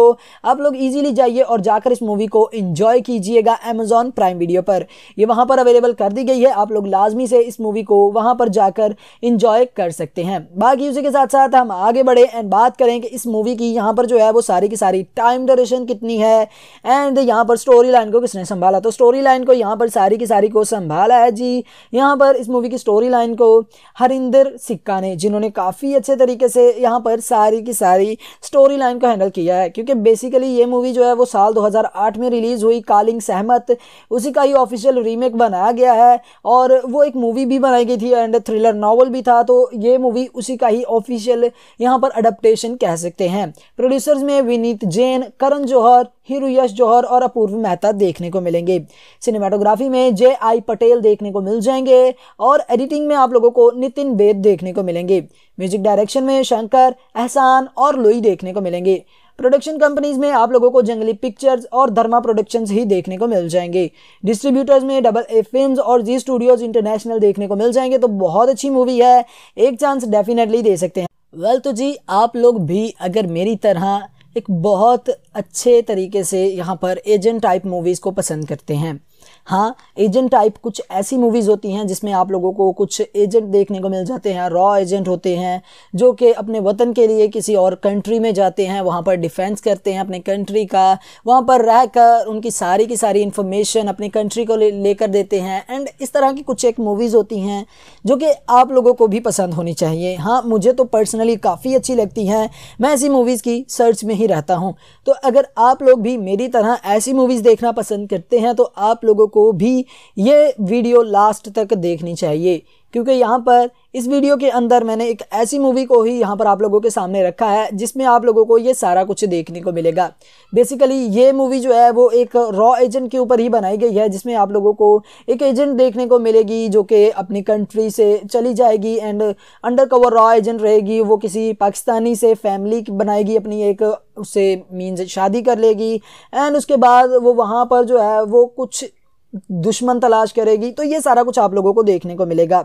आप लोग ईजिली जाइए और जाकर इस मूवी को इंजॉय कीजिएगा एमेजॉन प्राइम वीडियो पर ये वहां पर अवेलेबल कर दी गई है आप लोग लाजमी से इस मूवी को वहां पर जाकर इंजॉय कर सकते हैं बाकी उसी के साथ साथ हम आगे बढ़े एंड बात करें कि इस मूवी की यहाँ पर जो है वो सारी की सारी टाइम ड्यूरेशन कितनी है एंड यहाँ पर स्टोरी लाइन को किसने संभाला तो स्टोरी लाइन को यहाँ पर सारी की सारी को संभाला है जी यहाँ पर इस मूवी की स्टोरी लाइन को हरिंदर सिक्का ने जिन्होंने काफ़ी अच्छे तरीके से यहाँ पर सारी की सारी स्टोरी लाइन को हैंडल किया है क्योंकि बेसिकली ये मूवी जो है वो साल 2008 में रिलीज़ हुई कालिंग सहमत उसी का ही ऑफिशियल रीमेक बनाया गया है और वो एक मूवी भी बनाई गई थी एंड थ्रिलर नावल भी था तो ये मूवी उसी का ही ऑफिशियल यहाँ पर अडप्टेशन कॉम्बिनेशन कह सकते हैं प्रोड्यूसर्स में विनीत जैन करण जौहर हीरो यश जौहर और अपूर्व मेहता देखने को मिलेंगे सिनेमाटोग्राफी में जे आई पटेल देखने को मिल जाएंगे और एडिटिंग में आप लोगों को नितिन बेद देखने को मिलेंगे म्यूजिक डायरेक्शन में शंकर एहसान और लोई देखने को मिलेंगे प्रोडक्शन कंपनीज में आप लोगों को जंगली पिक्चर्स और धर्मा प्रोडक्शंस ही देखने को मिल जाएंगे डिस्ट्रीब्यूटर्स में डबल ए फिल्म और जी स्टूडियोज इंटरनेशनल देखने को मिल जाएंगे तो बहुत अच्छी मूवी है एक चांस डेफिनेटली दे सकते हैं वेल तो जी आप लोग भी अगर मेरी तरह एक बहुत अच्छे तरीके से यहाँ पर एजेंट टाइप मूवीज़ को पसंद करते हैं हाँ एजेंट टाइप कुछ ऐसी मूवीज़ होती हैं जिसमें आप लोगों को कुछ एजेंट देखने को मिल जाते हैं रॉ एजेंट होते हैं जो कि अपने वतन के लिए किसी और कंट्री में जाते हैं वहाँ पर डिफेंस करते हैं अपने कंट्री का वहाँ पर रह कर उनकी सारी की सारी इन्फॉर्मेशन अपनी कंट्री को लेकर ले देते हैं एंड इस तरह की कुछ एक मूवीज़ होती हैं जो कि आप लोगों को भी पसंद होनी चाहिए हाँ मुझे तो पर्सनली काफ़ी अच्छी लगती हैं मैं ऐसी मूवीज़ की सर्च में ही रहता हूँ तो अगर आप लोग भी मेरी तरह ऐसी मूवीज़ देखना पसंद करते हैं तो आप लोगों को को भी ये वीडियो लास्ट तक देखनी चाहिए क्योंकि यहाँ पर इस वीडियो के अंदर मैंने एक ऐसी मूवी को ही यहाँ पर आप लोगों के सामने रखा है जिसमें आप लोगों को ये सारा कुछ देखने को मिलेगा बेसिकली ये मूवी जो है वो एक रॉ एजेंट के ऊपर ही बनाई गई है जिसमें आप लोगों को एक एजेंट देखने को मिलेगी जो कि अपनी कंट्री से चली जाएगी एंड अंडर कवर रॉ एजेंट रहेगी वो किसी पाकिस्तानी से फैमिली बनाएगी अपनी एक उससे मीन्स शादी कर लेगी एंड उसके बाद वो वहाँ पर जो है वो कुछ दुश्मन तलाश करेगी तो ये सारा कुछ आप लोगों को देखने को मिलेगा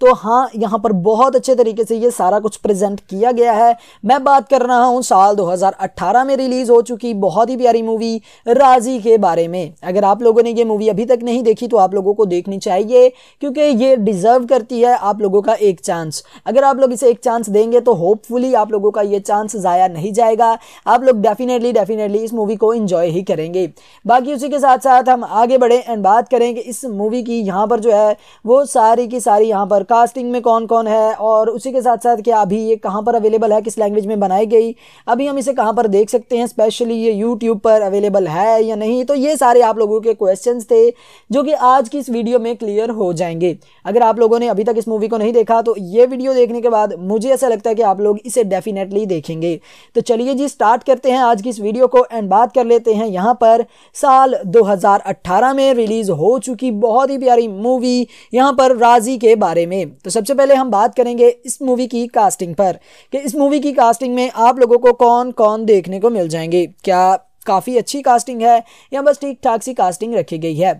तो हाँ यहाँ पर बहुत अच्छे तरीके से ये सारा कुछ प्रेजेंट किया गया है मैं बात कर रहा हूँ साल 2018 में रिलीज़ हो चुकी बहुत ही प्यारी मूवी राजी के बारे में अगर आप लोगों ने ये मूवी अभी तक नहीं देखी तो आप लोगों को देखनी चाहिए क्योंकि ये डिज़र्व करती है आप लोगों का एक चांस अगर आप लोग इसे एक चांस देंगे तो होपफुली आप लोगों का ये चांस ज़ाया नहीं जाएगा आप लोग डेफिनेटली डेफिनेटली इस मूवी को इन्जॉय ही करेंगे बाकी उसी के साथ साथ हम आगे बढ़ें एंड बात करें कि इस मूवी की यहाँ पर जो है वो सारी की सारी यहाँ पर और कास्टिंग में कौन कौन है और उसी के साथ साथ क्या अभी ये कहाँ पर अवेलेबल है किस लैंग्वेज में बनाई गई अभी हम इसे कहाँ पर देख सकते हैं स्पेशली ये यूट्यूब पर अवेलेबल है या नहीं तो ये सारे आप लोगों के क्वेश्चन थे जो कि आज की इस वीडियो में क्लियर हो जाएंगे अगर आप लोगों ने अभी तक इस मूवी को नहीं देखा तो ये वीडियो देखने के बाद मुझे ऐसा लगता है कि आप लोग इसे डेफिनेटली देखेंगे तो चलिए जी स्टार्ट करते हैं आज की इस वीडियो को एंड बात कर लेते हैं यहाँ पर साल 2018 में रिलीज़ हो चुकी बहुत ही प्यारी मूवी यहाँ पर राजी के बारे में में तो सबसे पहले हम बात करेंगे इस मूवी की कास्टिंग पर कि इस मूवी की कास्टिंग में आप लोगों को कौन कौन देखने को मिल जाएंगे क्या काफ़ी अच्छी कास्टिंग है या बस ठीक ठाक सी कास्टिंग रखी गई है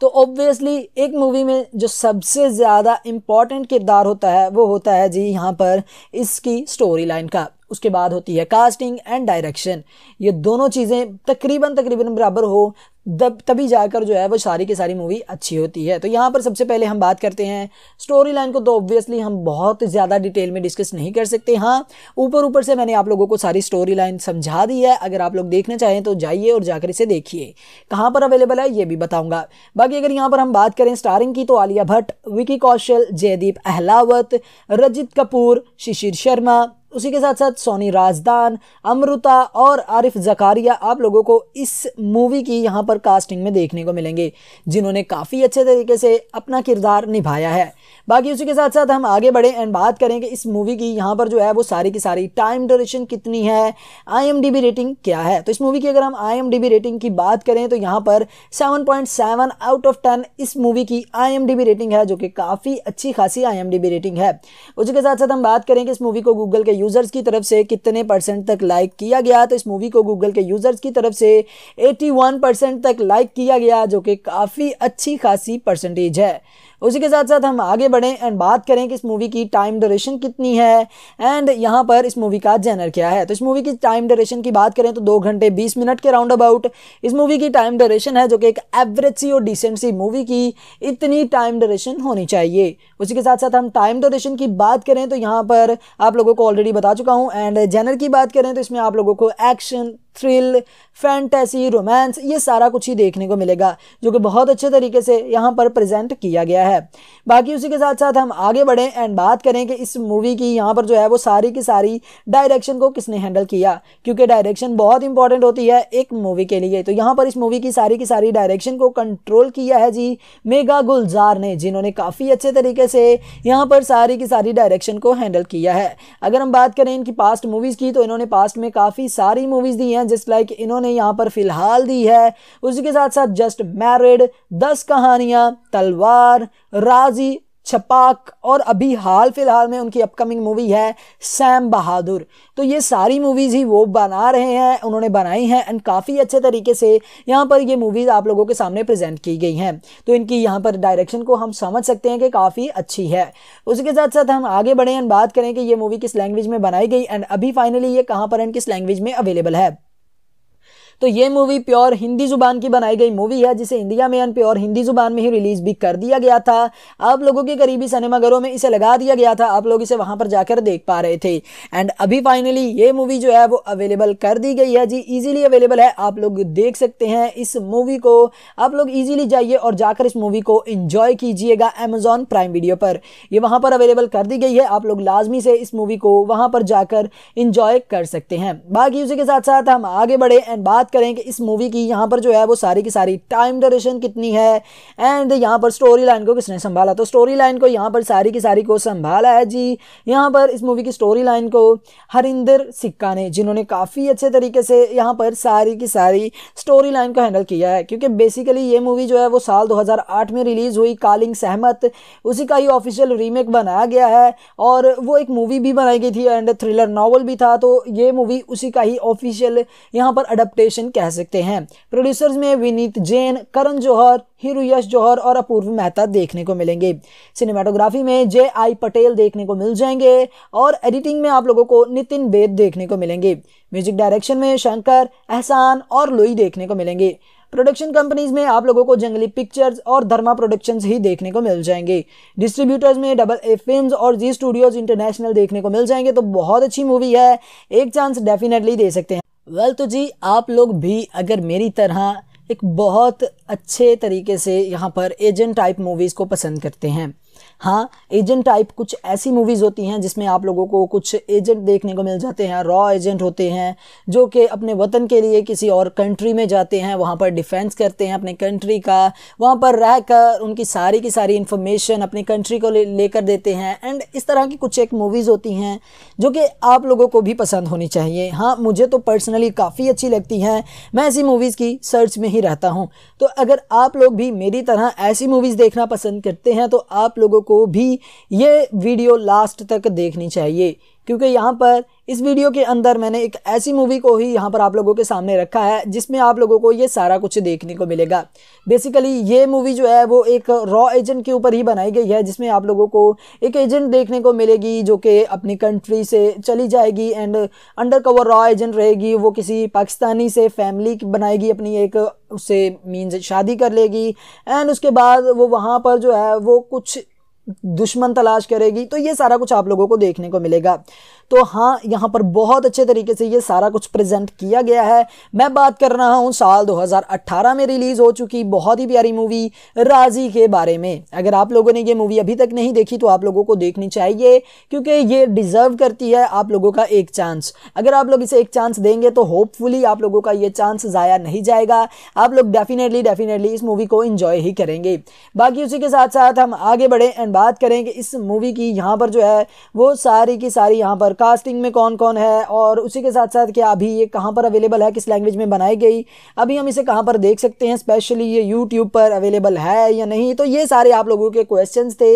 तो ऑब्वियसली एक मूवी में जो सबसे ज़्यादा इम्पॉर्टेंट किरदार होता है वो होता है जी यहाँ पर इसकी स्टोरी लाइन का उसके बाद होती है कास्टिंग एंड डायरेक्शन ये दोनों चीज़ें तकरीबन तकरीबन बराबर हो तब तभी जाकर जो है वो सारी की सारी मूवी अच्छी होती है तो यहाँ पर सबसे पहले हम बात करते हैं स्टोरी लाइन को तो ऑब्वियसली हम बहुत ज़्यादा डिटेल में डिस्कस नहीं कर सकते हाँ ऊपर ऊपर से मैंने आप लोगों को सारी स्टोरी लाइन समझा दी है अगर आप लोग देखना चाहें तो जाइए और जाकर इसे देखिए कहाँ पर अवेलेबल है ये भी बताऊँगा बाकी अगर यहाँ पर हम बात करें स्टारिंग की तो आलिया भट्ट विकी कौशल जयदीप अहलावत रजित कपूर शिशिर शर्मा उसी के साथ साथ सोनी राजदान अमृता और आरिफ जकारिया आप लोगों को इस मूवी की यहाँ पर कास्टिंग में देखने को मिलेंगे जिन्होंने काफ़ी अच्छे तरीके से अपना किरदार निभाया है बाकी उसी के साथ साथ हम आगे बढ़े एंड बात करें कि इस मूवी की यहाँ पर जो है वो सारी की सारी टाइम ड्यूरेशन कितनी है आई रेटिंग क्या है तो इस मूवी की अगर हम आई रेटिंग की बात करें तो यहाँ पर सेवन आउट ऑफ टेन इस मूवी की आई रेटिंग है जो कि काफ़ी अच्छी खासी आई रेटिंग है उसी के साथ साथ हम बात करें कि इस मूवी को गूगल के यूज़र्स की तरफ से कितने परसेंट तक लाइक किया गया तो इस मूवी को गूगल के यूज़र्स की तरफ से 81 परसेंट तक लाइक किया गया जो कि काफ़ी अच्छी खासी परसेंटेज है उसी के साथ साथ हम आगे बढ़ें एंड बात करें कि इस मूवी की टाइम ड्यूरेशन कितनी है एंड यहाँ पर इस मूवी का जेनर क्या है तो इस मूवी की टाइम ड्यूरेशन की बात करें तो दो घंटे बीस मिनट के राउंड अबाउट इस मूवी की टाइम ड्यूरेशन है जो कि एक एवरेज सी और डिसेंट सी मूवी की इतनी टाइम ड्यूरेशन होनी चाहिए उसी के साथ साथ हम टाइम ड्यूरेशन की बात करें तो यहाँ पर आप लोगों को ऑलरेडी बता चुका हूँ एंड जेनर की बात करें तो इसमें आप लोगों को एक्शन थ्रिल फैंटेसी रोमांस ये सारा कुछ ही देखने को मिलेगा जो कि बहुत अच्छे तरीके से यहाँ पर प्रेजेंट किया गया है बाकी उसी के साथ साथ हम आगे बढ़ें एंड बात करें कि इस मूवी की यहाँ पर जो है वो सारी की सारी डायरेक्शन को किसने हैंडल किया क्योंकि डायरेक्शन बहुत इंपॉर्टेंट होती है एक मूवी के लिए तो यहाँ पर इस मूवी की सारी की सारी डायरेक्शन को कंट्रोल किया है जी मेगा गुलजार ने जिन्होंने काफ़ी अच्छे तरीके से यहाँ पर सारी की सारी डायरेक्शन को हैंडल किया है अगर हम बात करें इनकी पास्ट मूवीज़ की तो इन्होंने पास्ट में काफ़ी सारी मूवीज़ दी हैं हैं जिस लाइक इन्होंने यहाँ पर फ़िलहाल दी है उसी के साथ साथ जस्ट मैरिड दस कहानियाँ तलवार राजी छपाक और अभी हाल फिलहाल में उनकी अपकमिंग मूवी है सैम बहादुर तो ये सारी मूवीज़ ही वो बना रहे हैं उन्होंने बनाई हैं एंड काफ़ी अच्छे तरीके से यहाँ पर ये मूवीज़ आप लोगों के सामने प्रेजेंट की गई हैं तो इनकी यहाँ पर डायरेक्शन को हम समझ सकते हैं कि काफ़ी अच्छी है उसके साथ साथ हम आगे बढ़ें एंड बात करें कि ये मूवी किस लैंग्वेज में बनाई गई एंड अभी फाइनली ये कहाँ पर एंड किस लैंग्वेज में अवेलेबल है तो ये मूवी प्योर हिंदी जुबान की बनाई गई मूवी है जिसे इंडिया में एंड प्योर हिंदी जुबान में ही रिलीज भी कर दिया गया था आप लोगों के करीबी सिनेमाघरों में इसे लगा दिया गया था आप लोग इसे वहां पर जाकर देख पा रहे थे एंड अभी फाइनली ये मूवी जो है वो अवेलेबल कर दी गई है जी ईजिली अवेलेबल है आप लोग देख सकते हैं इस मूवी को आप लोग ईजिली जाइए और जाकर इस मूवी को इंजॉय कीजिएगा एमेजॉन प्राइम वीडियो पर यह वहां पर अवेलेबल कर दी गई है आप लोग लाजमी से इस मूवी को वहां पर जाकर इंजॉय कर सकते हैं बाकी उसी के साथ साथ हम आगे बढ़े एंड बात बात करें कि इस मूवी की यहाँ पर जो है वो सारी की सारी टाइम ड्यूरेशन कितनी है एंड यहाँ पर स्टोरी लाइन को किसने संभाला तो स्टोरी लाइन को यहाँ पर सारी की सारी को संभाला है जी यहाँ पर इस मूवी की स्टोरी लाइन को हरिंदर सिक्का ने जिन्होंने काफ़ी अच्छे तरीके से यहाँ पर सारी की सारी स्टोरी लाइन को हैंडल किया है क्योंकि बेसिकली ये मूवी जो है वो साल 2008 में रिलीज़ हुई कालिंग सहमत उसी का ही ऑफिशियल रीमेक बनाया गया है और वो एक मूवी भी बनाई गई थी एंड थ्रिलर नावल भी था तो ये मूवी उसी का ही ऑफिशियल यहाँ पर अडप्टेशन कॉम्बिनेशन कह सकते हैं प्रोड्यूसर्स में विनीत जैन करण जौहर हीरो यश जौहर और अपूर्व मेहता देखने को मिलेंगे सिनेमाटोग्राफी में जे आई पटेल देखने को मिल जाएंगे और एडिटिंग में आप लोगों को नितिन बेद देखने को मिलेंगे म्यूजिक डायरेक्शन में शंकर एहसान और लोई देखने को मिलेंगे प्रोडक्शन कंपनीज में आप लोगों को जंगली पिक्चर्स और धर्मा प्रोडक्शंस ही देखने को मिल जाएंगे डिस्ट्रीब्यूटर्स में डबल ए फिल्म और जी स्टूडियोज इंटरनेशनल देखने को मिल जाएंगे तो बहुत अच्छी मूवी है एक चांस डेफिनेटली दे सकते हैं वेल तो जी आप लोग भी अगर मेरी तरह एक बहुत अच्छे तरीके से यहाँ पर एजेंट टाइप मूवीज़ को पसंद करते हैं हाँ एजेंट टाइप कुछ ऐसी मूवीज़ होती हैं जिसमें आप लोगों को कुछ एजेंट देखने को मिल जाते हैं रॉ एजेंट होते हैं जो कि अपने वतन के लिए किसी और कंट्री में जाते हैं वहाँ पर डिफेंस करते हैं अपने कंट्री का वहाँ पर रह कर उनकी सारी की सारी इन्फॉर्मेशन अपने कंट्री को लेकर ले देते हैं एंड इस तरह की कुछ एक मूवीज़ होती हैं जो कि आप लोगों को भी पसंद होनी चाहिए हाँ मुझे तो पर्सनली काफ़ी अच्छी लगती हैं मैं ऐसी मूवीज़ की सर्च में ही रहता हूँ तो अगर आप लोग भी मेरी तरह ऐसी मूवीज़ देखना पसंद करते हैं तो आप लोगों को भी ये वीडियो लास्ट तक देखनी चाहिए क्योंकि यहाँ पर इस वीडियो के अंदर मैंने एक ऐसी मूवी को ही यहाँ पर आप लोगों के सामने रखा है जिसमें आप लोगों को ये सारा कुछ देखने को मिलेगा बेसिकली ये मूवी जो है वो एक रॉ एजेंट के ऊपर ही बनाई गई है जिसमें आप लोगों को एक एजेंट देखने को मिलेगी जो कि अपनी कंट्री से चली जाएगी एंड अंडर कवर रॉ एजेंट रहेगी वो किसी पाकिस्तानी से फैमिली बनाएगी अपनी एक उससे मीन्स शादी कर लेगी एंड उसके बाद वो वहाँ पर जो है वो कुछ दुश्मन तलाश करेगी तो ये सारा कुछ आप लोगों को देखने को मिलेगा तो हाँ यहाँ पर बहुत अच्छे तरीके से ये सारा कुछ प्रेजेंट किया गया है मैं बात कर रहा हूँ साल 2018 में रिलीज़ हो चुकी बहुत ही प्यारी मूवी राजी के बारे में अगर आप लोगों ने ये मूवी अभी तक नहीं देखी तो आप लोगों को देखनी चाहिए क्योंकि ये डिज़र्व करती है आप लोगों का एक चांस अगर आप लोग इसे एक चांस देंगे तो होपफुली आप लोगों का ये चांस ज़ाया नहीं जाएगा आप लोग डेफिनेटली डेफिनेटली इस मूवी को इन्जॉय ही करेंगे बाकी उसी के साथ साथ हम आगे बढ़ें एंड बात करें कि इस मूवी की यहाँ पर जो है वो सारी की सारी यहाँ पर कास्टिंग में कौन कौन है और उसी के साथ साथ क्या अभी ये कहाँ पर अवेलेबल है किस लैंग्वेज में बनाई गई अभी हम इसे कहाँ पर देख सकते हैं स्पेशली ये यूट्यूब पर अवेलेबल है या नहीं तो ये सारे आप लोगों के क्वेश्चन थे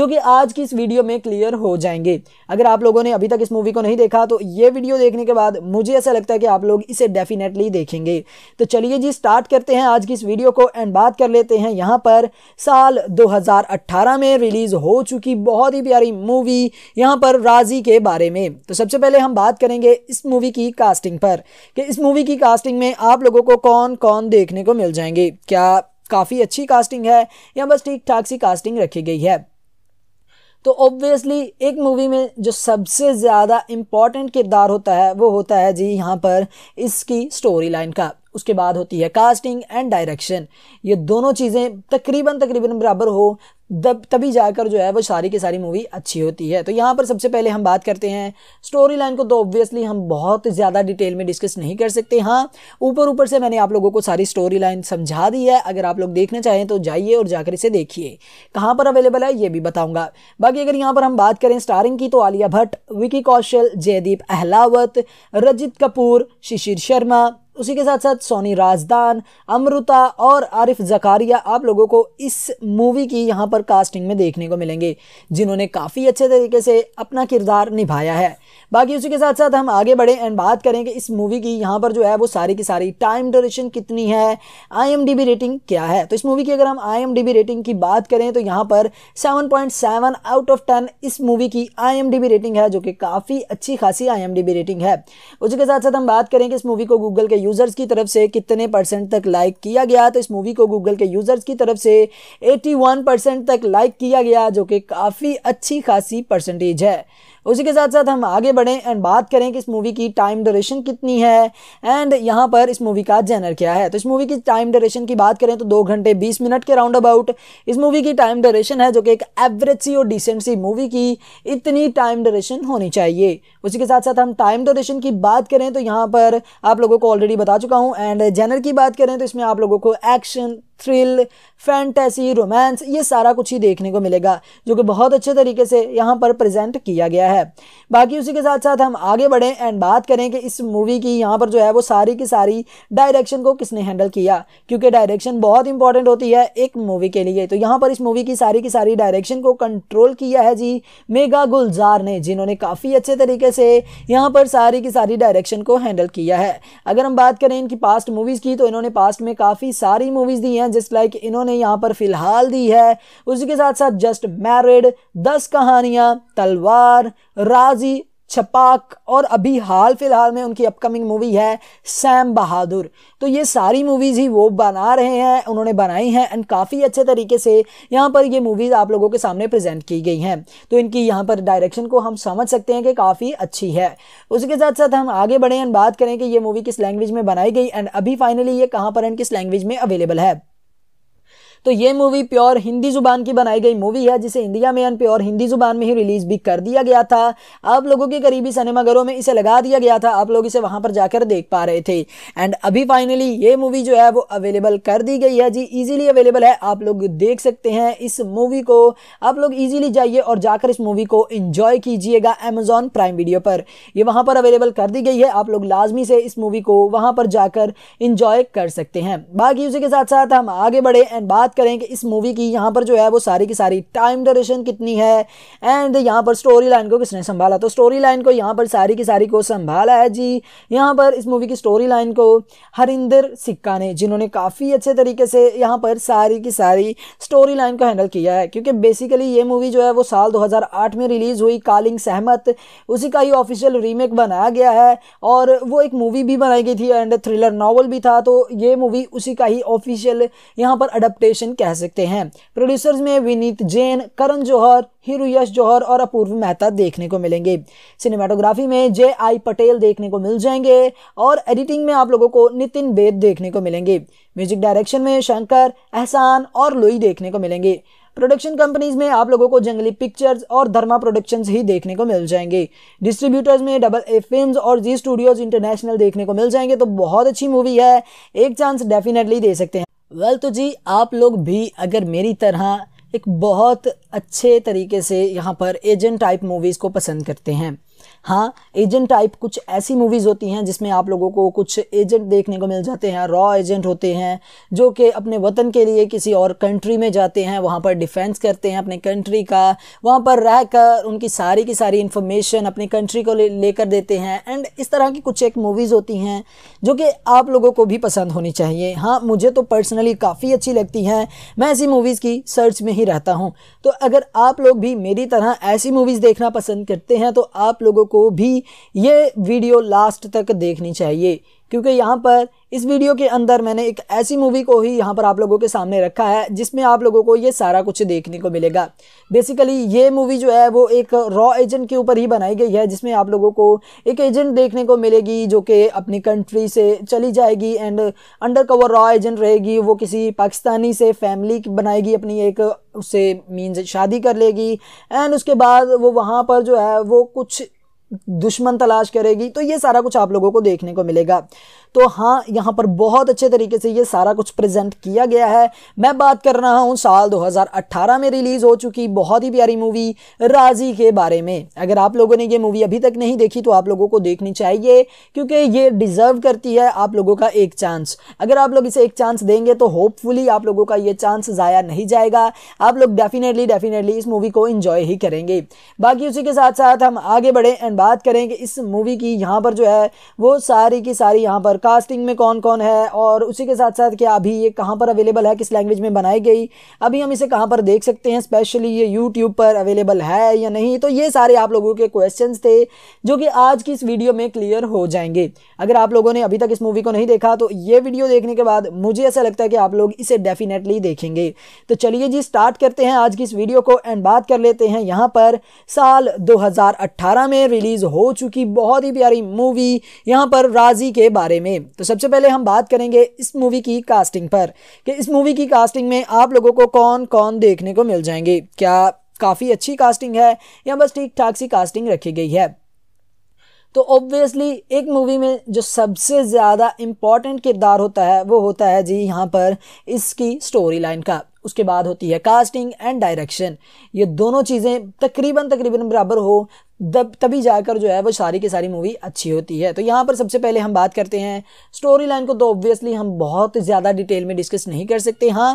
जो कि आज की इस वीडियो में क्लियर हो जाएंगे अगर आप लोगों ने अभी तक इस मूवी को नहीं देखा तो ये वीडियो देखने के बाद मुझे ऐसा लगता है कि आप लोग इसे डेफिनेटली देखेंगे तो चलिए जी स्टार्ट करते हैं आज की इस वीडियो को एंड बात कर लेते हैं यहाँ पर साल 2018 में रिलीज़ हो चुकी बहुत ही प्यारी मूवी यहाँ पर राजी के बारे में में तो सबसे पहले हम बात करेंगे इस मूवी की कास्टिंग पर कि इस मूवी की कास्टिंग में आप लोगों को कौन कौन देखने को मिल जाएंगे क्या काफ़ी अच्छी कास्टिंग है या बस ठीक ठाक सी कास्टिंग रखी गई है तो ऑब्वियसली एक मूवी में जो सबसे ज़्यादा इम्पॉर्टेंट किरदार होता है वो होता है जी यहाँ पर इसकी स्टोरी लाइन का उसके बाद होती है कास्टिंग एंड डायरेक्शन ये दोनों चीज़ें तकरीबन तकरीबन बराबर हो दब तभी जाकर जो है वो सारी की सारी मूवी अच्छी होती है तो यहाँ पर सबसे पहले हम बात करते हैं स्टोरी लाइन को तो ऑब्वियसली हम बहुत ज़्यादा डिटेल में डिस्कस नहीं कर सकते हाँ ऊपर ऊपर से मैंने आप लोगों को सारी स्टोरी लाइन समझा दी है अगर आप लोग देखना चाहें तो जाइए और जाकर इसे देखिए कहाँ पर अवेलेबल है ये भी बताऊँगा बाकी अगर यहाँ पर हम बात करें स्टारिंग की तो आलिया भट्ट विकी कौशल जयदीप अहलावत रजित कपूर शिशिर शर्मा उसी के साथ साथ सोनी राजदान अमृता और आरिफ जकारिया आप लोगों को इस मूवी की यहाँ पर कास्टिंग में देखने को मिलेंगे जिन्होंने काफ़ी अच्छे तरीके से अपना किरदार निभाया है बाकी उसी के साथ साथ हम आगे बढ़े एंड बात करें कि इस मूवी की यहाँ पर जो है वो सारी की सारी टाइम ड्यूरेशन कितनी है आई रेटिंग क्या है तो इस मूवी की अगर हम आई रेटिंग की बात करें तो यहाँ पर सेवन आउट ऑफ टेन इस मूवी की आई रेटिंग है जो कि काफ़ी अच्छी खासी आई रेटिंग है उसी के साथ साथ हम बात करें कि इस मूवी को गूगल के यूज़र्स की तरफ से कितने परसेंट तक लाइक किया गया तो इस मूवी को गूगल के यूज़र्स की तरफ से 81 परसेंट तक लाइक किया गया जो कि काफ़ी अच्छी खासी परसेंटेज है उसी के साथ साथ हम आगे बढ़ें एंड बात करें कि इस मूवी की टाइम ड्यूरेशन कितनी है एंड यहाँ पर इस मूवी का जेनर क्या है तो इस मूवी की टाइम ड्यूरेशन की बात करें तो दो घंटे बीस मिनट के राउंड अबाउट इस मूवी की टाइम ड्यूरेशन है जो कि एक एवरेज सी और डिसेंट सी मूवी की इतनी टाइम ड्यूरेशन होनी चाहिए उसी के साथ साथ हम टाइम ड्यूरेशन की बात करें तो यहाँ पर आप लोगों को ऑलरेडी बता चुका हूँ एंड जेनर की बात करें तो इसमें आप लोगों को एक्शन थ्रिल फैंटेसी रोमांस ये सारा कुछ ही देखने को मिलेगा जो कि बहुत अच्छे तरीके से यहाँ पर प्रेजेंट किया गया है बाकी उसी के साथ साथ हम आगे बढ़ें एंड बात करें कि इस मूवी की यहाँ पर जो है वो सारी की सारी डायरेक्शन को किसने हैंडल किया क्योंकि डायरेक्शन बहुत इंपॉर्टेंट होती है एक मूवी के लिए तो यहाँ पर इस मूवी की सारी की सारी डायरेक्शन को कंट्रोल किया है जी मेगा गुलजार ने जिन्होंने काफ़ी अच्छे तरीके से यहाँ पर सारी की सारी डायरेक्शन को हैंडल किया है अगर हम बात करें इनकी पास्ट मूवीज़ की तो इन्होंने पास्ट में काफ़ी सारी मूवीज़ दी हैं हैं जिस लाइक इन्होंने यहाँ पर फ़िलहाल दी है उसी के साथ साथ जस्ट मैरिड दस कहानियाँ तलवार राजी छपाक और अभी हाल फिलहाल में उनकी अपकमिंग मूवी है सैम बहादुर तो ये सारी मूवीज़ ही वो बना रहे हैं उन्होंने बनाई हैं एंड काफ़ी अच्छे तरीके से यहाँ पर ये मूवीज़ आप लोगों के सामने प्रेजेंट की गई हैं तो इनकी यहाँ पर डायरेक्शन को हम समझ सकते हैं कि काफ़ी अच्छी है उसके साथ साथ हम आगे बढ़ें एंड बात करें कि ये मूवी किस लैंग्वेज में बनाई गई एंड अभी फाइनली ये कहाँ पर एंड किस लैंग्वेज में अवेलेबल है तो ये मूवी प्योर हिंदी जुबान की बनाई गई मूवी है जिसे इंडिया में एंड प्योर हिंदी जुबान में ही रिलीज भी कर दिया गया था आप लोगों के करीबी सिनेमाघरों में इसे लगा दिया गया था आप लोग इसे वहां पर जाकर देख पा रहे थे एंड अभी फाइनली ये मूवी जो है वो अवेलेबल कर दी गई है जी ईजिली अवेलेबल है आप लोग देख सकते हैं इस मूवी को आप लोग ईजिली जाइए और जाकर इस मूवी को इंजॉय कीजिएगा एमेजॉन प्राइम वीडियो पर यह वहां पर अवेलेबल कर दी गई है आप लोग लाजमी से इस मूवी को वहां पर जाकर इंजॉय कर सकते हैं बाकी उसी के साथ साथ हम आगे बढ़े एंड बात बात करें कि इस मूवी की यहाँ पर जो है वो सारी की सारी टाइम ड्यूरेशन कितनी है एंड यहाँ पर स्टोरी लाइन को किसने संभाला तो स्टोरी लाइन को यहाँ पर सारी की सारी को संभाला है जी यहाँ पर इस मूवी की स्टोरी लाइन को हरिंदर सिक्का ने जिन्होंने काफ़ी अच्छे तरीके से यहाँ पर सारी की सारी स्टोरी लाइन को हैंडल किया है क्योंकि बेसिकली ये मूवी जो है वो साल 2008 में रिलीज़ हुई कालिंग सहमत उसी का ही ऑफिशियल रीमेक बनाया गया है और वो एक मूवी भी बनाई गई थी एंड थ्रिलर नावल भी था तो ये मूवी उसी का ही ऑफिशियल यहाँ पर अडप्टेशन कॉम्बिनेशन कह सकते हैं प्रोड्यूसर्स में विनीत जैन करण जौहर हीरो यश जौहर और अपूर्व मेहता देखने को मिलेंगे सिनेमाटोग्राफी में जे आई पटेल देखने को मिल जाएंगे और एडिटिंग में आप लोगों को नितिन बेद देखने को मिलेंगे म्यूजिक डायरेक्शन में शंकर एहसान और लोई देखने को मिलेंगे प्रोडक्शन कंपनीज में आप लोगों को जंगली पिक्चर्स और धर्मा प्रोडक्शंस ही देखने को मिल जाएंगे डिस्ट्रीब्यूटर्स में डबल ए फिल्म और जी स्टूडियोज इंटरनेशनल देखने को मिल जाएंगे तो बहुत अच्छी मूवी है एक चांस डेफिनेटली दे सकते हैं वेल तो जी आप लोग भी अगर मेरी तरह एक बहुत अच्छे तरीके से यहाँ पर एजेंट टाइप मूवीज़ को पसंद करते हैं हाँ एजेंट टाइप कुछ ऐसी मूवीज़ होती हैं जिसमें आप लोगों को कुछ एजेंट देखने को मिल जाते हैं रॉ एजेंट होते हैं जो कि अपने वतन के लिए किसी और कंट्री में जाते हैं वहाँ पर डिफेंस करते हैं अपने कंट्री का वहाँ पर रह कर उनकी सारी की सारी इन्फॉर्मेशन अपनी कंट्री को लेकर ले देते हैं एंड इस तरह की कुछ एक मूवीज़ होती हैं जो कि आप लोगों को भी पसंद होनी चाहिए हाँ मुझे तो पर्सनली काफ़ी अच्छी लगती हैं मैं ऐसी मूवीज़ की सर्च में ही रहता हूँ तो अगर आप लोग भी मेरी तरह ऐसी मूवीज़ देखना पसंद करते हैं तो आप लोगों को को भी ये वीडियो लास्ट तक देखनी चाहिए क्योंकि यहाँ पर इस वीडियो के अंदर मैंने एक ऐसी मूवी को ही यहाँ पर आप लोगों के सामने रखा है जिसमें आप लोगों को ये सारा कुछ देखने को मिलेगा बेसिकली ये मूवी जो है वो एक रॉ एजेंट के ऊपर ही बनाई गई है जिसमें आप लोगों को एक एजेंट देखने को मिलेगी जो कि अपनी कंट्री से चली जाएगी एंड अंडर कवर रॉ एजेंट रहेगी वो किसी पाकिस्तानी से फैमिली बनाएगी अपनी एक उससे मीन्स शादी कर लेगी एंड उसके बाद वो वहाँ पर जो है वो कुछ दुश्मन तलाश करेगी तो ये सारा कुछ आप लोगों को देखने को मिलेगा तो हाँ यहाँ पर बहुत अच्छे तरीके से ये सारा कुछ प्रेजेंट किया गया है मैं बात कर रहा हूँ साल 2018 में रिलीज़ हो चुकी बहुत ही प्यारी मूवी राजी के बारे में अगर आप लोगों ने ये मूवी अभी तक नहीं देखी तो आप लोगों को देखनी चाहिए क्योंकि ये डिज़र्व करती है आप लोगों का एक चांस अगर आप लोग इसे एक चांस देंगे तो होपफुली आप लोगों का ये चांस ज़ाया नहीं जाएगा आप लोग डेफिनेटली डेफिनेटली इस मूवी को इन्जॉय ही करेंगे बाकी उसी के साथ साथ हम आगे बढ़ें एंड बात करें कि इस मूवी की यहाँ पर जो है वो सारी की सारी यहाँ पर और कास्टिंग में कौन कौन है और उसी के साथ साथ क्या अभी ये कहाँ पर अवेलेबल है किस लैंग्वेज में बनाई गई अभी हम इसे कहाँ पर देख सकते हैं स्पेशली ये यूट्यूब पर अवेलेबल है या नहीं तो ये सारे आप लोगों के क्वेश्चन थे जो कि आज की इस वीडियो में क्लियर हो जाएंगे अगर आप लोगों ने अभी तक इस मूवी को नहीं देखा तो ये वीडियो देखने के बाद मुझे ऐसा लगता है कि आप लोग इसे डेफिनेटली देखेंगे तो चलिए जी स्टार्ट करते हैं आज की इस वीडियो को एंड बात कर लेते हैं यहाँ पर साल 2018 में रिलीज़ हो चुकी बहुत ही प्यारी मूवी यहाँ पर राजी के बारे में में तो सबसे पहले हम बात करेंगे इस मूवी की कास्टिंग पर कि इस मूवी की कास्टिंग में आप लोगों को कौन कौन देखने को मिल जाएंगे क्या काफ़ी अच्छी कास्टिंग है या बस ठीक ठाक सी कास्टिंग रखी गई है तो ऑब्वियसली एक मूवी में जो सबसे ज़्यादा इम्पॉर्टेंट किरदार होता है वो होता है जी यहाँ पर इसकी स्टोरी लाइन का उसके बाद होती है कास्टिंग एंड डायरेक्शन ये दोनों चीज़ें तकरीबन तकरीबन बराबर हो तब तभी जाकर जो है वो सारी की सारी मूवी अच्छी होती है तो यहाँ पर सबसे पहले हम बात करते हैं स्टोरी लाइन को तो ऑब्वियसली हम बहुत ज़्यादा डिटेल में डिस्कस नहीं कर सकते हाँ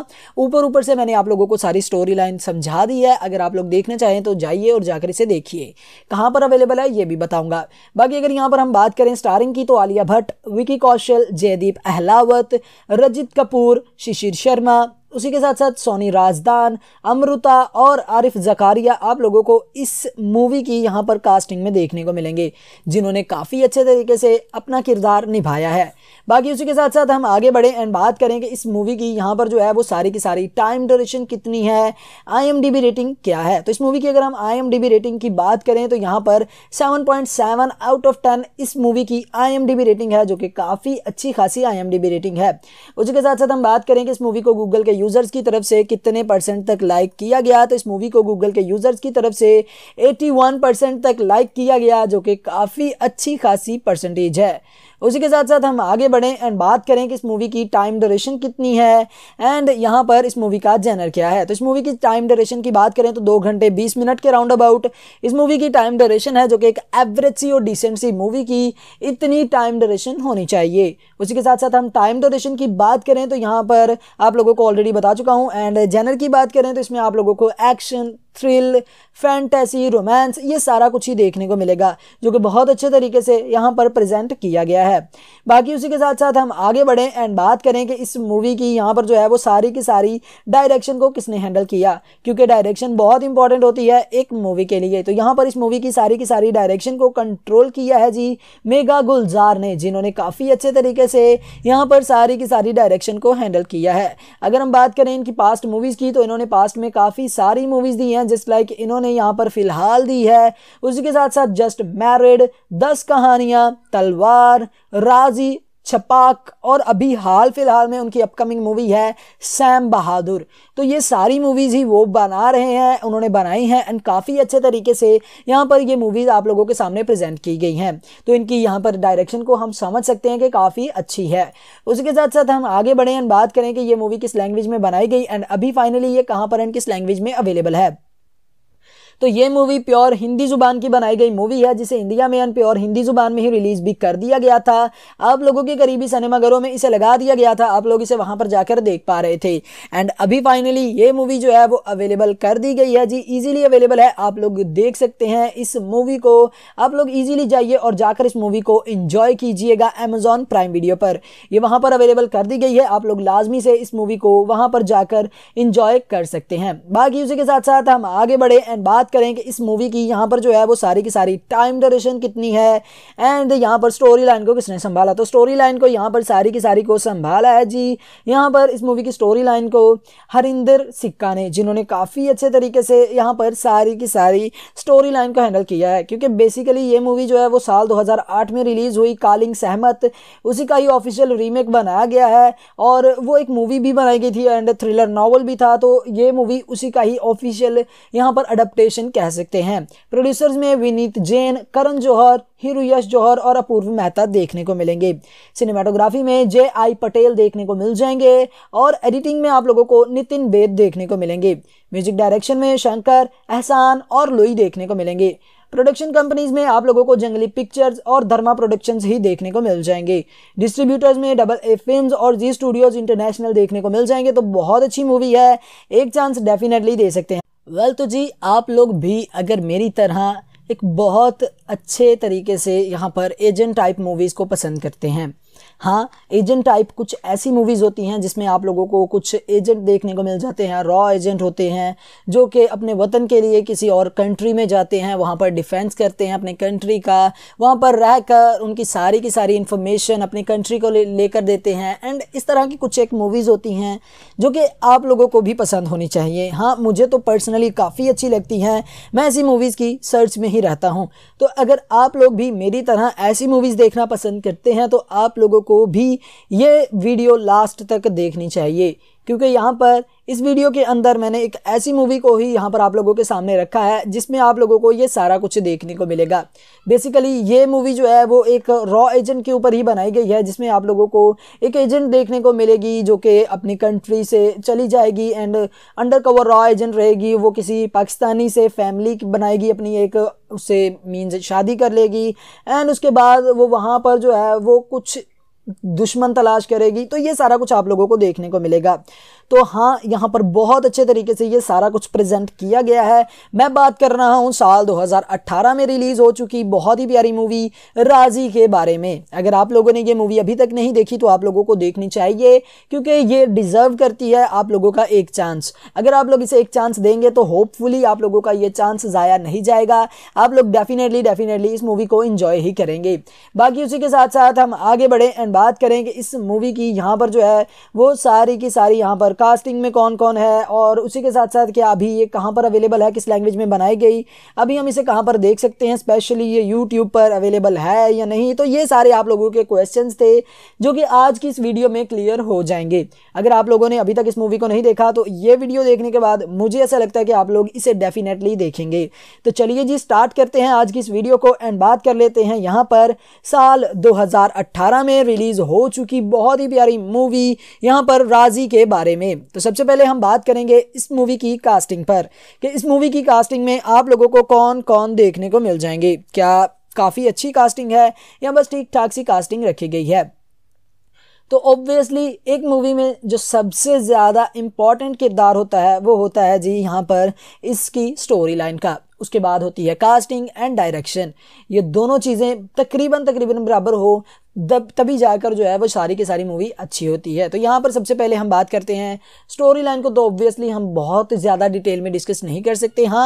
ऊपर ऊपर से मैंने आप लोगों को सारी स्टोरी लाइन समझा दी है अगर आप लोग देखना चाहें तो जाइए और जाकर इसे देखिए कहाँ पर अवेलेबल है ये भी बताऊँगा बाकी अगर यहाँ पर हम बात करें स्टारिंग की तो आलिया भट्ट विकी कौशल जयदीप अहलावत रजित कपूर शिशिर शर्मा उसी के साथ साथ सोनी राजदान अमृता और आरिफ जकारिया आप लोगों को इस मूवी की यहाँ पर कास्टिंग में देखने को मिलेंगे जिन्होंने काफ़ी अच्छे तरीके से अपना किरदार निभाया है बाकी उसी के साथ साथ हम आगे बढ़े एंड बात करें कि इस मूवी की यहाँ पर जो है वो सारी की सारी टाइम ड्यूरेशन कितनी है आई रेटिंग क्या है तो इस मूवी की अगर हम आई रेटिंग की बात करें तो यहाँ पर 7.7 आउट ऑफ 10 इस मूवी की आई रेटिंग है जो कि काफ़ी अच्छी खासी आई रेटिंग है उसी के साथ साथ हम बात करें कि इस मूवी को गूगल के यूज़र्स की तरफ से कितने परसेंट तक लाइक किया गया तो इस मूवी को गूगल के यूज़र्स की तरफ से 81 परसेंट तक लाइक किया गया जो कि काफ़ी अच्छी खासी परसेंटेज है उसी के साथ साथ हम आगे बढ़ें एंड बात करें कि इस मूवी की टाइम ड्यूरेशन कितनी है एंड यहाँ पर इस मूवी का जेनर क्या है तो इस मूवी की टाइम ड्यूरेशन की बात करें तो दो घंटे बीस मिनट के राउंड अबाउट इस मूवी की टाइम ड्यूरेशन है जो कि एक एवरेज सी और डिसेंट सी मूवी की इतनी टाइम ड्यूरेशन होनी चाहिए उसी के साथ साथ हम टाइम ड्यूरेशन की बात करें तो यहाँ पर आप लोगों को ऑलरेडी बता चुका हूँ एंड जेनर की बात करें तो इसमें आप लोगों को एक्शन थ्रिल फैंटेसी रोमांस ये सारा कुछ ही देखने को मिलेगा जो कि बहुत अच्छे तरीके से यहाँ पर प्रेजेंट किया गया है बाकी उसी के साथ साथ हम आगे बढ़ें एंड बात करें कि इस मूवी की यहाँ पर जो है वो सारी की सारी डायरेक्शन को किसने हैंडल किया क्योंकि डायरेक्शन बहुत इंपॉर्टेंट होती है एक मूवी के लिए तो यहाँ पर इस मूवी की सारी की सारी डायरेक्शन को कंट्रोल किया है जी मेगा गुलजार ने जिन्होंने काफ़ी अच्छे तरीके से यहाँ पर सारी की सारी डायरेक्शन को हैंडल किया है अगर हम बात करें इनकी पास्ट मूवीज़ की तो इन्होंने पास्ट में काफ़ी सारी मूवीज़ दी हैं हैं जिस लाइक इन्होंने यहाँ पर फ़िलहाल दी है उसी के साथ साथ जस्ट मैरिड दस कहानियाँ तलवार राजी छपाक और अभी हाल फिलहाल में उनकी अपकमिंग मूवी है सैम बहादुर तो ये सारी मूवीज़ ही वो बना रहे हैं उन्होंने बनाई हैं एंड काफ़ी अच्छे तरीके से यहाँ पर ये मूवीज़ आप लोगों के सामने प्रेजेंट की गई हैं तो इनकी यहाँ पर डायरेक्शन को हम समझ सकते हैं कि काफ़ी अच्छी है उसके साथ साथ हम आगे बढ़ें एंड बात करें कि ये मूवी किस लैंग्वेज में बनाई गई एंड अभी फाइनली ये कहाँ पर एंड किस लैंग्वेज में अवेलेबल है तो ये मूवी प्योर हिंदी जुबान की बनाई गई मूवी है जिसे इंडिया में एंड प्योर हिंदी जुबान में ही रिलीज भी कर दिया गया था आप लोगों के करीबी सिनेमाघरों में इसे लगा दिया गया था आप लोग इसे वहां पर जाकर देख पा रहे थे एंड अभी फाइनली ये मूवी जो है वो अवेलेबल कर दी गई है जी ईजिली अवेलेबल है आप लोग देख सकते हैं इस मूवी को आप लोग ईजिली जाइए और जाकर इस मूवी को इंजॉय कीजिएगा एमेजॉन प्राइम वीडियो पर यह वहां पर अवेलेबल कर दी गई है आप लोग लाजमी से इस मूवी को वहां पर जाकर इंजॉय कर सकते हैं बाकी उसी के साथ साथ हम आगे बढ़े एंड बात बात करें कि इस मूवी की यहाँ पर जो है वो सारी की सारी टाइम ड्यूरेशन कितनी है एंड यहाँ पर स्टोरी लाइन को किसने संभाला तो स्टोरी लाइन को यहाँ पर सारी की सारी को संभाला है जी यहाँ पर इस मूवी की स्टोरी लाइन को हरिंदर सिक्का ने जिन्होंने काफ़ी अच्छे तरीके से यहाँ पर सारी की सारी स्टोरी लाइन को हैंडल किया है क्योंकि बेसिकली ये मूवी जो है वो साल 2008 में रिलीज़ हुई कालिंग सहमत उसी का ही ऑफिशियल रीमेक बनाया गया है और वो एक मूवी भी बनाई गई थी एंड थ्रिलर नावल भी था तो ये मूवी उसी का ही ऑफिशियल यहाँ पर अडप्टेशन कॉम्बिनेशन कह सकते हैं प्रोड्यूसर्स में विनीत जैन करण जौहर हीरो यश जौहर और अपूर्व मेहता देखने को मिलेंगे सिनेमाटोग्राफी में जे आई पटेल देखने को मिल जाएंगे और एडिटिंग में आप लोगों को नितिन बेद देखने को मिलेंगे म्यूजिक डायरेक्शन में शंकर एहसान और लोई देखने को मिलेंगे प्रोडक्शन कंपनीज में आप लोगों को जंगली पिक्चर्स और धर्मा प्रोडक्शंस ही देखने को मिल जाएंगे डिस्ट्रीब्यूटर्स में डबल ए फिल्म और जी स्टूडियोज इंटरनेशनल देखने को मिल जाएंगे तो बहुत अच्छी मूवी है एक चांस डेफिनेटली दे सकते हैं वेल तो जी आप लोग भी अगर मेरी तरह एक बहुत अच्छे तरीके से यहाँ पर एजेंट टाइप मूवीज़ को पसंद करते हैं हाँ एजेंट टाइप कुछ ऐसी मूवीज़ होती हैं जिसमें आप लोगों को कुछ एजेंट देखने को मिल जाते हैं रॉ एजेंट होते हैं जो कि अपने वतन के लिए किसी और कंट्री में जाते हैं वहाँ पर डिफेंस करते हैं अपने कंट्री का वहाँ पर रह कर उनकी सारी की सारी इन्फॉर्मेशन अपने कंट्री को लेकर ले देते हैं एंड इस तरह की कुछ एक मूवीज़ होती हैं जो कि आप लोगों को भी पसंद होनी चाहिए हाँ मुझे तो पर्सनली काफ़ी अच्छी लगती हैं मैं ऐसी मूवीज़ की सर्च में ही रहता हूँ तो अगर आप लोग भी मेरी तरह ऐसी मूवीज़ देखना पसंद करते हैं तो आप लोगों को भी ये वीडियो लास्ट तक देखनी चाहिए क्योंकि यहाँ पर इस वीडियो के अंदर मैंने एक ऐसी मूवी को ही यहाँ पर आप लोगों के सामने रखा है जिसमें आप लोगों को ये सारा कुछ देखने को मिलेगा बेसिकली ये मूवी जो है वो एक रॉ एजेंट के ऊपर ही बनाई गई है जिसमें आप लोगों को एक एजेंट देखने को मिलेगी जो कि अपनी कंट्री से चली जाएगी एंड अंडर कवर रॉ एजेंट रहेगी वो किसी पाकिस्तानी से फैमिली बनाएगी अपनी एक उससे मीन्स शादी कर लेगी एंड उसके बाद वो वहाँ पर जो है वो कुछ दुश्मन तलाश करेगी तो ये सारा कुछ आप लोगों को देखने को मिलेगा तो हाँ यहाँ पर बहुत अच्छे तरीके से ये सारा कुछ प्रेजेंट किया गया है मैं बात कर रहा हूँ साल 2018 में रिलीज़ हो चुकी बहुत ही प्यारी मूवी राजी के बारे में अगर आप लोगों ने ये मूवी अभी तक नहीं देखी तो आप लोगों को देखनी चाहिए क्योंकि ये डिज़र्व करती है आप लोगों का एक चांस अगर आप लोग इसे एक चांस देंगे तो होपफुली आप लोगों का ये चांस ज़ाया नहीं जाएगा आप लोग डेफिनेटली डेफिनेटली इस मूवी को इन्जॉय ही करेंगे बाकी उसी के साथ साथ हम आगे बढ़ें एंड बात करें कि इस मूवी की यहाँ पर जो है वो सारी की सारी यहाँ पर कास्टिंग में कौन कौन है और उसी के साथ साथ क्या अभी ये कहाँ पर अवेलेबल है किस लैंग्वेज में बनाई गई अभी हम इसे कहाँ पर देख सकते हैं स्पेशली ये यूट्यूब पर अवेलेबल है या नहीं तो ये सारे आप लोगों के क्वेश्चन थे जो कि आज की इस वीडियो में क्लियर हो जाएंगे अगर आप लोगों ने अभी तक इस मूवी को नहीं देखा तो ये वीडियो देखने के बाद मुझे ऐसा लगता है कि आप लोग इसे डेफिनेटली देखेंगे तो चलिए जी स्टार्ट करते हैं आज की इस वीडियो को एंड बात कर लेते हैं यहाँ पर साल 2018 में रिलीज़ हो चुकी बहुत ही प्यारी मूवी यहाँ पर राजी के बारे में में तो सबसे पहले हम बात करेंगे इस मूवी की कास्टिंग पर कि इस मूवी की कास्टिंग में आप लोगों को कौन कौन देखने को मिल जाएंगे क्या काफ़ी अच्छी कास्टिंग है या बस ठीक ठाक सी कास्टिंग रखी गई है तो ऑब्वियसली एक मूवी में जो सबसे ज़्यादा इम्पॉर्टेंट किरदार होता है वो होता है जी यहाँ पर इसकी स्टोरी लाइन का उसके बाद होती है कास्टिंग एंड डायरेक्शन ये दोनों चीज़ें तकरीबन तकरीबन बराबर हो तब तभी जाकर जो है वो सारी की सारी मूवी अच्छी होती है तो यहाँ पर सबसे पहले हम बात करते हैं स्टोरी लाइन को तो ऑब्वियसली हम बहुत ज़्यादा डिटेल में डिस्कस नहीं कर सकते हाँ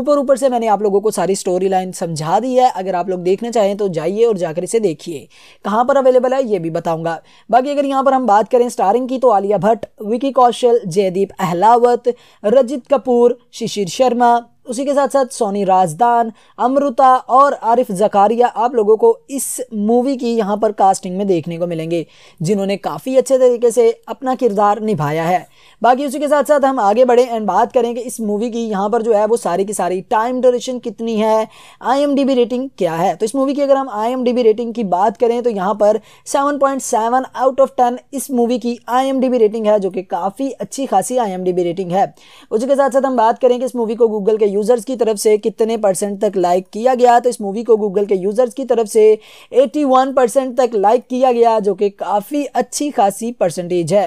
ऊपर ऊपर से मैंने आप लोगों को सारी स्टोरी लाइन समझा दी है अगर आप लोग देखना चाहें तो जाइए और जाकर इसे देखिए कहाँ पर अवेलेबल है ये भी बताऊँगा बाकी अगर यहाँ पर हम बात करें स्टारिंग की तो आलिया भट्ट विकी कौशल जयदीप अहलावत रजित कपूर शिशिर शर्मा उसी के साथ साथ सोनी राजदान अमृता और आरिफ जकारिया आप लोगों को इस मूवी की यहाँ पर कास्टिंग में देखने को मिलेंगे जिन्होंने काफ़ी अच्छे तरीके से अपना किरदार निभाया है बाकी उसी के साथ साथ हम आगे बढ़े एंड बात करें कि इस मूवी की यहाँ पर जो है वो सारी की सारी टाइम ड्यूरेशन कितनी है आई रेटिंग क्या है तो इस मूवी की अगर हम आई रेटिंग की बात करें तो यहाँ पर 7.7 आउट ऑफ 10 इस मूवी की आई रेटिंग है जो कि काफ़ी अच्छी खासी आई रेटिंग है उसी के साथ साथ हम बात करें कि इस मूवी को गूगल के यूज़र्स की तरफ से कितने परसेंट तक लाइक किया गया तो इस मूवी को गूगल के यूज़र्स की तरफ से 81 परसेंट तक लाइक किया गया जो कि काफ़ी अच्छी खासी परसेंटेज है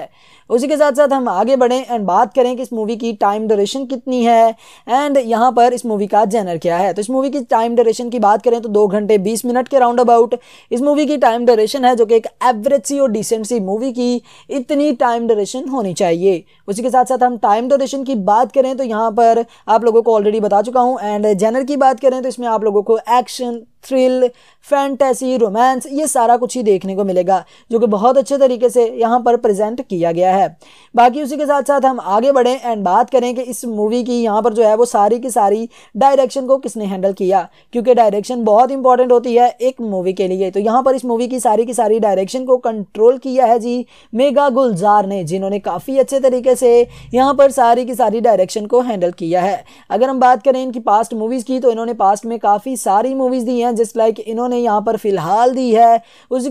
उसी के साथ साथ हम आगे बढ़ें एंड बात करें कि इस मूवी की टाइम ड्यूरेशन कितनी है एंड यहाँ पर इस मूवी का जेनर क्या है तो इस मूवी की टाइम ड्यूरेशन की बात करें तो दो घंटे बीस मिनट के राउंड अबाउट इस मूवी की टाइम ड्यूरेशन है जो कि एक एवरेज सी और डिसेंट सी मूवी की इतनी टाइम ड्यूरेशन होनी चाहिए उसी के साथ साथ हम टाइम ड्यूरेशन की बात करें तो यहाँ पर आप लोगों को ऑलरेडी बता चुका हूँ एंड जेनर की बात करें तो इसमें आप लोगों को एक्शन थ्रिल फैंटेसी रोमांस ये सारा कुछ ही देखने को मिलेगा जो कि बहुत अच्छे तरीके से यहाँ पर प्रेजेंट किया गया है बाकी उसी के साथ साथ हम आगे बढ़ें एंड बात करें कि इस मूवी की यहाँ पर जो है वो सारी की सारी डायरेक्शन को किसने हैंडल किया क्योंकि डायरेक्शन बहुत इंपॉर्टेंट होती है एक मूवी के लिए तो यहाँ पर इस मूवी की सारी की सारी डायरेक्शन को कंट्रोल किया है जी मेगा गुलजार ने जिन्होंने काफ़ी अच्छे तरीके से यहाँ पर सारी की सारी डायरेक्शन को हैंडल किया है अगर हम बात करें इनकी पास्ट मूवीज़ की तो इन्होंने पास्ट में काफ़ी सारी मूवीज़ दी हैं हैं जिस लाइक इन्होंने यहाँ पर फ़िलहाल दी है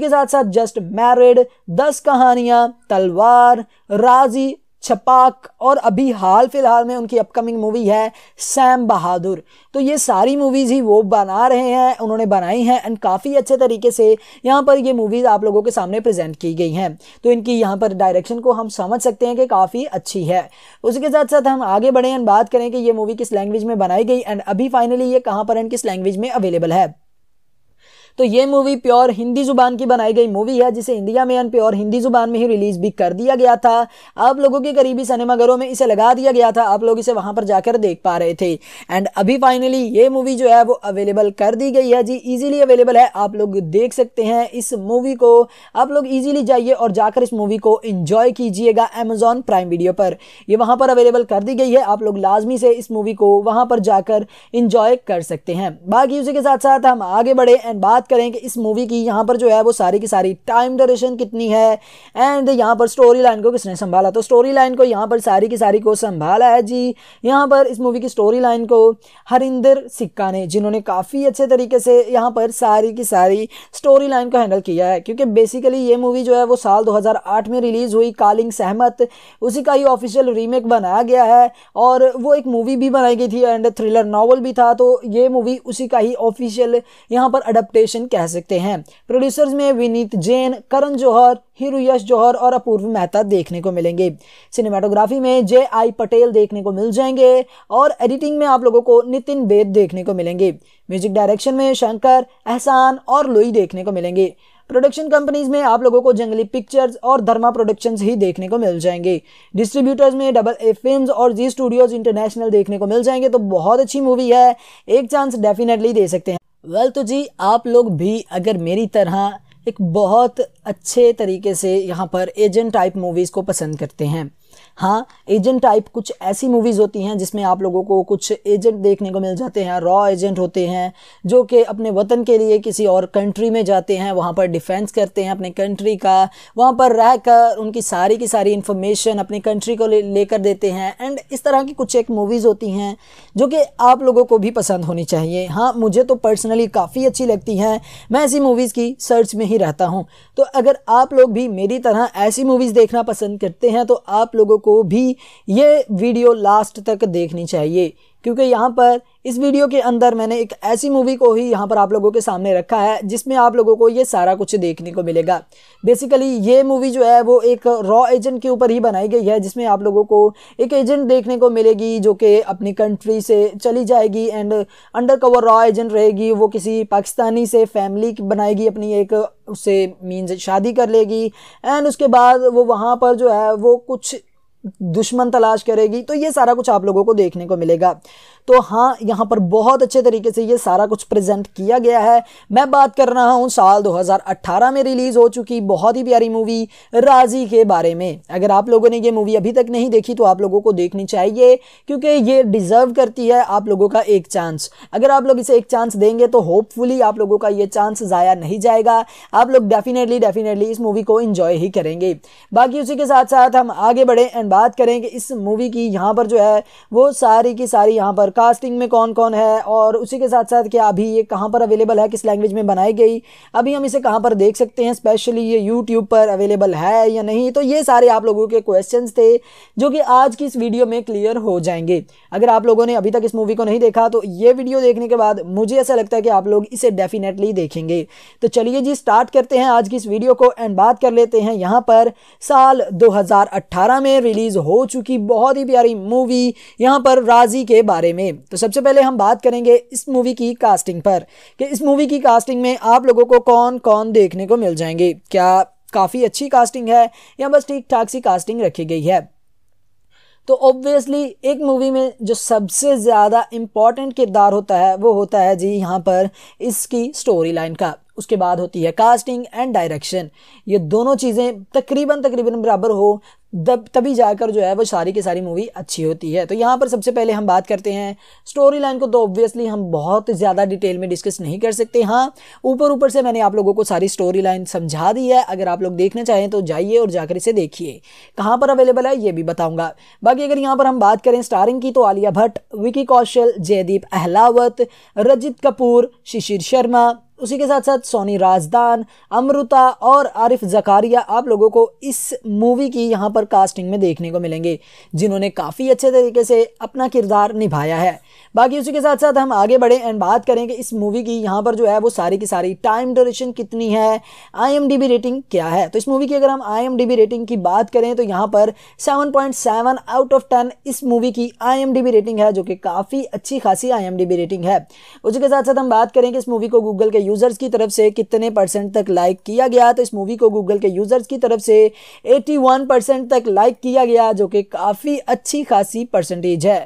के साथ साथ जस्ट मैरिड दस कहानियाँ तलवार राजी छपाक और अभी हाल फिलहाल में उनकी अपकमिंग मूवी है सैम बहादुर तो ये सारी मूवीज़ ही वो बना रहे हैं उन्होंने बनाई हैं एंड काफ़ी अच्छे तरीके से यहाँ पर ये मूवीज़ आप लोगों के सामने प्रेजेंट की गई हैं तो इनकी यहाँ पर डायरेक्शन को हम समझ सकते हैं कि काफ़ी अच्छी है उसके साथ साथ हम आगे बढ़ें एंड बात करें कि ये मूवी किस लैंग्वेज में बनाई गई एंड अभी फाइनली ये कहाँ पर एंड किस लैंग्वेज में अवेलेबल है तो ये मूवी प्योर हिंदी जुबान की बनाई गई मूवी है जिसे इंडिया में एंड प्योर हिंदी जुबान में ही रिलीज भी कर दिया गया था आप लोगों के करीबी सिनेमाघरों में इसे लगा दिया गया था आप लोग इसे वहां पर जाकर देख पा रहे थे एंड अभी फाइनली ये मूवी जो है वो अवेलेबल कर दी गई है जी ईजिली अवेलेबल है आप लोग देख सकते हैं इस मूवी को आप लोग ईजिली जाइए और जाकर इस मूवी को इंजॉय कीजिएगा एमेजॉन प्राइम वीडियो पर यह वहां पर अवेलेबल कर दी गई है आप लोग लाजमी से इस मूवी को वहां पर जाकर इंजॉय कर सकते हैं बाकी उसी के साथ साथ हम आगे बढ़े एंड बात बात करें कि इस मूवी की यहाँ पर जो है वो सारी की सारी टाइम ड्यूरेशन कितनी है एंड यहाँ पर स्टोरी लाइन को किसने संभाला तो स्टोरी लाइन को यहाँ पर सारी की सारी को संभाला है जी यहाँ पर इस मूवी की स्टोरी लाइन को हरिंदर सिक्का ने जिन्होंने काफ़ी अच्छे तरीके से यहाँ पर सारी की सारी स्टोरी लाइन को हैंडल किया है क्योंकि बेसिकली ये मूवी जो है वो साल दो में रिलीज़ हुई कालिंग सहमत उसी का ही ऑफिशियल रीमेक बनाया गया है और वो एक मूवी भी बनाई गई थी एंड थ्रिलर नावल भी था तो ये मूवी उसी का ही ऑफिशियल यहाँ पर अडप्टेशन कॉम्बिनेशन कह सकते हैं प्रोड्यूसर्स में विनीत जैन करण जौहर हीरो यश जौहर और अपूर्व मेहता देखने को मिलेंगे सिनेमाटोग्राफी में जे आई पटेल देखने को मिल जाएंगे और एडिटिंग में आप लोगों को नितिन बेद देखने को मिलेंगे म्यूजिक डायरेक्शन में शंकर एहसान और लोई देखने को मिलेंगे प्रोडक्शन कंपनीज में आप लोगों को जंगली पिक्चर्स और धर्मा प्रोडक्शंस ही देखने को मिल जाएंगे डिस्ट्रीब्यूटर्स में डबल ए फिल्म और जी स्टूडियोज इंटरनेशनल देखने को मिल जाएंगे तो बहुत अच्छी मूवी है एक चांस डेफिनेटली दे सकते हैं वेल तो जी आप लोग भी अगर मेरी तरह एक बहुत अच्छे तरीके से यहाँ पर एजेंट टाइप मूवीज़ को पसंद करते हैं हाँ एजेंट टाइप कुछ ऐसी मूवीज़ होती हैं जिसमें आप लोगों को कुछ एजेंट देखने को मिल जाते हैं रॉ एजेंट होते हैं जो कि अपने वतन के लिए किसी और कंट्री में जाते हैं वहाँ पर डिफेंस करते हैं अपने कंट्री का वहाँ पर रह कर उनकी सारी की सारी इन्फॉर्मेशन अपनी कंट्री को लेकर ले देते हैं एंड इस तरह की कुछ एक मूवीज़ होती हैं जो कि आप लोगों को भी पसंद होनी चाहिए हाँ मुझे तो पर्सनली काफ़ी अच्छी लगती हैं मैं ऐसी मूवीज़ की सर्च में ही रहता हूँ तो अगर आप लोग भी मेरी तरह ऐसी मूवीज़ देखना पसंद करते हैं तो आप लोग लोगों को भी ये वीडियो लास्ट तक देखनी चाहिए क्योंकि यहाँ पर इस वीडियो के अंदर मैंने एक ऐसी मूवी को ही यहाँ पर आप लोगों के सामने रखा है जिसमें आप लोगों को ये सारा कुछ देखने को मिलेगा बेसिकली ये मूवी जो है वो एक रॉ एजेंट के ऊपर ही बनाई गई है जिसमें आप लोगों को एक एजेंट देखने को मिलेगी जो कि अपनी कंट्री से चली जाएगी एंड अंडर कवर रॉ एजेंट रहेगी वो किसी पाकिस्तानी से फैमिली बनाएगी अपनी एक उससे मीन्स शादी कर लेगी एंड उसके बाद वो वहाँ पर जो है वो कुछ दुश्मन तलाश करेगी तो ये सारा कुछ आप लोगों को देखने को मिलेगा तो हाँ यहाँ पर बहुत अच्छे तरीके से ये सारा कुछ प्रेजेंट किया गया है मैं बात कर रहा हूँ साल 2018 में रिलीज़ हो चुकी बहुत ही प्यारी मूवी राजी के बारे में अगर आप लोगों ने ये मूवी अभी तक नहीं देखी तो आप लोगों को देखनी चाहिए क्योंकि ये डिज़र्व करती है आप लोगों का एक चांस अगर आप लोग इसे एक चांस देंगे तो होपफुली आप लोगों का ये चांस ज़ाया नहीं जाएगा आप लोग डेफिनेटली डेफिनेटली इस मूवी को इन्जॉय ही करेंगे बाकी उसी के साथ साथ हम आगे बढ़े एंड बात करें कि इस मूवी की यहाँ पर जो है वो सारी की सारी यहाँ पर कास्टिंग में कौन कौन है और उसी के साथ साथ क्या अभी ये कहाँ पर अवेलेबल है किस लैंग्वेज में बनाई गई अभी हम इसे कहाँ पर देख सकते हैं स्पेशली ये यूट्यूब पर अवेलेबल है या नहीं तो ये सारे आप लोगों के क्वेश्चन थे जो कि आज की इस वीडियो में क्लियर हो जाएंगे अगर आप लोगों ने अभी तक इस मूवी को नहीं देखा तो ये वीडियो देखने के बाद मुझे ऐसा लगता है कि आप लोग इसे डेफिनेटली देखेंगे तो चलिए जी स्टार्ट करते हैं आज की इस वीडियो को एंड बात कर लेते हैं यहाँ पर साल 2018 में रिलीज रिलीज हो चुकी बहुत ही प्यारी मूवी यहाँ पर राजी के बारे में तो सबसे पहले हम बात करेंगे इस मूवी की कास्टिंग पर कि इस मूवी की कास्टिंग में आप लोगों को कौन कौन देखने को मिल जाएंगे क्या काफ़ी अच्छी कास्टिंग है या बस ठीक ठाक सी कास्टिंग रखी गई है तो ऑब्वियसली एक मूवी में जो सबसे ज़्यादा इम्पॉर्टेंट किरदार होता है वो होता है जी यहाँ पर इसकी स्टोरी लाइन का उसके बाद होती है कास्टिंग एंड डायरेक्शन ये दोनों चीज़ें तकरीबन तकरीबन बराबर हो तब तभी जाकर जो है वो सारी की सारी मूवी अच्छी होती है तो यहाँ पर सबसे पहले हम बात करते हैं स्टोरी लाइन को तो ऑब्वियसली हम बहुत ज़्यादा डिटेल में डिस्कस नहीं कर सकते हाँ ऊपर ऊपर से मैंने आप लोगों को सारी स्टोरी लाइन समझा दी है अगर आप लोग देखना चाहें तो जाइए और जाकर इसे देखिए कहाँ पर अवेलेबल है ये भी बताऊँगा बाकी अगर यहाँ पर हम बात करें स्टारिंग की तो आलिया भट्ट विकी कौशल जयदीप अहलावत रजित कपूर शिशिर शर्मा उसी के साथ साथ सोनी राजदान अमृता और आरिफ जकारिया आप लोगों को इस मूवी की यहाँ पर कास्टिंग में देखने को मिलेंगे जिन्होंने काफ़ी अच्छे तरीके से अपना किरदार निभाया है बाकी उसी के साथ साथ हम आगे बढ़े एंड बात करें कि इस मूवी की यहाँ पर जो है वो सारी की सारी टाइम ड्यूरेशन कितनी है आई रेटिंग क्या है तो इस मूवी की अगर हम आई रेटिंग की बात करें तो यहाँ पर सेवन आउट ऑफ टेन इस मूवी की आई रेटिंग है जो कि काफ़ी अच्छी खासी आई रेटिंग है उसी के साथ साथ हम बात करें कि इस मूवी को गूगल के यूज़र्स की तरफ से कितने परसेंट तक लाइक किया गया तो इस मूवी को गूगल के यूज़र्स की तरफ से 81 परसेंट तक लाइक किया गया जो कि काफ़ी अच्छी खासी परसेंटेज है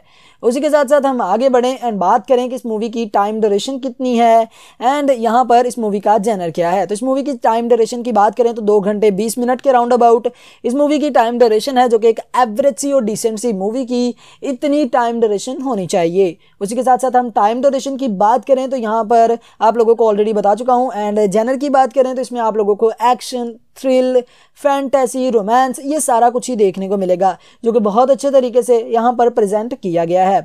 उसी के साथ साथ हम आगे बढ़ें एंड बात करें कि इस मूवी की टाइम ड्यूरेशन कितनी है एंड यहाँ पर इस मूवी का जेनर क्या है तो इस मूवी की टाइम ड्यूरेशन की बात करें तो दो घंटे बीस मिनट के राउंड अबाउट इस मूवी की टाइम ड्यूरेशन है जो कि एक एवरेज सी और डिसेंट सी मूवी की इतनी टाइम ड्यूरेशन होनी चाहिए उसी के साथ साथ हम टाइम ड्यूरेशन की बात करें तो यहाँ पर आप लोगों को ऑलरेडी बता चुका हूँ एंड जेनर की बात करें तो इसमें आप लोगों को एक्शन थ्रिल फैंटेसी रोमांस ये सारा कुछ ही देखने को मिलेगा जो कि बहुत अच्छे तरीके से यहाँ पर प्रेजेंट किया गया है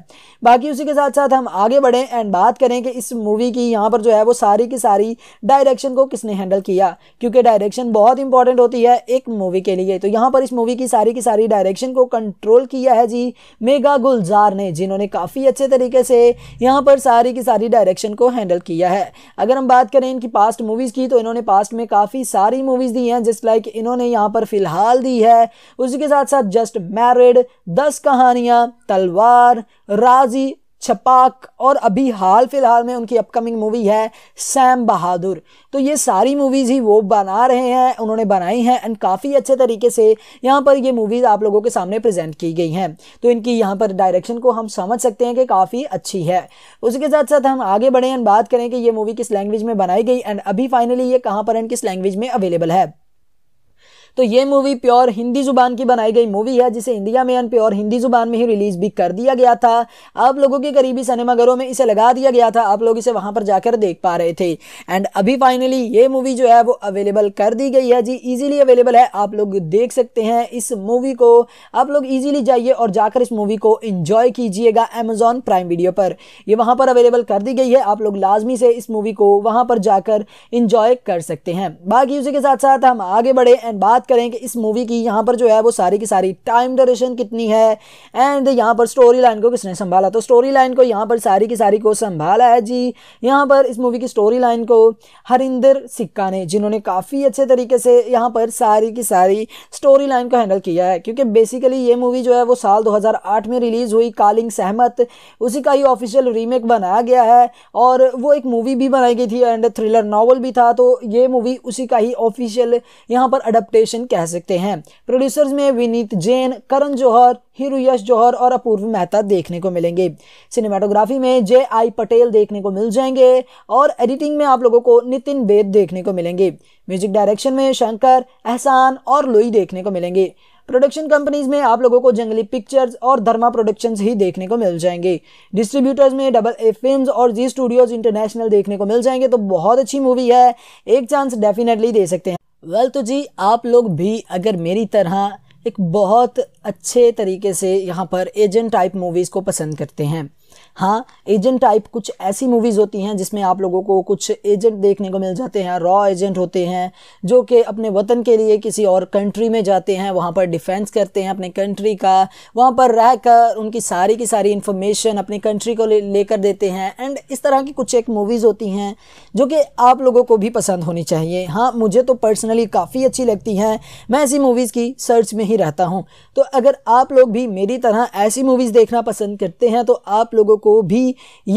बाकी उसी के साथ साथ हम आगे बढ़ें एंड बात करें कि इस मूवी की यहाँ पर जो है वो सारी की सारी डायरेक्शन को किसने हैंडल किया क्योंकि डायरेक्शन बहुत इंपॉर्टेंट होती है एक मूवी के लिए तो यहाँ पर इस मूवी की सारी की सारी डायरेक्शन को कंट्रोल किया है जी मेगा गुलजार ने जिन्होंने काफ़ी अच्छे तरीके से यहाँ पर सारी की सारी डायरेक्शन को हैंडल किया है अगर हम बात करें इनकी पास्ट मूवीज़ की तो इन्होंने पास्ट में काफ़ी सारी मूवीज़ दी हैं हैं जिस लाइक इन्होंने यहाँ पर फ़िलहाल दी है उसी के साथ साथ जस्ट मैरिड दस कहानियाँ तलवार राजी छपाक और अभी हाल फिलहाल में उनकी अपकमिंग मूवी है सैम बहादुर तो ये सारी मूवीज़ ही वो बना रहे हैं उन्होंने बनाई हैं एंड काफ़ी अच्छे तरीके से यहाँ पर ये मूवीज़ आप लोगों के सामने प्रेजेंट की गई हैं तो इनकी यहाँ पर डायरेक्शन को हम समझ सकते हैं कि काफ़ी अच्छी है उसके साथ साथ हम आगे बढ़ें एंड बात करें कि ये मूवी किस लैंग्वेज में बनाई गई एंड अभी फाइनली ये कहाँ पर एंड किस लैंग्वेज में अवेलेबल है तो ये मूवी प्योर हिंदी जुबान की बनाई गई मूवी है जिसे इंडिया में एंड प्योर हिंदी जुबान में ही रिलीज भी कर दिया गया था आप लोगों के करीबी सिनेमाघरों में इसे लगा दिया गया था आप लोग इसे वहां पर जाकर देख पा रहे थे एंड अभी फाइनली ये मूवी जो है वो अवेलेबल कर दी गई है जी ईजिली अवेलेबल है आप लोग देख सकते हैं इस मूवी को आप लोग ईजिली जाइए और जाकर इस मूवी को इंजॉय कीजिएगा एमेजॉन प्राइम वीडियो पर यह वहां पर अवेलेबल कर दी गई है आप लोग लाजमी से इस मूवी को वहां पर जाकर इंजॉय कर सकते हैं बाकी उसी के साथ साथ हम आगे बढ़े एंड बात बात करें कि इस मूवी की यहाँ पर जो है वो सारी की सारी टाइम ड्यूरेशन कितनी है एंड यहाँ पर स्टोरी लाइन को किसने संभाला तो स्टोरी लाइन को यहाँ पर सारी की सारी को संभाला है जी यहाँ पर इस मूवी की स्टोरी लाइन को हरिंदर सिक्का ने जिन्होंने काफ़ी अच्छे तरीके से यहाँ पर सारी की सारी स्टोरी लाइन को हैंडल किया है क्योंकि बेसिकली ये मूवी जो है वो साल दो में रिलीज़ हुई कालिंग सहमत उसी का ही ऑफिशियल रीमेक बनाया गया है और वो एक मूवी भी बनाई गई थी एंड थ्रिलर नावल भी था तो ये मूवी उसी का ही ऑफिशियल यहाँ पर अडप्टेशन कॉम्बिनेशन कह सकते हैं प्रोड्यूसर्स में विनीत जैन करण जौहर हीरो यश जौहर और अपूर्व मेहता देखने को मिलेंगे सिनेमाटोग्राफी में जे आई पटेल देखने को मिल जाएंगे और एडिटिंग में आप लोगों को नितिन बेद देखने को मिलेंगे म्यूजिक डायरेक्शन में शंकर एहसान और लोई देखने को मिलेंगे प्रोडक्शन कंपनीज में आप लोगों को जंगली पिक्चर्स और धर्मा प्रोडक्शंस ही देखने को मिल जाएंगे डिस्ट्रीब्यूटर्स में डबल ए फिल्म और जी स्टूडियोज इंटरनेशनल देखने को मिल जाएंगे तो बहुत अच्छी मूवी है एक चांस डेफिनेटली दे सकते हैं वेल तो जी आप लोग भी अगर मेरी तरह एक बहुत अच्छे तरीके से यहाँ पर एजेंट टाइप मूवीज़ को पसंद करते हैं हाँ एजेंट टाइप कुछ ऐसी मूवीज़ होती हैं जिसमें आप लोगों को कुछ एजेंट देखने को मिल जाते हैं रॉ एजेंट होते हैं जो कि अपने वतन के लिए किसी और कंट्री में जाते हैं वहाँ पर डिफेंस करते हैं अपने कंट्री का वहाँ पर रह कर उनकी सारी की सारी इन्फॉर्मेशन अपनी कंट्री को लेकर ले देते हैं एंड इस तरह की कुछ एक मूवीज़ होती हैं जो कि आप लोगों को भी पसंद होनी चाहिए हाँ मुझे तो पर्सनली काफ़ी अच्छी लगती हैं मैं ऐसी मूवीज़ की सर्च में ही रहता हूँ तो अगर आप लोग भी मेरी तरह ऐसी मूवीज़ देखना पसंद करते हैं तो आप लोगों को को भी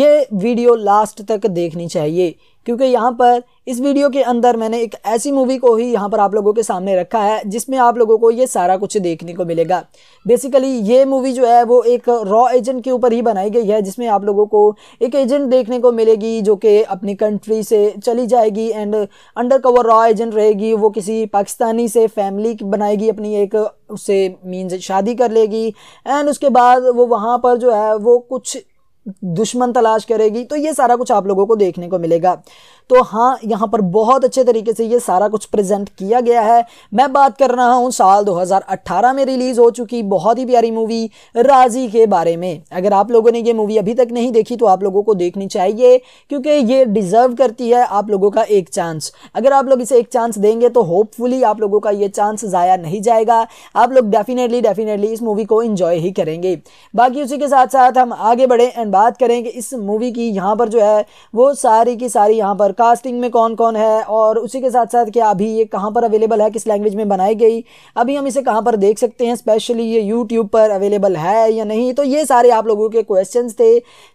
ये वीडियो लास्ट तक देखनी चाहिए क्योंकि यहाँ पर इस वीडियो के अंदर मैंने एक ऐसी मूवी को ही यहाँ पर आप लोगों के सामने रखा है जिसमें आप लोगों को ये सारा कुछ देखने को मिलेगा बेसिकली ये मूवी जो है वो एक रॉ एजेंट के ऊपर ही बनाई गई है जिसमें आप लोगों को एक एजेंट देखने को मिलेगी जो कि अपनी कंट्री से चली जाएगी एंड अंडर कवर रॉ एजेंट रहेगी वो किसी पाकिस्तानी से फैमिली बनाएगी अपनी एक उससे मीन्स शादी कर लेगी एंड उसके बाद वो वहाँ पर जो है वो कुछ दुश्मन तलाश करेगी तो ये सारा कुछ आप लोगों को देखने को मिलेगा तो हाँ यहाँ पर बहुत अच्छे तरीके से ये सारा कुछ प्रेजेंट किया गया है मैं बात कर रहा हूँ साल 2018 में रिलीज़ हो चुकी बहुत ही प्यारी मूवी राजी के बारे में अगर आप लोगों ने ये मूवी अभी तक नहीं देखी तो आप लोगों को देखनी चाहिए क्योंकि ये डिज़र्व करती है आप लोगों का एक चांस अगर आप लोग इसे एक चांस देंगे तो होपफुली आप लोगों का ये चांस ज़ाया नहीं जाएगा आप लोग डेफिनेटली डेफिनेटली इस मूवी को इन्जॉय ही करेंगे बाकी उसी के साथ साथ हम आगे बढ़ें एंड बात करें कि इस मूवी की यहाँ पर जो है वो सारी की सारी यहाँ पर कास्टिंग में कौन कौन है और उसी के साथ साथ क्या अभी ये कहाँ पर अवेलेबल है किस लैंग्वेज में बनाई गई अभी हम इसे कहाँ पर देख सकते हैं स्पेशली ये यूट्यूब पर अवेलेबल है या नहीं तो ये सारे आप लोगों के क्वेश्चन थे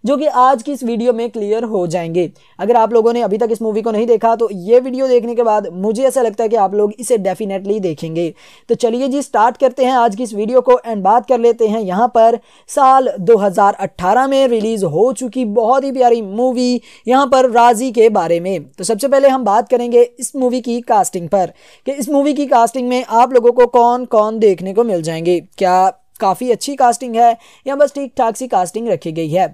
जो कि आज की इस वीडियो में क्लियर हो जाएंगे अगर आप लोगों ने अभी तक इस मूवी को नहीं देखा तो ये वीडियो देखने के बाद मुझे ऐसा लगता है कि आप लोग इसे डेफिनेटली देखेंगे तो चलिए जी स्टार्ट करते हैं आज की इस वीडियो को एंड बात कर लेते हैं यहाँ पर साल 2018 में रिलीज़ हो चुकी बहुत ही प्यारी मूवी यहाँ पर राजी के बारे में तो सबसे पहले हम बात करेंगे इस मूवी की कास्टिंग पर कि इस मूवी की कास्टिंग में आप लोगों को कौन कौन देखने को मिल जाएंगे क्या काफ़ी अच्छी कास्टिंग है या बस ठीक ठाक सी कास्टिंग रखी गई है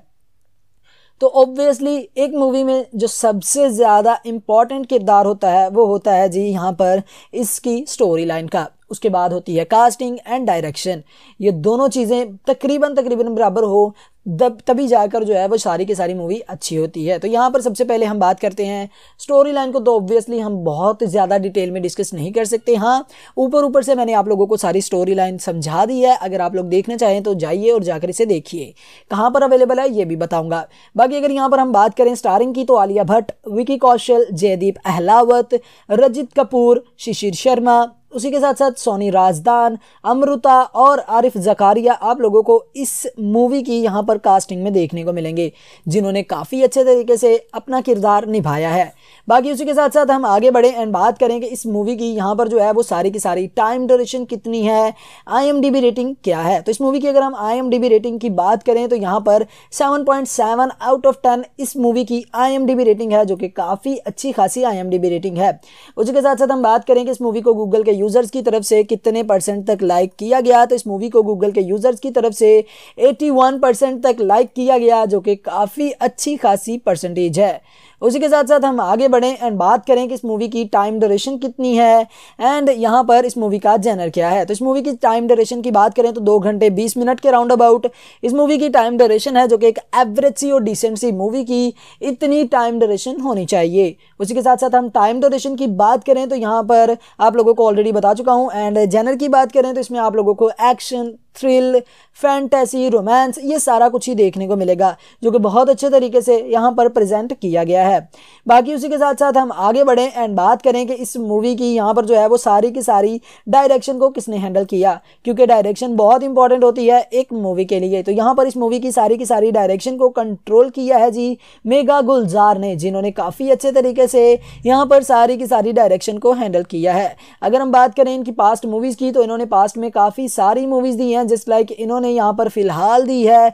तो ऑब्वियसली एक मूवी में जो सबसे ज़्यादा इम्पॉर्टेंट किरदार होता है वो होता है जी यहाँ पर इसकी स्टोरी लाइन का उसके बाद होती है कास्टिंग एंड डायरेक्शन ये दोनों चीज़ें तकरीबन तकरीबन बराबर हो तब तभी जाकर जो है वो सारी की सारी मूवी अच्छी होती है तो यहाँ पर सबसे पहले हम बात करते हैं स्टोरी लाइन को तो ऑब्वियसली हम बहुत ज़्यादा डिटेल में डिस्कस नहीं कर सकते हाँ ऊपर ऊपर से मैंने आप लोगों को सारी स्टोरी लाइन समझा दी है अगर आप लोग देखना चाहें तो जाइए और जाकर इसे देखिए कहाँ पर अवेलेबल है ये भी बताऊँगा बाकी अगर यहाँ पर हम बात करें स्टारिंग की तो आलिया भट्ट विकी कौशल जयदीप अहलावत रजित कपूर शिशिर शर्मा उसी के साथ साथ सोनी राजदान अमृता और आरिफ जकारिया आप लोगों को इस मूवी की यहाँ पर कास्टिंग में देखने को मिलेंगे जिन्होंने काफ़ी अच्छे तरीके से अपना किरदार निभाया है बाकी उसी के साथ साथ हम आगे बढ़े एंड बात करें कि इस मूवी की यहाँ पर जो है वो सारी की सारी टाइम ड्यूरेशन कितनी है आई रेटिंग क्या है तो इस मूवी की अगर हम आई रेटिंग की बात करें तो यहाँ पर 7.7 आउट ऑफ 10 इस मूवी की आई रेटिंग है जो कि काफ़ी अच्छी खासी आई रेटिंग है उसी के साथ साथ हम बात करें कि इस मूवी को गूगल के यूज़र्स की तरफ से कितने परसेंट तक लाइक किया गया तो इस मूवी को गूगल के यूज़र्स की तरफ से 81 परसेंट तक लाइक किया गया जो कि काफ़ी अच्छी खासी परसेंटेज है उसी के साथ साथ हम आगे बढ़ें एंड बात करें कि इस मूवी की टाइम ड्यूरेशन कितनी है एंड यहाँ पर इस मूवी का जेनर क्या है तो इस मूवी की टाइम ड्यूरेशन की बात करें तो दो घंटे बीस मिनट के राउंड अबाउट इस मूवी की टाइम ड्यूरेशन है जो कि एक एवरेज सी और डिसेंट सी मूवी की इतनी टाइम ड्यूरेशन होनी चाहिए उसी के साथ साथ हम टाइम ड्यूरेशन की बात करें तो यहाँ पर आप लोगों को ऑलरेडी बता चुका हूँ एंड जेनर की बात करें तो इसमें आप लोगों को एक्शन थ्रिल फैंटेसी रोमांस ये सारा कुछ ही देखने को मिलेगा जो कि बहुत अच्छे तरीके से यहाँ पर प्रेजेंट किया गया है बाकी उसी के साथ साथ हम आगे बढ़ें एंड बात करें कि इस मूवी की यहाँ पर जो है वो सारी की सारी डायरेक्शन को किसने हैंडल किया क्योंकि डायरेक्शन बहुत इंपॉर्टेंट होती है एक मूवी के लिए तो यहाँ पर इस मूवी की सारी की सारी डायरेक्शन को कंट्रोल किया है जी मेगा गुलजार ने जिन्होंने काफ़ी अच्छे तरीके से यहाँ पर सारी की सारी डायरेक्शन को हैंडल किया है अगर हम बात करें इनकी पास्ट मूवीज़ की तो इन्होंने पास्ट में काफ़ी सारी मूवीज़ दी हैं हैं जिस लाइक इन्होंने यहाँ पर फ़िलहाल दी है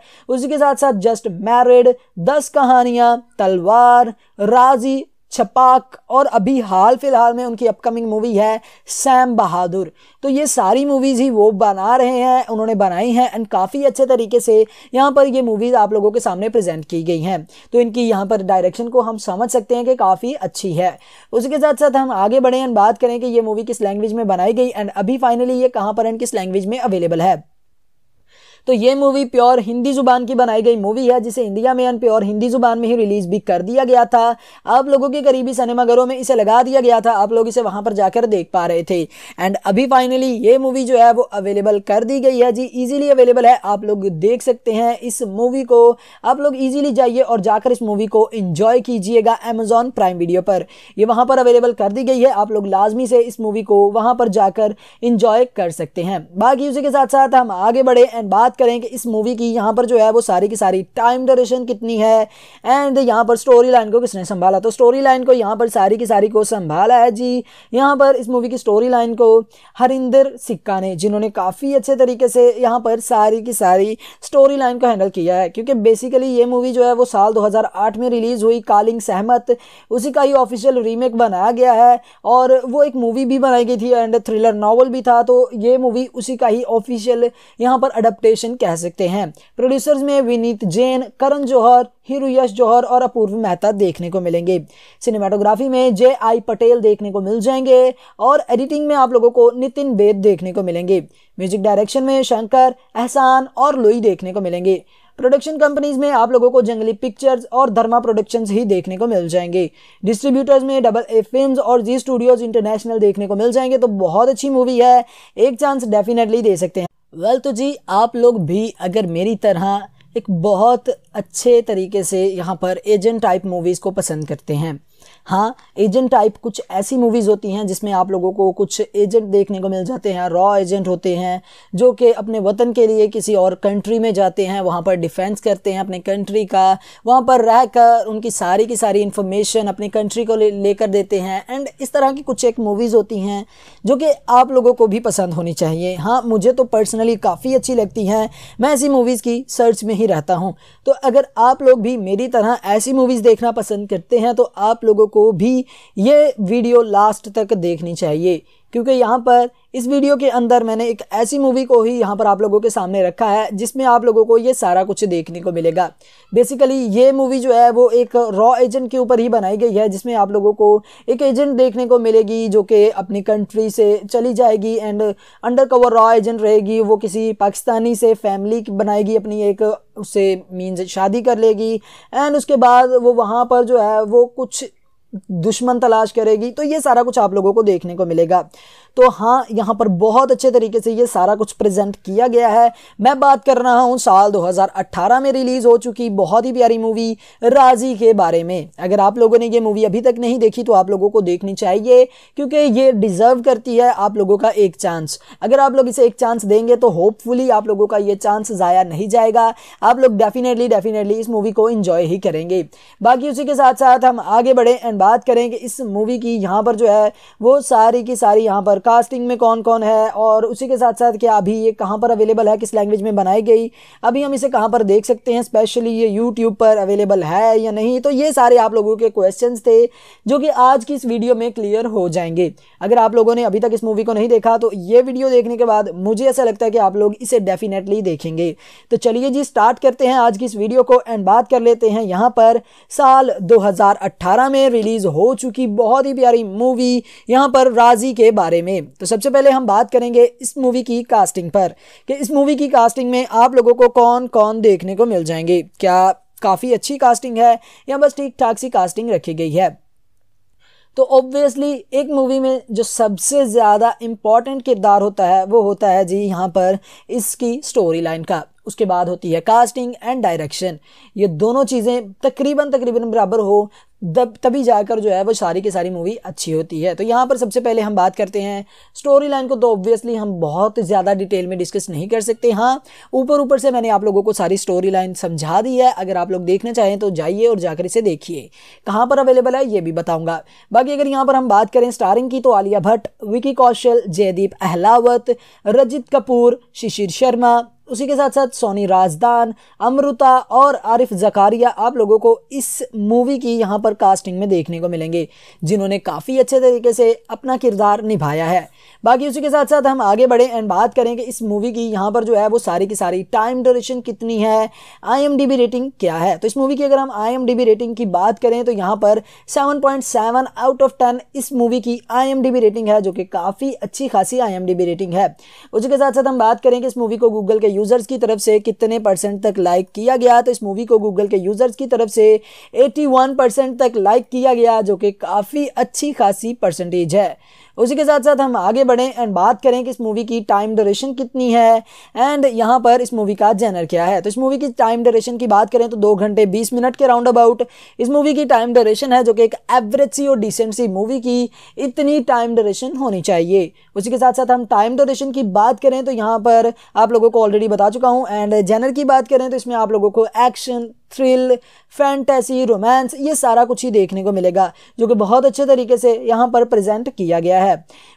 के साथ साथ जस्ट मैरिड दस कहानियाँ तलवार राजी छपाक और अभी हाल फिलहाल में उनकी अपकमिंग मूवी है सैम बहादुर तो ये सारी मूवीज़ ही वो बना रहे हैं उन्होंने बनाई हैं एंड काफ़ी अच्छे तरीके से यहाँ पर ये मूवीज़ आप लोगों के सामने प्रेजेंट की गई हैं तो इनकी यहाँ पर डायरेक्शन को हम समझ सकते हैं कि काफ़ी अच्छी है उसके साथ साथ हम आगे बढ़ें एंड बात करें कि ये मूवी किस लैंग्वेज में बनाई गई एंड अभी फाइनली ये कहाँ पर एंड किस लैंग्वेज में अवेलेबल है तो ये मूवी प्योर हिंदी जुबान की बनाई गई मूवी है जिसे इंडिया में प्योर हिंदी जुबान में ही रिलीज भी कर दिया गया था आप लोगों के करीबी सिनेमाघरों में इसे लगा दिया गया था आप लोग इसे वहां पर जाकर देख पा रहे थे एंड अभी फाइनली ये मूवी जो है वो अवेलेबल कर दी गई है जी ईजिली अवेलेबल है आप लोग देख सकते हैं इस मूवी को आप लोग ईजिली जाइए और जाकर इस मूवी को इंजॉय कीजिएगा एमेजॉन प्राइम वीडियो पर यह वहां पर अवेलेबल कर दी गई है आप लोग लाजमी से इस मूवी को वहां पर जाकर इंजॉय कर सकते हैं बाकी उसी के साथ साथ हम आगे बढ़े एंड बात बात करें कि इस मूवी की यहाँ पर जो है वो सारी की सारी टाइम ड्यूरेशन कितनी है एंड यहाँ पर स्टोरी लाइन को किसने संभाला तो स्टोरी लाइन को यहाँ पर सारी की सारी को संभाला है जी यहाँ पर इस मूवी की स्टोरी लाइन को हरिंदर सिक्का ने जिन्होंने काफ़ी अच्छे तरीके से यहाँ पर सारी की सारी स्टोरी लाइन को हैंडल किया है क्योंकि बेसिकली ये मूवी जो है वो साल दो में रिलीज़ हुई कालिंग सहमत उसी का ही ऑफिशियल रीमेक बनाया गया है और वो एक मूवी भी बनाई गई थी एंड थ्रिलर नावल भी था तो ये मूवी उसी का ही ऑफिशियल यहाँ पर अडप्टेशन कॉम्बिनेशन कह सकते हैं प्रोड्यूसर्स में विनीत जैन करण जौहर हीरो यश जौहर और अपूर्व मेहता देखने को मिलेंगे सिनेमाटोग्राफी में जे आई पटेल देखने को मिल जाएंगे और एडिटिंग में आप लोगों को नितिन बेद देखने को मिलेंगे म्यूजिक डायरेक्शन में शंकर एहसान और लोई देखने को मिलेंगे प्रोडक्शन कंपनीज में आप लोगों को जंगली पिक्चर्स और धर्मा प्रोडक्शंस ही देखने को मिल जाएंगे डिस्ट्रीब्यूटर्स में डबल ए फिल्म और जी स्टूडियोज इंटरनेशनल देखने को मिल जाएंगे तो बहुत अच्छी मूवी है एक चांस डेफिनेटली दे सकते हैं वेल तो जी आप लोग भी अगर मेरी तरह एक बहुत अच्छे तरीके से यहाँ पर एजेंट टाइप मूवीज़ को पसंद करते हैं हाँ एजेंट टाइप कुछ ऐसी मूवीज़ होती हैं जिसमें आप लोगों को कुछ एजेंट देखने को मिल जाते हैं रॉ एजेंट होते हैं जो कि अपने वतन के लिए किसी और कंट्री में जाते हैं वहाँ पर डिफेंस करते हैं अपने कंट्री का वहाँ पर रह कर उनकी सारी की सारी इन्फॉर्मेशन अपनी कंट्री को लेकर ले देते हैं एंड इस तरह की कुछ एक मूवीज़ होती हैं जो कि आप लोगों को भी पसंद होनी चाहिए हाँ मुझे तो पर्सनली काफ़ी अच्छी लगती हैं मैं ऐसी मूवीज़ की सर्च में ही रहता हूँ तो अगर आप लोग भी मेरी तरह ऐसी मूवीज़ देखना पसंद करते हैं तो आप लोगों को भी ये वीडियो लास्ट तक देखनी चाहिए क्योंकि यहाँ पर इस वीडियो के अंदर मैंने एक ऐसी मूवी को ही यहाँ पर आप लोगों के सामने रखा है जिसमें आप लोगों को ये सारा कुछ देखने को मिलेगा बेसिकली ये मूवी जो है वो एक रॉ एजेंट के ऊपर ही बनाई गई है जिसमें आप लोगों को एक एजेंट देखने को मिलेगी जो कि अपनी कंट्री से चली जाएगी एंड अंडर कवर रॉ एजेंट रहेगी वो किसी पाकिस्तानी से फैमिली बनाएगी अपनी एक उससे मीन्स शादी कर लेगी एंड उसके बाद वो वहाँ पर जो है वो कुछ दुश्मन तलाश करेगी तो ये सारा कुछ आप लोगों को देखने को मिलेगा तो हाँ यहाँ पर बहुत अच्छे तरीके से ये सारा कुछ प्रेजेंट किया गया है मैं बात कर रहा हूँ साल 2018 में रिलीज़ हो चुकी बहुत ही प्यारी मूवी राजी के बारे में अगर आप लोगों ने ये मूवी अभी तक नहीं देखी तो आप लोगों को देखनी चाहिए क्योंकि ये डिज़र्व करती है आप लोगों का एक चांस अगर आप लोग इसे एक चांस देंगे तो होपफुली आप लोगों का ये चांस ज़ाया नहीं जाएगा आप लोग डेफिनेटली डेफिनेटली इस मूवी को इन्जॉय ही करेंगे बाकी उसी के साथ साथ हम आगे बढ़ें एंड बात करें कि इस मूवी की यहाँ पर जो है वो सारी की सारी यहाँ पर कास्टिंग में कौन कौन है और उसी के साथ साथ क्या अभी ये कहाँ पर अवेलेबल है किस लैंग्वेज में बनाई गई अभी हम इसे कहाँ पर देख सकते हैं स्पेशली ये यूट्यूब पर अवेलेबल है या नहीं तो ये सारे आप लोगों के क्वेश्चन थे जो कि आज की इस वीडियो में क्लियर हो जाएंगे अगर आप लोगों ने अभी तक इस मूवी को नहीं देखा तो ये वीडियो देखने के बाद मुझे ऐसा लगता है कि आप लोग इसे डेफिनेटली देखेंगे तो चलिए जी स्टार्ट करते हैं आज की इस वीडियो को एंड बात कर लेते हैं यहाँ पर साल 2018 में रिलीज़ हो चुकी बहुत ही प्यारी मूवी यहाँ पर राजी के बारे में में तो सबसे पहले हम बात करेंगे इस मूवी की कास्टिंग पर कि इस मूवी की कास्टिंग में आप लोगों को कौन कौन देखने को मिल जाएंगे क्या काफ़ी अच्छी कास्टिंग है या बस ठीक ठाक सी कास्टिंग रखी गई है तो ऑब्वियसली एक मूवी में जो सबसे ज़्यादा इम्पॉर्टेंट किरदार होता है वो होता है जी यहाँ पर इसकी स्टोरी लाइन का उसके बाद होती है कास्टिंग एंड डायरेक्शन ये दोनों चीज़ें तकरीबन तकरीबन बराबर हो तब तभी जाकर जो है वो सारी की सारी मूवी अच्छी होती है तो यहाँ पर सबसे पहले हम बात करते हैं स्टोरी लाइन को तो ऑब्वियसली हम बहुत ज़्यादा डिटेल में डिस्कस नहीं कर सकते हाँ ऊपर ऊपर से मैंने आप लोगों को सारी स्टोरी लाइन समझा दी है अगर आप लोग देखना चाहें तो जाइए और जाकर इसे देखिए कहाँ पर अवेलेबल है ये भी बताऊँगा बाकी अगर यहाँ पर हम बात करें स्टारिंग की तो आलिया भट्ट विकी कौशल जयदीप अहलावत रजित कपूर शिशिर शर्मा उसी के साथ साथ सोनी राजदान अमृता और आरिफ जकारिया आप लोगों को इस मूवी की यहाँ पर कास्टिंग में देखने को मिलेंगे जिन्होंने काफ़ी अच्छे तरीके से अपना किरदार निभाया है बाकी उसी के साथ साथ हम आगे बढ़े एंड बात करें कि इस मूवी की यहाँ पर जो है वो सारी की सारी टाइम ड्यूरेशन कितनी है आई रेटिंग क्या है तो इस मूवी की अगर हम आई रेटिंग की बात करें तो यहाँ पर 7.7 आउट ऑफ 10 इस मूवी की आई रेटिंग है जो कि काफ़ी अच्छी खासी आई रेटिंग है उसी के साथ साथ हम बात करें कि इस मूवी को गूगल के यूज़र्स की तरफ से कितने परसेंट तक लाइक किया गया तो इस मूवी को गूगल के यूज़र्स की तरफ से 81 परसेंट तक लाइक किया गया जो कि काफ़ी अच्छी खासी परसेंटेज है उसी के साथ साथ हम आगे बढ़ें एंड बात करें कि इस मूवी की टाइम ड्यूरेशन कितनी है एंड यहाँ पर इस मूवी का जेनर क्या है तो इस मूवी की टाइम ड्यूरेशन की बात करें तो दो घंटे बीस मिनट के राउंड अबाउट इस मूवी की टाइम ड्यूरेशन है जो कि एक एवरेज सी और डिसेंट सी मूवी की इतनी टाइम ड्यूरेशन होनी चाहिए उसी के साथ साथ हम टाइम ड्यूरेशन की बात करें तो यहाँ पर आप लोगों को ऑलरेडी बता चुका हूँ एंड जेनर की बात करें तो इसमें आप लोगों को एक्शन थ्रिल फैंटेसी रोमांस ये सारा कुछ ही देखने को मिलेगा जो कि बहुत अच्छे तरीके से यहाँ पर प्रेजेंट किया गया है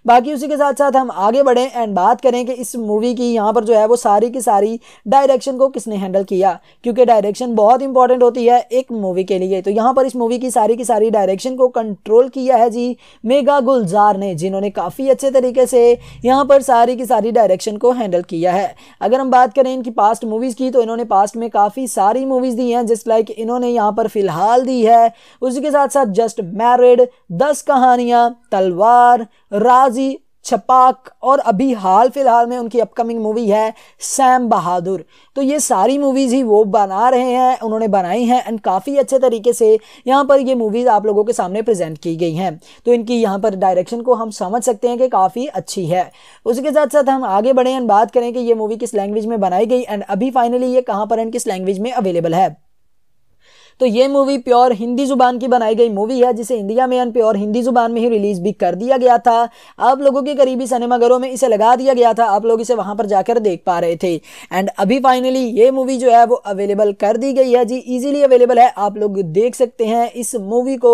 बाकी उसी के साथ साथ हम आगे बढ़ें एंड बात करें कि इस मूवी की यहाँ पर जो है वो सारी की सारी डायरेक्शन को किसने हैंडल किया क्योंकि डायरेक्शन बहुत इंपॉर्टेंट होती है एक मूवी के लिए तो यहाँ पर इस मूवी की सारी की सारी डायरेक्शन को कंट्रोल किया है जी मेगा गुलजार ने जिन्होंने काफ़ी अच्छे तरीके से यहाँ पर सारी की सारी डायरेक्शन को हैंडल किया है अगर हम बात करें इनकी पास्ट मूवीज़ की तो इन्होंने पास्ट में काफ़ी सारी मूवीज़ दी हैं हैं जिस लाइक इन्होंने यहाँ पर फ़िलहाल दी है उसी के साथ साथ जस्ट मैरिड दस कहानियाँ तलवार राजी छपाक और अभी हाल फिलहाल में उनकी अपकमिंग मूवी है सैम बहादुर तो ये सारी मूवीज़ ही वो बना रहे हैं उन्होंने बनाई हैं एंड काफ़ी अच्छे तरीके से यहाँ पर ये मूवीज़ आप लोगों के सामने प्रेजेंट की गई हैं तो इनकी यहाँ पर डायरेक्शन को हम समझ सकते हैं कि काफ़ी अच्छी है उसके साथ साथ हम आगे बढ़ें एंड बात करें कि ये मूवी किस लैंग्वेज में बनाई गई एंड अभी फाइनली ये कहाँ पर एंड किस लैंग्वेज में अवेलेबल है तो ये मूवी प्योर हिंदी जुबान की बनाई गई मूवी है जिसे इंडिया में प्योर हिंदी जुबान में ही रिलीज भी कर दिया गया था आप लोगों के करीबी सिनेमाघरों में इसे लगा दिया गया था आप लोग इसे वहां पर जाकर देख पा रहे थे एंड अभी फाइनली ये मूवी जो है वो अवेलेबल कर दी गई है जी ईजिली अवेलेबल है आप लोग देख सकते हैं इस मूवी को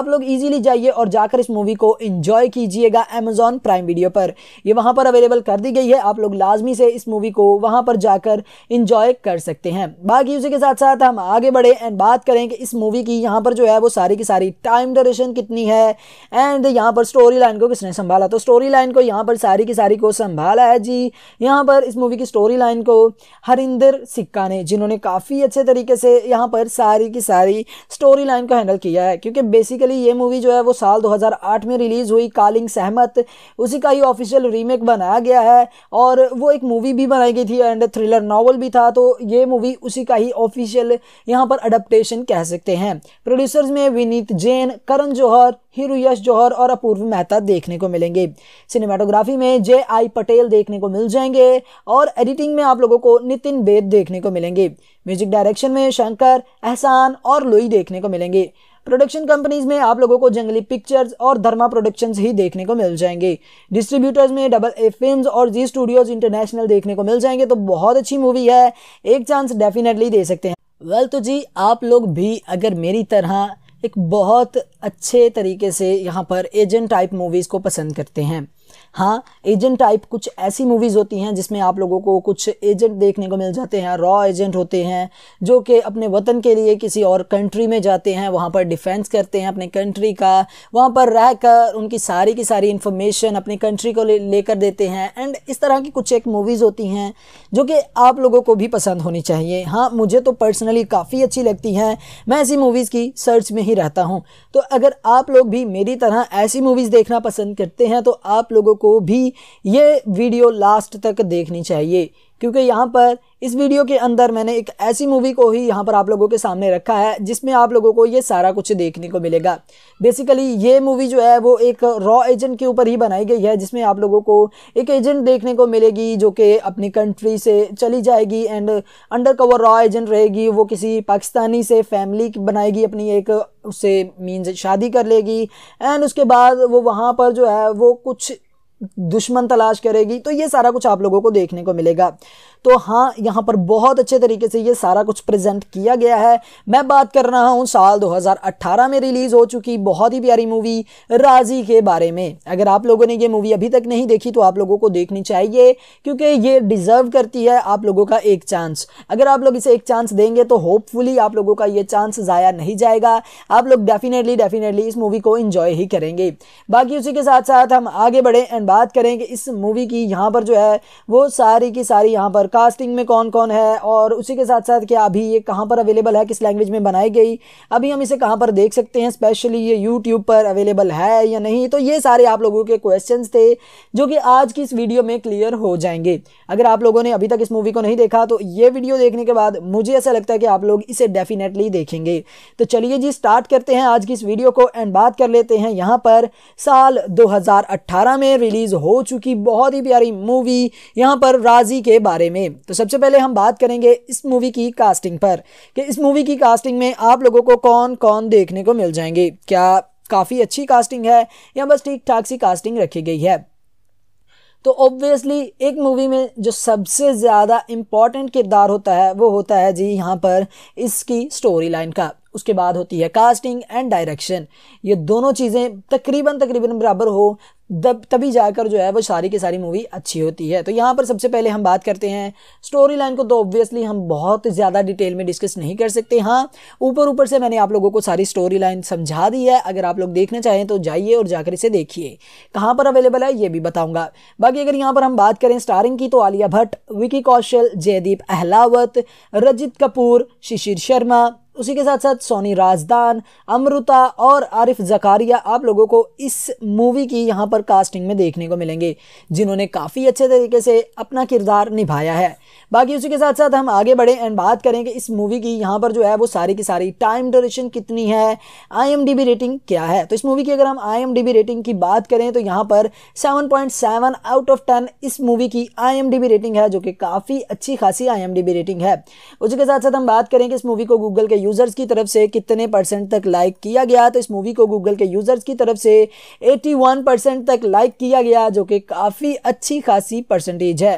आप लोग ईजिली जाइए और जाकर इस मूवी को इंजॉय कीजिएगा एमेजॉन प्राइम वीडियो पर यह वहां पर अवेलेबल कर दी गई है आप लोग लाजमी से इस मूवी को वहां पर जाकर इंजॉय कर सकते हैं बाकी उसी के साथ साथ हम आगे बढ़े एंड बात बात करें कि इस मूवी की यहाँ पर जो है वो सारी की सारी टाइम ड्यूरेशन कितनी है एंड यहाँ पर स्टोरी लाइन को किसने संभाला तो स्टोरी लाइन को यहाँ पर सारी की सारी को संभाला है जी यहाँ पर इस मूवी की स्टोरी लाइन को हरिंदर सिक्का ने जिन्होंने काफ़ी अच्छे तरीके से यहाँ पर सारी की सारी स्टोरी लाइन को हैंडल किया है क्योंकि बेसिकली ये मूवी जो है वो साल दो में रिलीज़ हुई कालिंग सहमत उसी का ही ऑफिशियल रीमेक बनाया गया है और वो एक मूवी भी बनाई गई थी एंड थ्रिलर नावल भी था तो ये मूवी उसी का ही ऑफिशियल यहाँ पर अडप्टेशन कॉम्बिनेशन कह सकते हैं प्रोड्यूसर्स में विनीत जैन करण जौहर हीरो यश जौहर और अपूर्व मेहता देखने को मिलेंगे सिनेमाटोग्राफी में जे आई पटेल देखने को मिल जाएंगे और एडिटिंग में आप लोगों को नितिन बेद देखने को मिलेंगे म्यूजिक डायरेक्शन में शंकर एहसान और लोई देखने को मिलेंगे प्रोडक्शन कंपनीज में आप लोगों को जंगली पिक्चर्स और धर्मा प्रोडक्शंस ही देखने को मिल जाएंगे डिस्ट्रीब्यूटर्स में डबल ए फिल्म और जी स्टूडियोज इंटरनेशनल देखने को मिल जाएंगे तो बहुत अच्छी मूवी है एक चांस डेफिनेटली दे सकते हैं वेल तो जी आप लोग भी अगर मेरी तरह एक बहुत अच्छे तरीके से यहाँ पर एजेंट टाइप मूवीज़ को पसंद करते हैं हाँ एजेंट टाइप कुछ ऐसी मूवीज़ होती हैं जिसमें आप लोगों को कुछ एजेंट देखने को मिल जाते हैं रॉ एजेंट होते हैं जो कि अपने वतन के लिए किसी और कंट्री में जाते हैं वहाँ पर डिफेंस करते हैं अपने कंट्री का वहाँ पर रह कर उनकी सारी की सारी इन्फॉर्मेशन अपनी कंट्री को लेकर ले देते हैं एंड इस तरह की कुछ एक मूवीज़ होती हैं जो कि आप लोगों को भी पसंद होनी चाहिए हाँ मुझे तो पर्सनली काफ़ी अच्छी लगती हैं मैं ऐसी मूवीज़ की सर्च में ही रहता हूँ तो अगर आप लोग भी मेरी तरह ऐसी मूवीज़ देखना पसंद करते हैं तो आप लोगों को भी ये वीडियो लास्ट तक देखनी चाहिए क्योंकि यहाँ पर इस वीडियो के अंदर मैंने एक ऐसी मूवी को ही यहाँ पर आप लोगों के सामने रखा है जिसमें आप लोगों को ये सारा कुछ देखने को मिलेगा बेसिकली ये मूवी जो है वो एक रॉ एजेंट के ऊपर ही बनाई गई है जिसमें आप लोगों को एक एजेंट देखने को मिलेगी जो कि अपनी कंट्री से चली जाएगी एंड अंडर कवर रॉ एजेंट रहेगी वो किसी पाकिस्तानी से फैमिली बनाएगी अपनी एक उससे मीन्स शादी कर लेगी एंड उसके बाद वो वहाँ पर जो है वो कुछ दुश्मन तलाश करेगी तो ये सारा कुछ आप लोगों को देखने को मिलेगा तो हाँ यहाँ पर बहुत अच्छे तरीके से ये सारा कुछ प्रेजेंट किया गया है मैं बात कर रहा हूँ साल 2018 में रिलीज़ हो चुकी बहुत ही प्यारी मूवी राजी के बारे में अगर आप लोगों ने ये मूवी अभी तक नहीं देखी तो आप लोगों को देखनी चाहिए क्योंकि ये डिज़र्व करती है आप लोगों का एक चांस अगर आप लोग इसे एक चांस देंगे तो होपफुली आप लोगों का ये चांस ज़ाया नहीं जाएगा आप लोग डेफिनेटली डेफिनेटली इस मूवी को इन्जॉय ही करेंगे बाकी उसी के साथ साथ हम आगे बढ़ें एंड बात करें कि इस मूवी की यहाँ पर जो है वो सारी की सारी यहाँ पर कास्टिंग में कौन कौन है और उसी के साथ साथ क्या अभी ये कहाँ पर अवेलेबल है किस लैंग्वेज में बनाई गई अभी हम इसे कहाँ पर देख सकते हैं स्पेशली ये यूट्यूब पर अवेलेबल है या नहीं तो ये सारे आप लोगों के क्वेश्चन थे जो कि आज की इस वीडियो में क्लियर हो जाएंगे अगर आप लोगों ने अभी तक इस मूवी को नहीं देखा तो ये वीडियो देखने के बाद मुझे ऐसा लगता है कि आप लोग इसे डेफिनेटली देखेंगे तो चलिए जी स्टार्ट करते हैं आज की इस वीडियो को एंड बात कर लेते हैं यहाँ पर साल 2018 में रिलीज़ हो चुकी बहुत ही प्यारी मूवी यहाँ पर राजी के बारे में में तो सबसे पहले हम बात करेंगे इस मूवी की कास्टिंग पर कि इस मूवी की कास्टिंग में आप लोगों को कौन कौन देखने को मिल जाएंगे क्या काफ़ी अच्छी कास्टिंग है या बस ठीक ठाक सी कास्टिंग रखी गई है तो ऑब्वियसली एक मूवी में जो सबसे ज़्यादा इम्पॉर्टेंट किरदार होता है वो होता है जी यहाँ पर इसकी स्टोरी लाइन का उसके बाद होती है कास्टिंग एंड डायरेक्शन ये दोनों चीज़ें तकरीबन तकरीबन बराबर हो तब तभी जाकर जो है वो सारी की सारी मूवी अच्छी होती है तो यहाँ पर सबसे पहले हम बात करते हैं स्टोरी लाइन को तो ऑब्वियसली हम बहुत ज़्यादा डिटेल में डिस्कस नहीं कर सकते हाँ ऊपर ऊपर से मैंने आप लोगों को सारी स्टोरी लाइन समझा दी है अगर आप लोग देखना चाहें तो जाइए और जाकर इसे देखिए कहाँ पर अवेलेबल है ये भी बताऊँगा बाकी अगर यहाँ पर हम बात करें स्टारिंग की तो आलिया भट्ट विकी कौशल जयदीप अहलावत रजित कपूर शिशिर शर्मा उसी के साथ साथ सोनी राजदान अमृता और आरिफ जकारिया आप लोगों को इस मूवी की यहाँ पर कास्टिंग में देखने को मिलेंगे जिन्होंने काफ़ी अच्छे तरीके से अपना किरदार निभाया है बाकी उसी के साथ साथ हम आगे बढ़े एंड बात करें कि इस मूवी की यहाँ पर जो है वो सारी की सारी टाइम ड्यूरेशन कितनी है आई रेटिंग क्या है तो इस मूवी की अगर हम आई रेटिंग की बात करें तो यहाँ पर 7.7 आउट ऑफ 10 इस मूवी की आई रेटिंग है जो कि काफ़ी अच्छी खासी आई रेटिंग है उसी के साथ साथ हम बात करें कि इस मूवी को गूगल के यूज़र्स की तरफ से कितने परसेंट तक लाइक किया गया तो इस मूवी को गूगल के यूज़र्स की तरफ से 81 परसेंट तक लाइक किया गया जो कि काफ़ी अच्छी खासी परसेंटेज है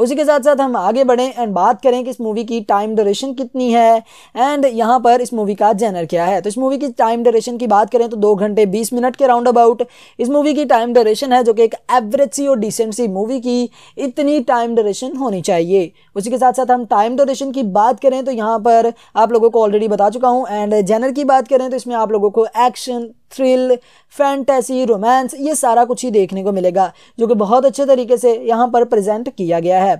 उसी के साथ साथ हम आगे बढ़ें एंड बात करें कि इस मूवी की टाइम ड्यूरेशन कितनी है एंड यहाँ पर इस मूवी का जेनर क्या है तो इस मूवी की टाइम ड्यूरेशन की बात करें तो दो घंटे बीस मिनट के राउंड अबाउट इस मूवी की टाइम ड्यूरेशन है जो कि एक एवरेज सी और डिसेंट सी मूवी की इतनी टाइम ड्यूरेशन होनी चाहिए उसी के साथ साथ हम टाइम ड्यूरेशन की बात करें तो यहाँ पर आप लोगों को ऑलरेडी बता चुका हूँ एंड जेनर की बात करें तो इसमें आप लोगों को एक्शन थ्रिल फैंटेसी रोमांस ये सारा कुछ ही देखने को मिलेगा जो कि बहुत अच्छे तरीके से यहाँ पर प्रेजेंट किया गया है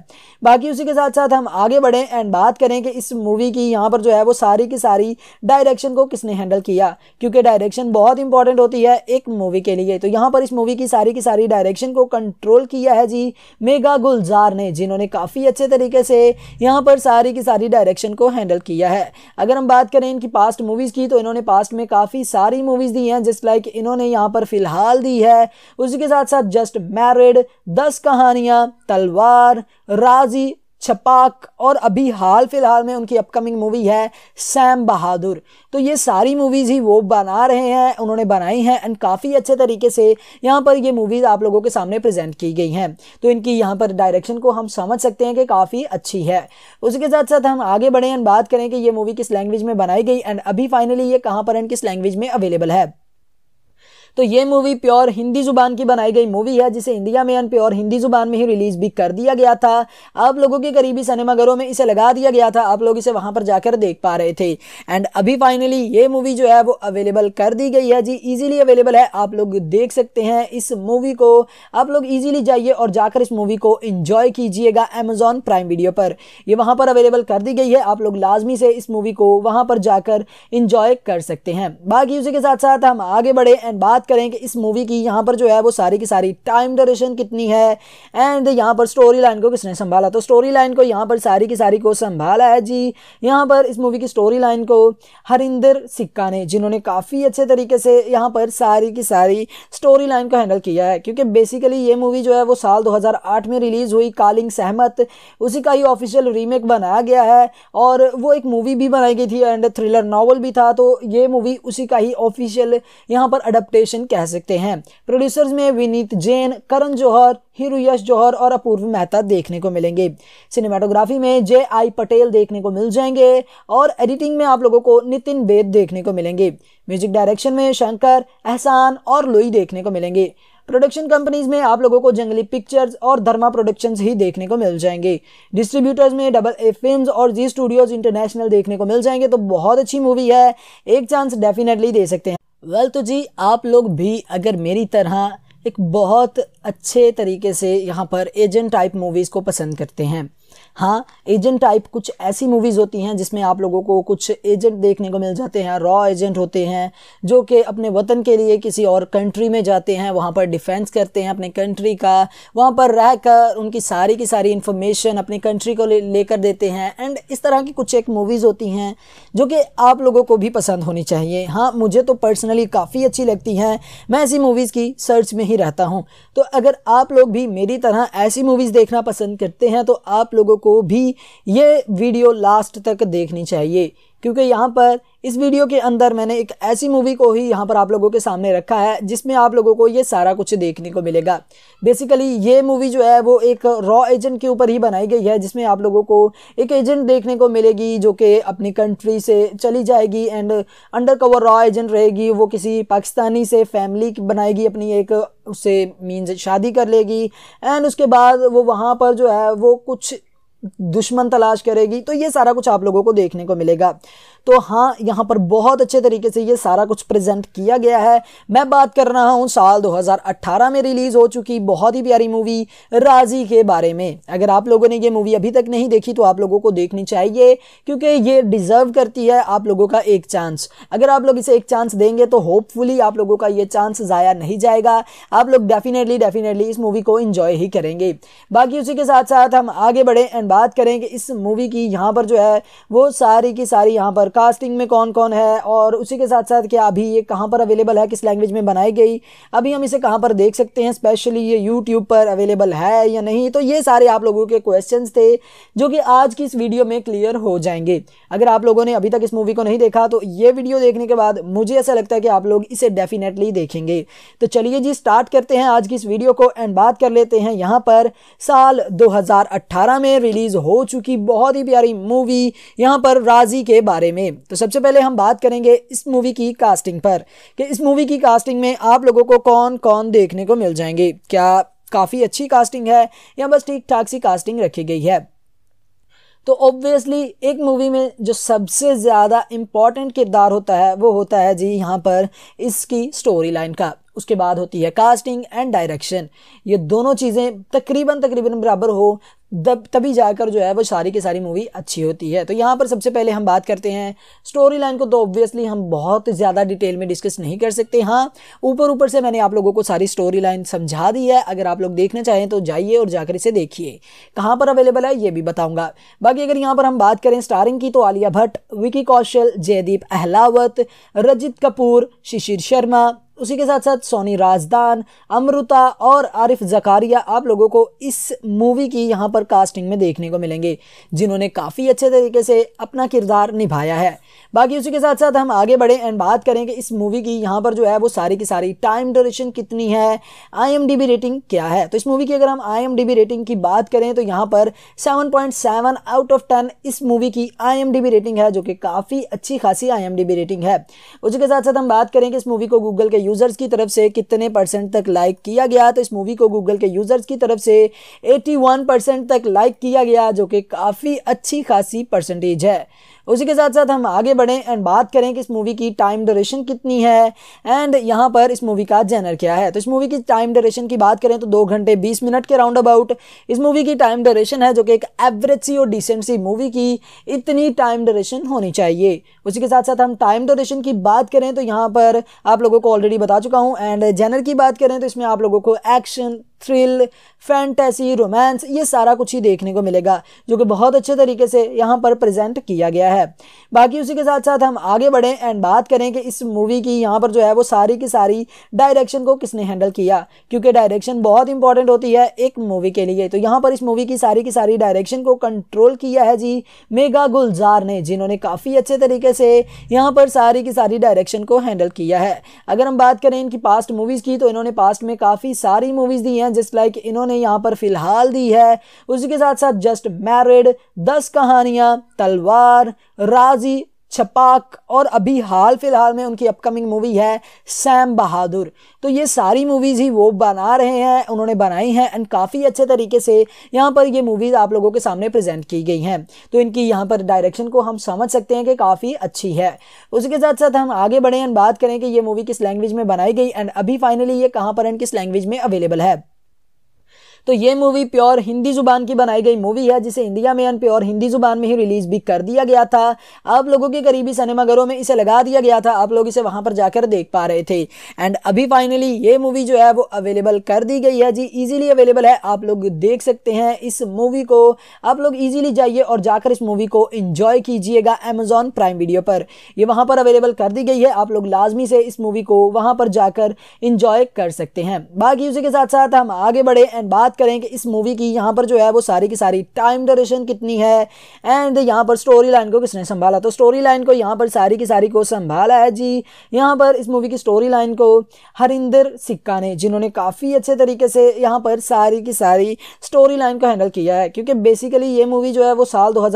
बाकी उसी के साथ साथ हम आगे बढ़ें एंड बात करें कि इस मूवी की यहाँ पर जो है वो सारी की सारी डायरेक्शन को किसने हैंडल किया क्योंकि डायरेक्शन बहुत इंपॉर्टेंट होती है एक मूवी के लिए तो यहाँ पर इस मूवी की सारी की सारी डायरेक्शन को कंट्रोल किया है जी मेगा गुलजार ने जिन्होंने काफ़ी अच्छे तरीके से यहाँ पर सारी की सारी डायरेक्शन को हैंडल किया है अगर हम बात करें इनकी पास्ट मूवीज़ की तो इन्होंने पास्ट में काफ़ी सारी मूवीज़ दी हैं हैं जिस लाइक इन्होंने यहाँ पर फ़िलहाल दी है उसी के साथ साथ जस्ट मैरिड दस कहानियाँ तलवार राजी छपाक और अभी हाल फिलहाल में उनकी अपकमिंग मूवी है सैम बहादुर तो ये सारी मूवीज़ ही वो बना रहे हैं उन्होंने बनाई हैं एंड काफ़ी अच्छे तरीके से यहाँ पर ये मूवीज़ आप लोगों के सामने प्रेजेंट की गई हैं तो इनकी यहाँ पर डायरेक्शन को हम समझ सकते हैं कि काफ़ी अच्छी है उसके साथ साथ हम आगे बढ़ें एंड बात करें कि ये मूवी किस लैंग्वेज में बनाई गई एंड अभी फाइनली ये कहाँ पर एंड किस लैंग्वेज में अवेलेबल है तो ये मूवी प्योर हिंदी ज़ुबान की बनाई गई मूवी है जिसे इंडिया में प्योर हिंदी ज़ुबान में ही रिलीज़ भी कर दिया गया था आप लोगों के करीबी सिनेमाघरों में इसे लगा दिया गया था आप लोग इसे वहां पर जाकर देख पा रहे थे एंड अभी फाइनली ये मूवी जो है वो अवेलेबल कर दी गई है जी ईजिली अवेलेबल है आप लोग देख सकते हैं इस मूवी को आप लोग ईजिली जाइए और जाकर इस मूवी को इंजॉय कीजिएगा एमेजॉन प्राइम वीडियो पर यह वहां पर अवेलेबल कर दी गई है आप लोग लाजमी से इस मूवी को वहां पर जाकर इंजॉय कर सकते हैं बाकी उसी के साथ साथ हम आगे बढ़े एंड बात करें कि इस मूवी की यहाँ पर जो है वो सारी की सारी टाइम ड्यूरेशन कितनी है एंड यहाँ पर स्टोरी लाइन को किसने संभाला तो स्टोरी लाइन को यहाँ पर सारी की सारी को संभाला है जी यहाँ पर इस मूवी की स्टोरी लाइन को हरिंदर सिक्का ने जिन्होंने काफ़ी अच्छे तरीके से यहाँ पर सारी की सारी स्टोरी लाइन को हैंडल किया है क्योंकि बेसिकली ये मूवी जो है वो साल दो में रिलीज़ हुई कालिंग सहमत उसी का ही ऑफिशियल रीमेक बनाया गया है और वो एक मूवी भी बनाई गई थी एंड थ्रिलर नावल भी था तो ये मूवी उसी का ही ऑफिशियल यहाँ पर अडप्टेशन कॉम्बिनेशन कह सकते हैं प्रोड्यूसर्स में विनीत जैन करण जौहर हीरो यश जौहर और अपूर्व मेहता देखने को मिलेंगे सिनेमाटोग्राफी में जे आई पटेल देखने को मिल जाएंगे और एडिटिंग में आप लोगों को नितिन बेद देखने को मिलेंगे म्यूजिक डायरेक्शन में शंकर एहसान और लोई देखने को मिलेंगे प्रोडक्शन कंपनीज में आप लोगों को जंगली पिक्चर्स और धर्मा प्रोडक्शंस ही देखने को मिल जाएंगे डिस्ट्रीब्यूटर्स में डबल ए फिल्म और जी स्टूडियोज इंटरनेशनल देखने को मिल जाएंगे तो बहुत अच्छी मूवी है एक चांस डेफिनेटली दे सकते हैं वेल तो जी आप लोग भी अगर मेरी तरह एक बहुत अच्छे तरीके से यहाँ पर एजेंट टाइप मूवीज़ को पसंद करते हैं हाँ एजेंट टाइप कुछ ऐसी मूवीज़ होती हैं जिसमें आप लोगों को कुछ एजेंट देखने को मिल जाते हैं रॉ एजेंट होते हैं जो कि अपने वतन के लिए किसी और कंट्री में जाते हैं वहाँ पर डिफेंस करते हैं अपने कंट्री का वहाँ पर रह कर उनकी सारी की सारी इन्फॉर्मेशन अपनी कंट्री को लेकर ले देते हैं एंड इस तरह की कुछ एक मूवीज़ होती हैं जो कि आप लोगों को भी पसंद होनी चाहिए हाँ मुझे तो पर्सनली काफ़ी अच्छी लगती हैं मैं ऐसी मूवीज़ की सर्च में ही रहता हूँ तो अगर आप लोग भी मेरी तरह ऐसी मूवीज़ देखना पसंद करते हैं तो आप लोगों को को भी ये वीडियो लास्ट तक देखनी चाहिए क्योंकि यहाँ पर इस वीडियो के अंदर मैंने एक ऐसी मूवी को ही यहाँ पर आप लोगों के सामने रखा है जिसमें आप लोगों को ये सारा कुछ देखने को मिलेगा बेसिकली ये मूवी जो है वो एक रॉ एजेंट के ऊपर ही बनाई गई है जिसमें आप लोगों को एक एजेंट देखने को मिलेगी जो कि अपनी कंट्री से चली जाएगी एंड अंडर कवर रॉ एजेंट रहेगी वो किसी पाकिस्तानी से फैमिली बनाएगी अपनी एक उससे मीन्स शादी कर लेगी एंड उसके बाद वो वहाँ पर जो है वो कुछ दुश्मन तलाश करेगी तो ये सारा कुछ आप लोगों को देखने को मिलेगा तो हाँ यहाँ पर बहुत अच्छे तरीके से ये सारा कुछ प्रेजेंट किया गया है मैं बात कर रहा हूँ साल 2018 में रिलीज़ हो चुकी बहुत ही प्यारी मूवी राजी के बारे में अगर आप लोगों ने ये मूवी अभी तक नहीं देखी तो आप लोगों को देखनी चाहिए क्योंकि ये डिज़र्व करती है आप लोगों का एक चांस अगर आप लोग इसे एक चांस देंगे तो होपफुली आप लोगों का ये चांस ज़ाया नहीं जाएगा आप लोग डेफिनेटली डेफिनेटली इस मूवी को इन्जॉय ही करेंगे बाकी उसी के साथ साथ हम आगे बढ़ें एंड बात करें कि इस मूवी की यहाँ पर जो है वो सारी की सारी यहाँ पर कास्टिंग में कौन कौन है और उसी के साथ साथ क्या अभी ये कहाँ पर अवेलेबल है किस लैंग्वेज में बनाई गई अभी हम इसे कहाँ पर देख सकते हैं स्पेशली ये यूट्यूब पर अवेलेबल है या नहीं तो ये सारे आप लोगों के क्वेश्चन थे जो कि आज की इस वीडियो में क्लियर हो जाएंगे अगर आप लोगों ने अभी तक इस मूवी को नहीं देखा तो ये वीडियो देखने के बाद मुझे ऐसा लगता है कि आप लोग इसे डेफिनेटली देखेंगे तो चलिए जी स्टार्ट करते हैं आज की इस वीडियो को एंड बात कर लेते हैं यहाँ पर साल 2018 में रिलीज़ हो चुकी बहुत ही प्यारी मूवी यहाँ पर राजी के बारे में में तो सबसे पहले हम बात करेंगे इस मूवी की कास्टिंग पर कि इस मूवी की कास्टिंग में आप लोगों को कौन कौन देखने को मिल जाएंगे क्या काफ़ी अच्छी कास्टिंग है या बस ठीक ठाक सी कास्टिंग रखी गई है तो ऑब्वियसली एक मूवी में जो सबसे ज़्यादा इम्पॉर्टेंट किरदार होता है वो होता है जी यहाँ पर इसकी स्टोरी लाइन का उसके बाद होती है कास्टिंग एंड डायरेक्शन ये दोनों चीज़ें तकरीबन तकरीबन बराबर हो तब तभी जाकर जो है वो सारी की सारी मूवी अच्छी होती है तो यहाँ पर सबसे पहले हम बात करते हैं स्टोरी लाइन को तो ऑब्वियसली हम बहुत ज़्यादा डिटेल में डिस्कस नहीं कर सकते हाँ ऊपर ऊपर से मैंने आप लोगों को सारी स्टोरी लाइन समझा दी है अगर आप लोग देखना चाहें तो जाइए और जाकर इसे देखिए कहाँ पर अवेलेबल है ये भी बताऊँगा बाकी अगर यहाँ पर हम बात करें स्टारिंग की तो आलिया भट्ट विकी कौशल जयदीप अहलावत रजित कपूर शिशिर शर्मा उसी के साथ साथ सोनी राजदान अमृता और आरिफ जकारिया आप लोगों को इस मूवी की यहाँ पर कास्टिंग में देखने को मिलेंगे जिन्होंने काफ़ी अच्छे तरीके से अपना किरदार निभाया है बाकी उसी के साथ साथ हम आगे बढ़े एंड बात करें कि इस मूवी की यहाँ पर जो है वो सारी की सारी टाइम ड्यूरेशन कितनी है आई रेटिंग क्या है तो इस मूवी की अगर हम आई रेटिंग की बात करें तो यहाँ पर 7.7 आउट ऑफ 10 इस मूवी की आई रेटिंग है जो कि काफ़ी अच्छी खासी आई रेटिंग है उसी के साथ साथ हम बात करें कि इस मूवी को गूगल के यूज़र्स की तरफ से कितने परसेंट तक लाइक किया गया तो इस मूवी को गूगल के यूज़र्स की तरफ से 81 परसेंट तक लाइक किया गया जो कि काफ़ी अच्छी खासी परसेंटेज है उसी के साथ साथ हम आगे बढ़ें एंड बात करें कि इस मूवी की टाइम ड्यूरेशन कितनी है एंड यहाँ पर इस मूवी का जेनर क्या है तो इस मूवी की टाइम ड्यूरेशन की बात करें तो दो घंटे बीस मिनट के राउंड अबाउट इस मूवी की टाइम ड्यूरेशन है जो कि एक एवरेज सी और डिसेंट सी मूवी की इतनी टाइम ड्यूरेशन होनी चाहिए उसी के साथ साथ हम टाइम ड्यूरेशन की बात करें तो यहाँ पर आप लोगों को ऑलरेडी बता चुका हूँ एंड जेनर की बात करें तो इसमें आप लोगों को एक्शन थ्रिल फैंटेसी रोमांस ये सारा कुछ ही देखने को मिलेगा जो कि बहुत अच्छे तरीके से यहाँ पर प्रेजेंट किया गया है बाकी उसी के साथ साथ हम आगे बढ़ें एंड बात करें कि इस मूवी की यहाँ पर जो है वो सारी की सारी डायरेक्शन को किसने हैंडल किया क्योंकि डायरेक्शन बहुत इंपॉर्टेंट होती है एक मूवी के लिए तो यहाँ पर इस मूवी की सारी की सारी डायरेक्शन को कंट्रोल किया है जी मेगा गुलजार ने जिन्होंने काफ़ी अच्छे तरीके से यहाँ पर सारी की सारी डायरेक्शन को हैंडल किया है अगर हम बात करें इनकी पास्ट मूवीज़ की तो इन्होंने पास्ट में काफ़ी सारी मूवीज़ दी हैं हैं जिस लाइक इन्होंने यहाँ पर फ़िलहाल दी है के साथ साथ जस्ट मैरिड दस कहानियाँ तलवार राजी छपाक और अभी हाल फिलहाल में उनकी अपकमिंग मूवी है सैम बहादुर तो ये सारी मूवीज़ ही वो बना रहे हैं उन्होंने बनाई हैं एंड काफ़ी अच्छे तरीके से यहाँ पर ये मूवीज़ आप लोगों के सामने प्रेजेंट की गई हैं तो इनकी यहाँ पर डायरेक्शन को हम समझ सकते हैं कि काफ़ी अच्छी है उसके साथ साथ हम आगे बढ़ें एंड बात करें कि ये मूवी किस लैंग्वेज में बनाई गई एंड अभी फाइनली ये कहाँ पर एंड किस लैंग्वेज में अवेलेबल है तो ये मूवी प्योर हिंदी ज़ुबान की बनाई गई मूवी है जिसे इंडिया में एंड प्योर हिंदी ज़ुबान में ही रिलीज़ भी कर दिया गया था आप लोगों के करीबी सिनेमाघरों में इसे लगा दिया गया था आप लोग इसे वहां पर जाकर देख पा रहे थे एंड अभी फाइनली ये मूवी जो है वो अवेलेबल कर दी गई है जी ईजिली अवेलेबल है आप लोग देख सकते हैं इस मूवी को आप लोग ईजिली जाइए और जाकर इस मूवी को इंजॉय कीजिएगा एमेजॉन प्राइम वीडियो पर यह वहां पर अवेलेबल कर दी गई है आप लोग लाजमी से इस मूवी को वहां पर जाकर इंजॉय कर सकते हैं बाकी उसी के साथ साथ हम आगे बढ़े एंड बात बात करें कि इस मूवी की यहाँ पर जो है वो सारी की सारी टाइम ड्यूरेशन कितनी है एंड यहाँ पर स्टोरी लाइन को किसने संभाला तो स्टोरी लाइन को यहाँ पर सारी की सारी को संभाला है जी यहाँ पर इस मूवी की स्टोरी लाइन को हरिंदर सिक्का ने जिन्होंने काफ़ी अच्छे तरीके से यहाँ पर सारी की सारी स्टोरी लाइन को हैंडल किया है क्योंकि बेसिकली ये मूवी जो है वो साल दो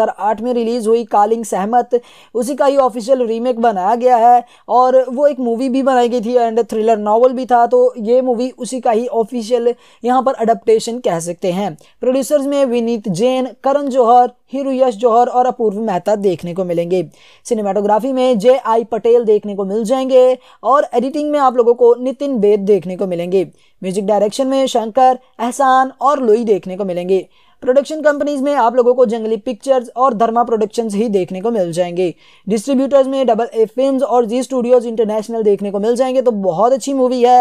में रिलीज़ हुई कालिंग सहमत उसी का ही ऑफिशियल रीमेक बनाया गया है और वो एक मूवी भी बनाई गई थी एंड थ्रिलर नावल भी था तो ये मूवी उसी का ही ऑफिशियल यहाँ पर अडप्टेशन कॉम्बिनेशन कह सकते हैं प्रोड्यूसर्स में विनीत जैन करण जौहर हीरो यश जौहर और अपूर्व मेहता देखने को मिलेंगे सिनेमाटोग्राफी में जे आई पटेल देखने को मिल जाएंगे और एडिटिंग में आप लोगों को नितिन बेद देखने को मिलेंगे म्यूजिक डायरेक्शन में शंकर एहसान और लोई देखने को मिलेंगे प्रोडक्शन कंपनीज में आप लोगों को जंगली पिक्चर्स और धर्मा प्रोडक्शंस ही देखने को मिल जाएंगे डिस्ट्रीब्यूटर्स में डबल ए फिल्म और जी स्टूडियोज इंटरनेशनल देखने को मिल जाएंगे तो बहुत अच्छी मूवी है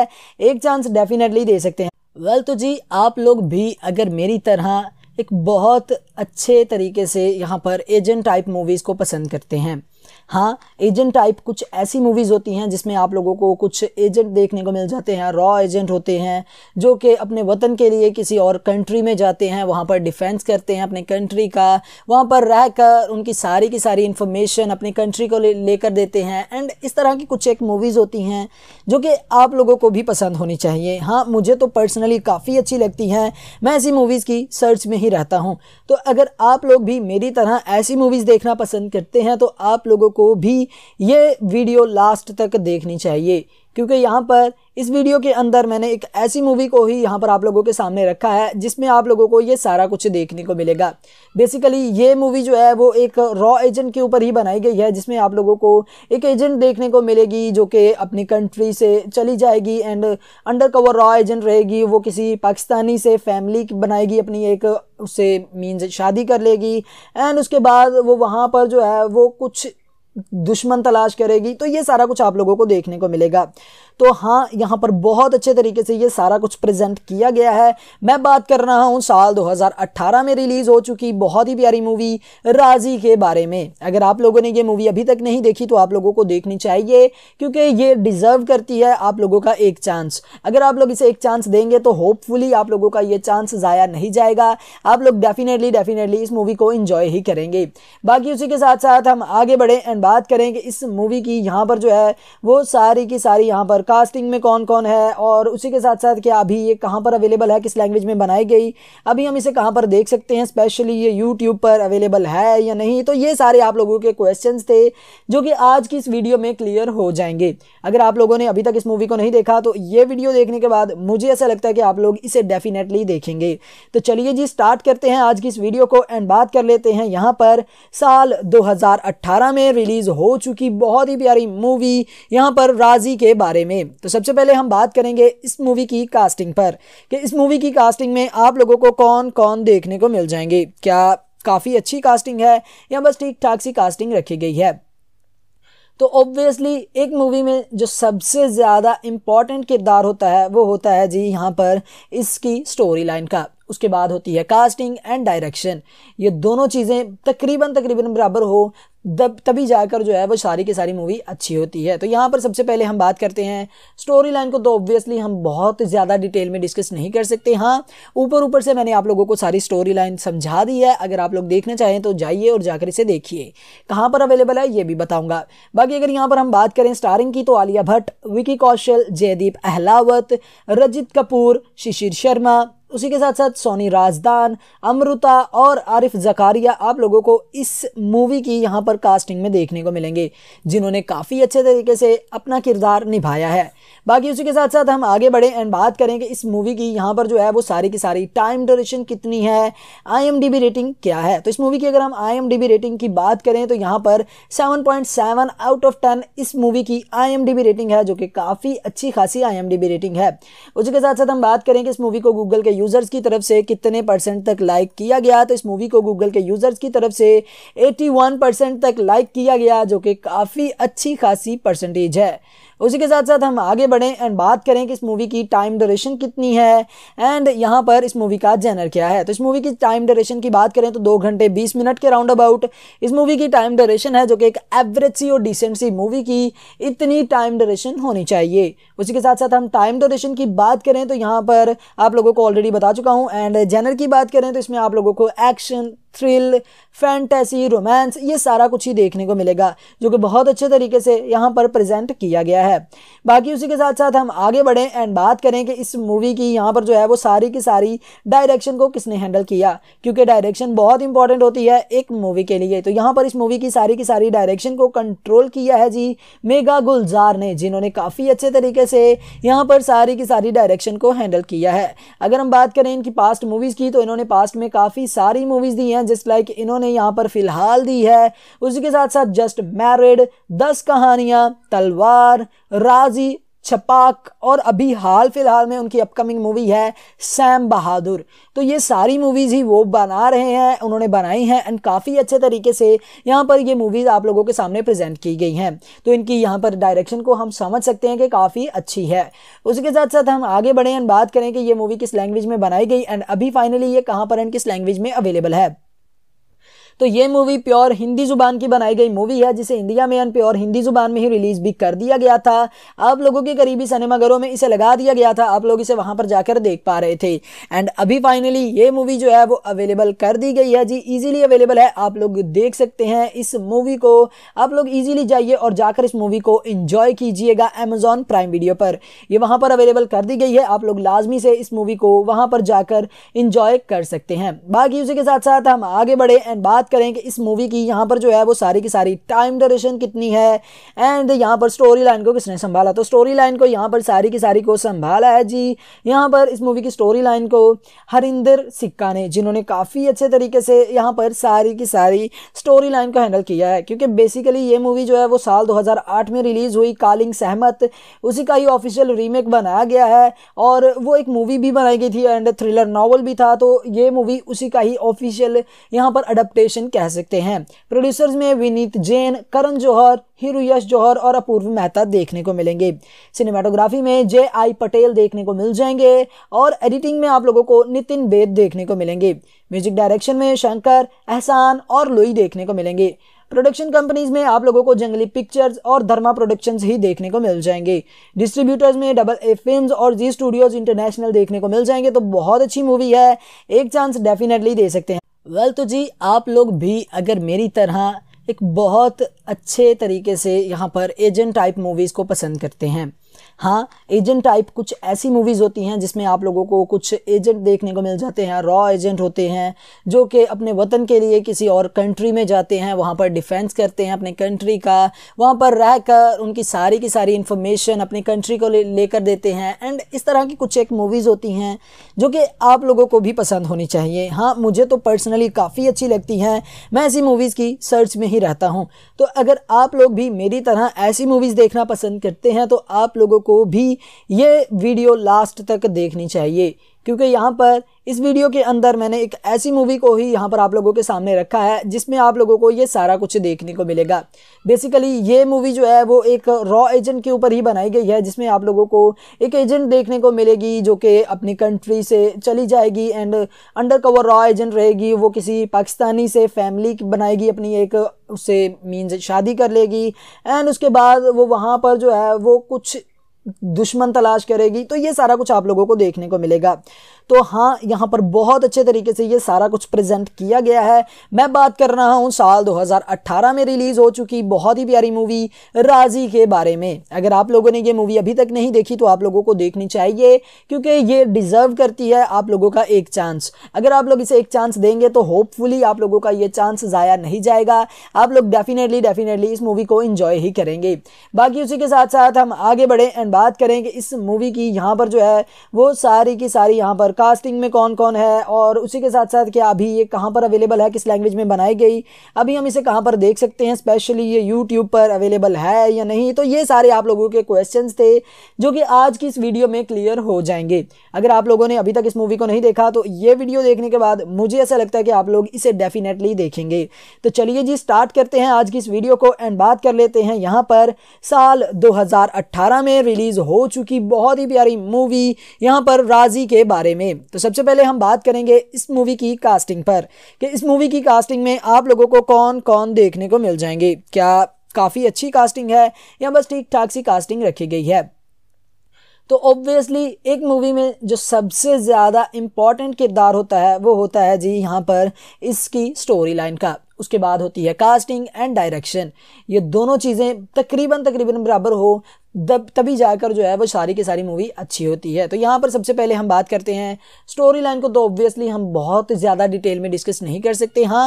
एक चांस डेफिनेटली दे सकते हैं वेल तो जी आप लोग भी अगर मेरी तरह एक बहुत अच्छे तरीके से यहाँ पर एजेंट टाइप मूवीज़ को पसंद करते हैं हाँ एजेंट टाइप कुछ ऐसी मूवीज़ होती हैं जिसमें आप लोगों को कुछ एजेंट देखने को मिल जाते हैं रॉ एजेंट होते हैं जो कि अपने वतन के लिए किसी और कंट्री में जाते हैं वहाँ पर डिफेंस करते हैं अपने कंट्री का वहाँ पर रह कर उनकी सारी की सारी इन्फॉर्मेशन अपनी कंट्री को लेकर ले देते हैं एंड इस तरह की कुछ एक मूवीज़ होती हैं जो कि आप लोगों को भी पसंद होनी चाहिए हाँ मुझे तो पर्सनली काफ़ी अच्छी लगती हैं मैं ऐसी मूवीज़ की सर्च में ही रहता हूँ तो अगर आप लोग भी मेरी तरह ऐसी मूवीज़ देखना पसंद करते हैं तो आप लोगों को भी ये वीडियो लास्ट तक देखनी चाहिए क्योंकि यहाँ पर इस वीडियो के अंदर मैंने एक ऐसी मूवी को ही यहाँ पर आप लोगों के सामने रखा है जिसमें आप लोगों को ये सारा कुछ देखने को मिलेगा बेसिकली ये मूवी जो है वो एक रॉ एजेंट के ऊपर ही बनाई गई है जिसमें आप लोगों को एक एजेंट देखने को मिलेगी जो कि अपनी कंट्री से चली जाएगी एंड अंडर कवर रॉ एजेंट रहेगी वो किसी पाकिस्तानी से फैमिली बनाएगी अपनी एक उससे मीन्स शादी कर लेगी एंड उसके बाद वो वहाँ पर जो है वो कुछ दुश्मन तलाश करेगी तो ये सारा कुछ आप लोगों को देखने को मिलेगा तो हाँ यहाँ पर बहुत अच्छे तरीके से ये सारा कुछ प्रेजेंट किया गया है मैं बात कर रहा हूँ साल 2018 में रिलीज़ हो चुकी बहुत ही प्यारी मूवी राजी के बारे में अगर आप लोगों ने ये मूवी अभी तक नहीं देखी तो आप लोगों को देखनी चाहिए क्योंकि ये डिज़र्व करती है आप लोगों का एक चांस अगर आप लोग इसे एक चांस देंगे तो होपफुली आप लोगों का ये चांस ज़ाया नहीं जाएगा आप लोग डेफिनेटली डेफिनेटली इस मूवी को इन्जॉय ही करेंगे बाकी उसी के साथ साथ हम आगे बढ़े एंड बात करें कि इस मूवी की यहाँ पर जो है वो सारी की सारी यहाँ पर कास्टिंग में कौन कौन है और उसी के साथ साथ क्या अभी ये कहाँ पर अवेलेबल है किस लैंग्वेज में बनाई गई अभी हम इसे कहाँ पर देख सकते हैं स्पेशली ये यूट्यूब पर अवेलेबल है या नहीं तो ये सारे आप लोगों के क्वेश्चन थे जो कि आज की इस वीडियो में क्लियर हो जाएंगे अगर आप लोगों ने अभी तक इस मूवी को नहीं देखा तो ये वीडियो देखने के बाद मुझे ऐसा लगता है कि आप लोग इसे डेफिनेटली देखेंगे तो चलिए जी स्टार्ट करते हैं आज की इस वीडियो को एंड बात कर लेते हैं यहाँ पर साल 2018 में रिलीज रिलीज हो चुकी बहुत ही प्यारी मूवी यहाँ पर राजी के बारे में तो सबसे पहले हम बात करेंगे इस मूवी की कास्टिंग पर कि इस मूवी की कास्टिंग में आप लोगों को कौन कौन देखने को मिल जाएंगे क्या काफ़ी अच्छी कास्टिंग है या बस ठीक ठाक सी कास्टिंग रखी गई है तो ऑब्वियसली एक मूवी में जो सबसे ज़्यादा इम्पॉर्टेंट किरदार होता है वो होता है जी यहाँ पर इसकी स्टोरी लाइन का उसके बाद होती है कास्टिंग एंड डायरेक्शन ये दोनों चीज़ें तकरीबन तकरीबन बराबर हो तब तभी जाकर जो है वो सारी की सारी मूवी अच्छी होती है तो यहाँ पर सबसे पहले हम बात करते हैं स्टोरी लाइन को तो ऑब्वियसली हम बहुत ज़्यादा डिटेल में डिस्कस नहीं कर सकते हाँ ऊपर ऊपर से मैंने आप लोगों को सारी स्टोरी लाइन समझा दी है अगर आप लोग देखना चाहें तो जाइए और जाकर इसे देखिए कहाँ पर अवेलेबल है ये भी बताऊँगा बाकी अगर यहाँ पर हम बात करें स्टारिंग की तो आलिया भट्ट विकी कौशल जयदीप अहलावत रजित कपूर शिशिर शर्मा उसी के साथ साथ सोनी राजदान अमृता और आरिफ जकारिया आप लोगों को इस मूवी की यहाँ पर कास्टिंग में देखने को मिलेंगे जिन्होंने काफ़ी अच्छे तरीके से अपना किरदार निभाया है बाकी उसी के साथ साथ हम आगे बढ़े एंड बात करें कि इस मूवी की यहाँ पर जो है वो सारी की सारी टाइम ड्यूरेशन कितनी है आई रेटिंग क्या है तो इस मूवी की अगर हम आई रेटिंग की बात करें तो यहाँ पर 7.7 आउट ऑफ 10 इस मूवी की आई रेटिंग है जो कि काफ़ी अच्छी खासी आई रेटिंग है उसी के साथ साथ हम बात करें कि इस मूवी को गूगल के यूज़र्स की तरफ से कितने परसेंट तक लाइक किया गया तो इस मूवी को गूगल के यूज़र्स की तरफ से 81 परसेंट तक लाइक किया गया जो कि काफ़ी अच्छी खासी परसेंटेज है उसी के साथ साथ हम आगे बढ़ें एंड बात करें कि इस मूवी की टाइम ड्यूरेशन कितनी है एंड यहाँ पर इस मूवी का जेनर क्या है तो इस मूवी की टाइम ड्यूरेशन की बात करें तो दो घंटे बीस मिनट के राउंड अबाउट इस मूवी की टाइम ड्यूरेशन है जो कि एक एवरेज सी और डिसेंट सी मूवी की इतनी टाइम ड्यूरेशन होनी चाहिए उसी के साथ साथ हम टाइम ड्यूरेशन की बात करें तो यहाँ पर आप लोगों को ऑलरेडी बता चुका हूँ एंड जेनर की बात करें तो इसमें आप लोगों को एक्शन थ्रिल फैंटेसी रोमांस ये सारा कुछ ही देखने को मिलेगा जो कि बहुत अच्छे तरीके से यहाँ पर प्रेजेंट किया गया है बाकी उसी के साथ साथ हम आगे बढ़ें एंड बात करें कि इस मूवी की यहाँ पर जो है वो सारी की सारी डायरेक्शन को किसने हैंडल किया क्योंकि डायरेक्शन बहुत इंपॉर्टेंट होती है एक मूवी के लिए तो यहाँ पर इस मूवी की सारी की सारी डायरेक्शन को कंट्रोल किया है जी मेगा गुलजार ने जिन्होंने काफ़ी अच्छे तरीके से यहाँ पर सारी की सारी डायरेक्शन को हैंडल किया है अगर हम बात करें इनकी पास्ट मूवीज़ की तो इन्होंने पास्ट में काफ़ी सारी मूवीज़ दी हैं हैं जिस लाइक इन्होंने यहाँ पर फ़िलहाल दी है के साथ साथ जस्ट मैरिड दस कहानियाँ तलवार राजी छपाक और अभी हाल फिलहाल में उनकी अपकमिंग मूवी है सैम बहादुर तो ये सारी मूवीज़ ही वो बना रहे हैं उन्होंने बनाई हैं एंड काफ़ी अच्छे तरीके से यहाँ पर ये मूवीज़ आप लोगों के सामने प्रेजेंट की गई हैं तो इनकी यहाँ पर डायरेक्शन को हम समझ सकते हैं कि काफ़ी अच्छी है उसके साथ साथ हम आगे बढ़ें एंड बात करें कि ये मूवी किस लैंग्वेज में बनाई गई एंड अभी फाइनली ये कहाँ पर एंड किस लैंग्वेज में अवेलेबल है तो ये मूवी प्योर हिंदी ज़ुबान की बनाई गई मूवी है जिसे इंडिया में अनप्योर प्योर हिंदी ज़ुबान में ही रिलीज़ भी कर दिया गया था आप लोगों के करीबी सिनेमाघरों में इसे लगा दिया गया था आप लोग इसे वहां पर जाकर देख पा रहे थे एंड अभी फाइनली ये मूवी जो है वो अवेलेबल कर दी गई है जी ईजिली अवेलेबल है आप लोग देख सकते हैं इस मूवी को आप लोग ईजिली जाइए और जाकर इस मूवी को इंजॉय कीजिएगा एमेजॉन प्राइम वीडियो पर यह वहां पर अवेलेबल कर दी गई है आप लोग लाजमी से इस मूवी को वहां पर जाकर इंजॉय कर सकते हैं बाकी उसी के साथ साथ हम आगे बढ़े एंड बात बात करें कि इस मूवी की यहाँ पर जो है वो सारी की सारी टाइम ड्यूरेशन कितनी है एंड यहाँ पर स्टोरी लाइन को किसने संभाला तो स्टोरी लाइन को यहाँ पर सारी की सारी को संभाला है जी यहाँ पर इस मूवी की स्टोरी लाइन को हरिंदर सिक्का ने जिन्होंने काफ़ी अच्छे तरीके से यहाँ पर सारी की सारी स्टोरी लाइन को हैंडल किया है क्योंकि बेसिकली ये मूवी जो है वो साल दो में रिलीज़ हुई कालिंग सहमत उसी का ही ऑफिशियल रीमेक बनाया गया है और वो एक मूवी भी बनाई गई थी एंड थ्रिलर नावल भी था तो ये मूवी उसी का ही ऑफिशियल यहाँ पर अडप्टेशन कॉम्बिनेशन कह सकते हैं प्रोड्यूसर्स में विनीत जैन करण जौहर हीरो यश जौहर और अपूर्व मेहता देखने को मिलेंगे सिनेमाटोग्राफी में जे आई पटेल देखने को मिल जाएंगे और एडिटिंग में आप लोगों को नितिन बेद देखने को मिलेंगे म्यूजिक डायरेक्शन में शंकर एहसान और लोई देखने को मिलेंगे प्रोडक्शन कंपनीज में आप लोगों को जंगली पिक्चर्स और धर्मा प्रोडक्शंस ही देखने को मिल जाएंगे डिस्ट्रीब्यूटर्स में डबल ए फिल्म और जी स्टूडियोज इंटरनेशनल देखने को मिल जाएंगे तो बहुत अच्छी मूवी है एक चांस डेफिनेटली दे सकते हैं वेल तो जी आप लोग भी अगर मेरी तरह एक बहुत अच्छे तरीके से यहाँ पर एजेंट टाइप मूवीज़ को पसंद करते हैं हाँ एजेंट टाइप कुछ ऐसी मूवीज़ होती हैं जिसमें आप लोगों को कुछ एजेंट देखने को मिल जाते हैं रॉ एजेंट होते हैं जो कि अपने वतन के लिए किसी और कंट्री में जाते हैं वहाँ पर डिफेंस करते हैं अपने कंट्री का वहाँ पर रह कर उनकी सारी की सारी इन्फॉर्मेशन अपनी कंट्री को लेकर ले देते हैं एंड इस तरह की कुछ एक मूवीज़ होती हैं जो कि आप लोगों को भी पसंद होनी चाहिए हाँ मुझे तो पर्सनली काफ़ी अच्छी लगती हैं मैं ऐसी मूवीज़ की सर्च में ही रहता हूँ तो अगर आप लोग भी मेरी तरह ऐसी मूवीज़ देखना पसंद करते हैं तो आप लोगों को को भी ये वीडियो लास्ट तक देखनी चाहिए क्योंकि यहाँ पर इस वीडियो के अंदर मैंने एक ऐसी मूवी को ही यहाँ पर आप लोगों के सामने रखा है जिसमें आप लोगों को ये सारा कुछ देखने को मिलेगा बेसिकली ये मूवी जो है वो एक रॉ एजेंट के ऊपर ही बनाई गई है जिसमें आप लोगों को एक एजेंट देखने को मिलेगी जो कि अपनी कंट्री से चली जाएगी एंड अंडर कवर रॉ एजेंट रहेगी वो किसी पाकिस्तानी से फैमिली बनाएगी अपनी एक उससे मीन्स शादी कर लेगी एंड उसके बाद वो वहाँ पर जो है वो कुछ दुश्मन तलाश करेगी तो ये सारा कुछ आप लोगों को देखने को मिलेगा तो हाँ यहाँ पर बहुत अच्छे तरीके से ये सारा कुछ प्रेजेंट किया गया है मैं बात कर रहा हूँ साल 2018 में रिलीज़ हो चुकी बहुत ही प्यारी मूवी राजी के बारे में अगर आप लोगों ने ये मूवी अभी तक नहीं देखी तो आप लोगों को देखनी चाहिए क्योंकि ये डिज़र्व करती है आप लोगों का एक चांस अगर आप लोग इसे एक चांस देंगे तो होपफुली आप लोगों का ये चांस ज़ाया नहीं जाएगा आप लोग डेफिनेटली डेफिनेटली इस मूवी को इन्जॉय ही करेंगे बाकी उसी के साथ साथ हम आगे बढ़ें एंड बात करें कि इस मूवी की यहाँ पर जो है वो सारी की सारी यहाँ पर कास्टिंग में कौन कौन है और उसी के साथ साथ क्या अभी ये कहाँ पर अवेलेबल है किस लैंग्वेज में बनाई गई अभी हम इसे कहाँ पर देख सकते हैं स्पेशली ये यूट्यूब पर अवेलेबल है या नहीं तो ये सारे आप लोगों के क्वेश्चन थे जो कि आज की इस वीडियो में क्लियर हो जाएंगे अगर आप लोगों ने अभी तक इस मूवी को नहीं देखा तो ये वीडियो देखने के बाद मुझे ऐसा लगता है कि आप लोग इसे डेफिनेटली देखेंगे तो चलिए जी स्टार्ट करते हैं आज की इस वीडियो को एंड बात कर लेते हैं यहाँ पर साल 2018 में रिलीज़ हो चुकी बहुत ही प्यारी मूवी यहाँ पर राजी के बारे में में तो सबसे पहले हम बात करेंगे इस मूवी की कास्टिंग पर कि इस मूवी की कास्टिंग में आप लोगों को कौन कौन देखने को मिल जाएंगे क्या काफ़ी अच्छी कास्टिंग है या बस ठीक ठाक सी कास्टिंग रखी गई है तो ऑब्वियसली एक मूवी में जो सबसे ज़्यादा इम्पॉर्टेंट किरदार होता है वो होता है जी यहाँ पर इसकी स्टोरी लाइन का उसके बाद होती है कास्टिंग एंड डायरेक्शन ये दोनों चीज़ें तकरीबन तकरीबन बराबर हो तब तभी जाकर जो है वो सारी की सारी मूवी अच्छी होती है तो यहाँ पर सबसे पहले हम बात करते हैं स्टोरी लाइन को तो ऑब्वियसली हम बहुत ज़्यादा डिटेल में डिस्कस नहीं कर सकते हाँ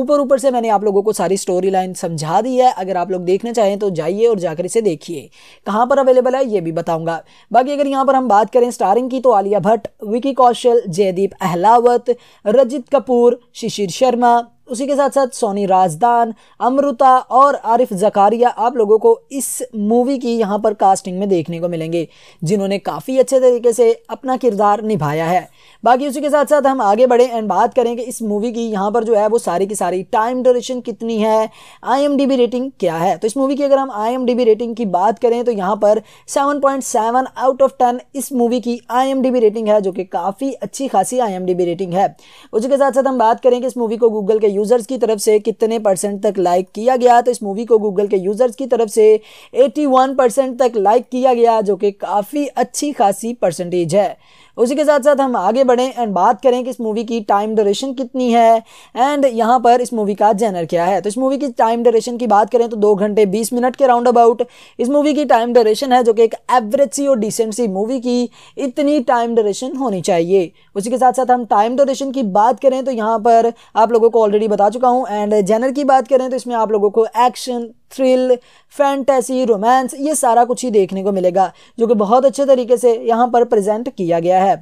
ऊपर ऊपर से मैंने आप लोगों को सारी स्टोरी लाइन समझा दी है अगर आप लोग देखना चाहें तो जाइए और जाकर इसे देखिए कहाँ पर अवेलेबल है ये भी बताऊँगा बाकी अगर यहाँ पर हम बात करें स्टारिंग की तो आलिया भट्ट विकी कौशल जयदीप अहलावत रजित कपूर शिशिर शर्मा उसी के साथ साथ सोनी राजदान अमृता और आरिफ जकारिया आप लोगों को इस मूवी की यहाँ पर कास्टिंग में देखने को मिलेंगे जिन्होंने काफ़ी अच्छे तरीके से अपना किरदार निभाया है बाकी उसी के साथ साथ हम आगे बढ़े एंड बात करें कि इस मूवी की यहाँ पर जो है वो सारी की सारी टाइम ड्यूरेशन कितनी है आई रेटिंग क्या है तो इस मूवी की अगर हम आई रेटिंग की बात करें तो यहाँ पर 7.7 आउट ऑफ 10 इस मूवी की आई रेटिंग है जो कि काफ़ी अच्छी खासी आई रेटिंग है उसी के साथ साथ हम बात करें कि इस मूवी को गूगल के यूज़र्स की तरफ से कितने परसेंट तक लाइक किया गया तो इस मूवी को गूगल के यूज़र्स की तरफ से वन परसेंट तक लाइक किया गया जो कि काफ़ी अच्छी खासी परसेंटेज है उसी के साथ साथ हम आगे बढ़ें एंड बात करें कि इस मूवी की टाइम ड्यूरेशन कितनी है एंड यहाँ पर इस मूवी का जेनर क्या है तो इस मूवी की टाइम ड्यूरेशन की बात करें तो दो घंटे बीस मिनट के राउंड अबाउट इस मूवी की टाइम ड्यूरेशन है जो कि एक एवरेज सी और डिसेंट सी मूवी की इतनी टाइम ड्यूरेशन होनी चाहिए उसी के साथ साथ हम टाइम ड्यूरेशन की बात करें तो यहाँ पर आप लोगों को ऑलरेडी बता चुका हूँ एंड जेनर की बात करें तो इसमें आप लोगों को एक्शन थ्रिल फैंटेसी रोमांस ये सारा कुछ ही देखने को मिलेगा जो कि बहुत अच्छे तरीके से यहाँ पर प्रेजेंट किया गया है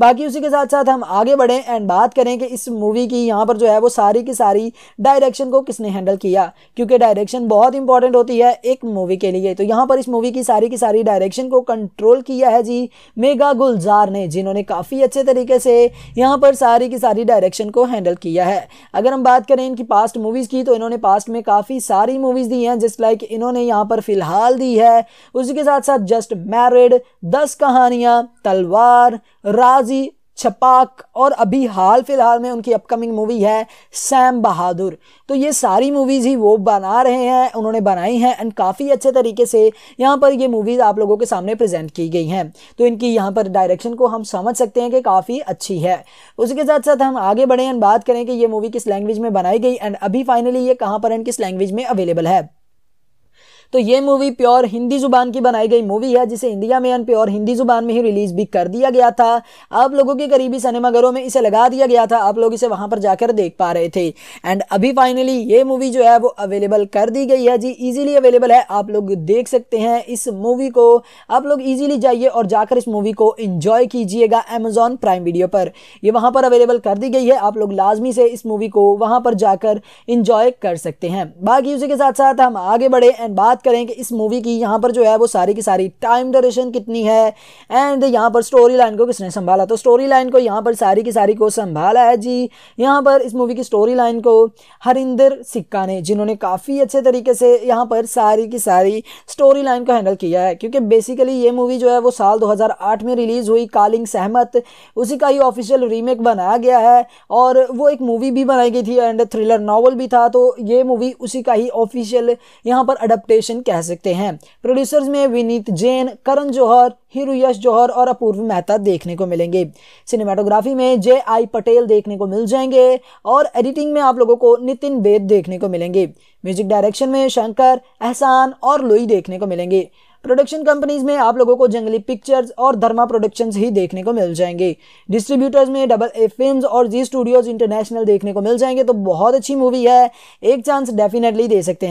बाकी उसी के साथ साथ हम आगे बढ़ें एंड बात करें कि इस मूवी की यहाँ पर जो है वो सारी की सारी डायरेक्शन को किसने हैंडल किया क्योंकि डायरेक्शन बहुत इंपॉर्टेंट होती है एक मूवी के लिए तो यहाँ पर इस मूवी की सारी की सारी डायरेक्शन को कंट्रोल किया है जी मेगा गुलजार ने जिन्होंने काफ़ी अच्छे तरीके से यहाँ पर सारी की सारी डायरेक्शन को हैंडल किया है अगर हम बात करें इनकी पास्ट मूवीज़ की तो इन्होंने पास्ट में काफ़ी सारी मूवीज़ दी हैं हैं जिस लाइक इन्होंने यहाँ पर फ़िलहाल दी है उसी के साथ साथ जस्ट मैरिड दस कहानियाँ तलवार राजी छपाक और अभी हाल फिलहाल में उनकी अपकमिंग मूवी है सैम बहादुर तो ये सारी मूवीज़ ही वो बना रहे हैं उन्होंने बनाई हैं एंड काफ़ी अच्छे तरीके से यहाँ पर ये मूवीज़ आप लोगों के सामने प्रेजेंट की गई हैं तो इनकी यहाँ पर डायरेक्शन को हम समझ सकते हैं कि काफ़ी अच्छी है उसके साथ साथ हम आगे बढ़ें एंड बात करें कि ये मूवी किस लैंग्वेज में बनाई गई एंड अभी फाइनली ये कहाँ पर एंड किस लैंग्वेज में अवेलेबल है तो ये मूवी प्योर हिंदी ज़ुबान की बनाई गई मूवी है जिसे इंडिया में एंड प्योर हिंदी ज़ुबान में ही रिलीज़ भी कर दिया गया था आप लोगों के करीबी सिनेमाघरों में इसे लगा दिया गया था आप लोग इसे वहां पर जाकर देख पा रहे थे एंड अभी फाइनली ये मूवी जो है वो अवेलेबल कर दी गई है जी ईजिली अवेलेबल है आप लोग देख सकते हैं इस मूवी को आप लोग ईजिली जाइए और जाकर इस मूवी को इंजॉय कीजिएगा एमेजॉन प्राइम वीडियो पर यह वहां पर अवेलेबल कर दी गई है आप लोग लाजमी से इस मूवी को वहां पर जाकर इंजॉय कर सकते हैं बाकी उसी के साथ साथ हम आगे बढ़े एंड बात बात करें कि इस मूवी की यहाँ पर जो है वो सारी की सारी टाइम ड्यूरेशन कितनी है एंड यहाँ पर स्टोरी लाइन को किसने संभाला तो स्टोरी लाइन को यहाँ पर सारी की सारी को संभाला है जी यहाँ पर इस मूवी की स्टोरी लाइन को हरिंदर सिक्का ने जिन्होंने काफ़ी अच्छे तरीके से यहाँ पर सारी की सारी स्टोरी लाइन को हैंडल किया है क्योंकि बेसिकली ये मूवी जो है वो साल दो में रिलीज़ हुई कालिंग सहमत उसी का ही ऑफिशियल रीमेक बनाया गया है और वो एक मूवी भी बनाई गई थी एंड थ्रिलर नावल भी था तो ये मूवी उसी का ही ऑफिशियल यहाँ पर अडप्टेशन कॉम्बिनेशन कह सकते हैं प्रोड्यूसर्स में विनीत जैन करण जौहर हीरो यश जौहर और अपूर्व मेहता देखने को मिलेंगे सिनेमाटोग्राफी में जे आई पटेल देखने को मिल जाएंगे और एडिटिंग में आप लोगों को नितिन बेद देखने को मिलेंगे म्यूजिक डायरेक्शन में शंकर एहसान और लोई देखने को मिलेंगे प्रोडक्शन कंपनीज में आप लोगों को जंगली पिक्चर्स और धर्मा प्रोडक्शंस ही देखने को मिल जाएंगे डिस्ट्रीब्यूटर्स में डबल ए फिल्म और जी स्टूडियोज इंटरनेशनल देखने को मिल जाएंगे तो बहुत अच्छी मूवी है एक चांस डेफिनेटली दे सकते हैं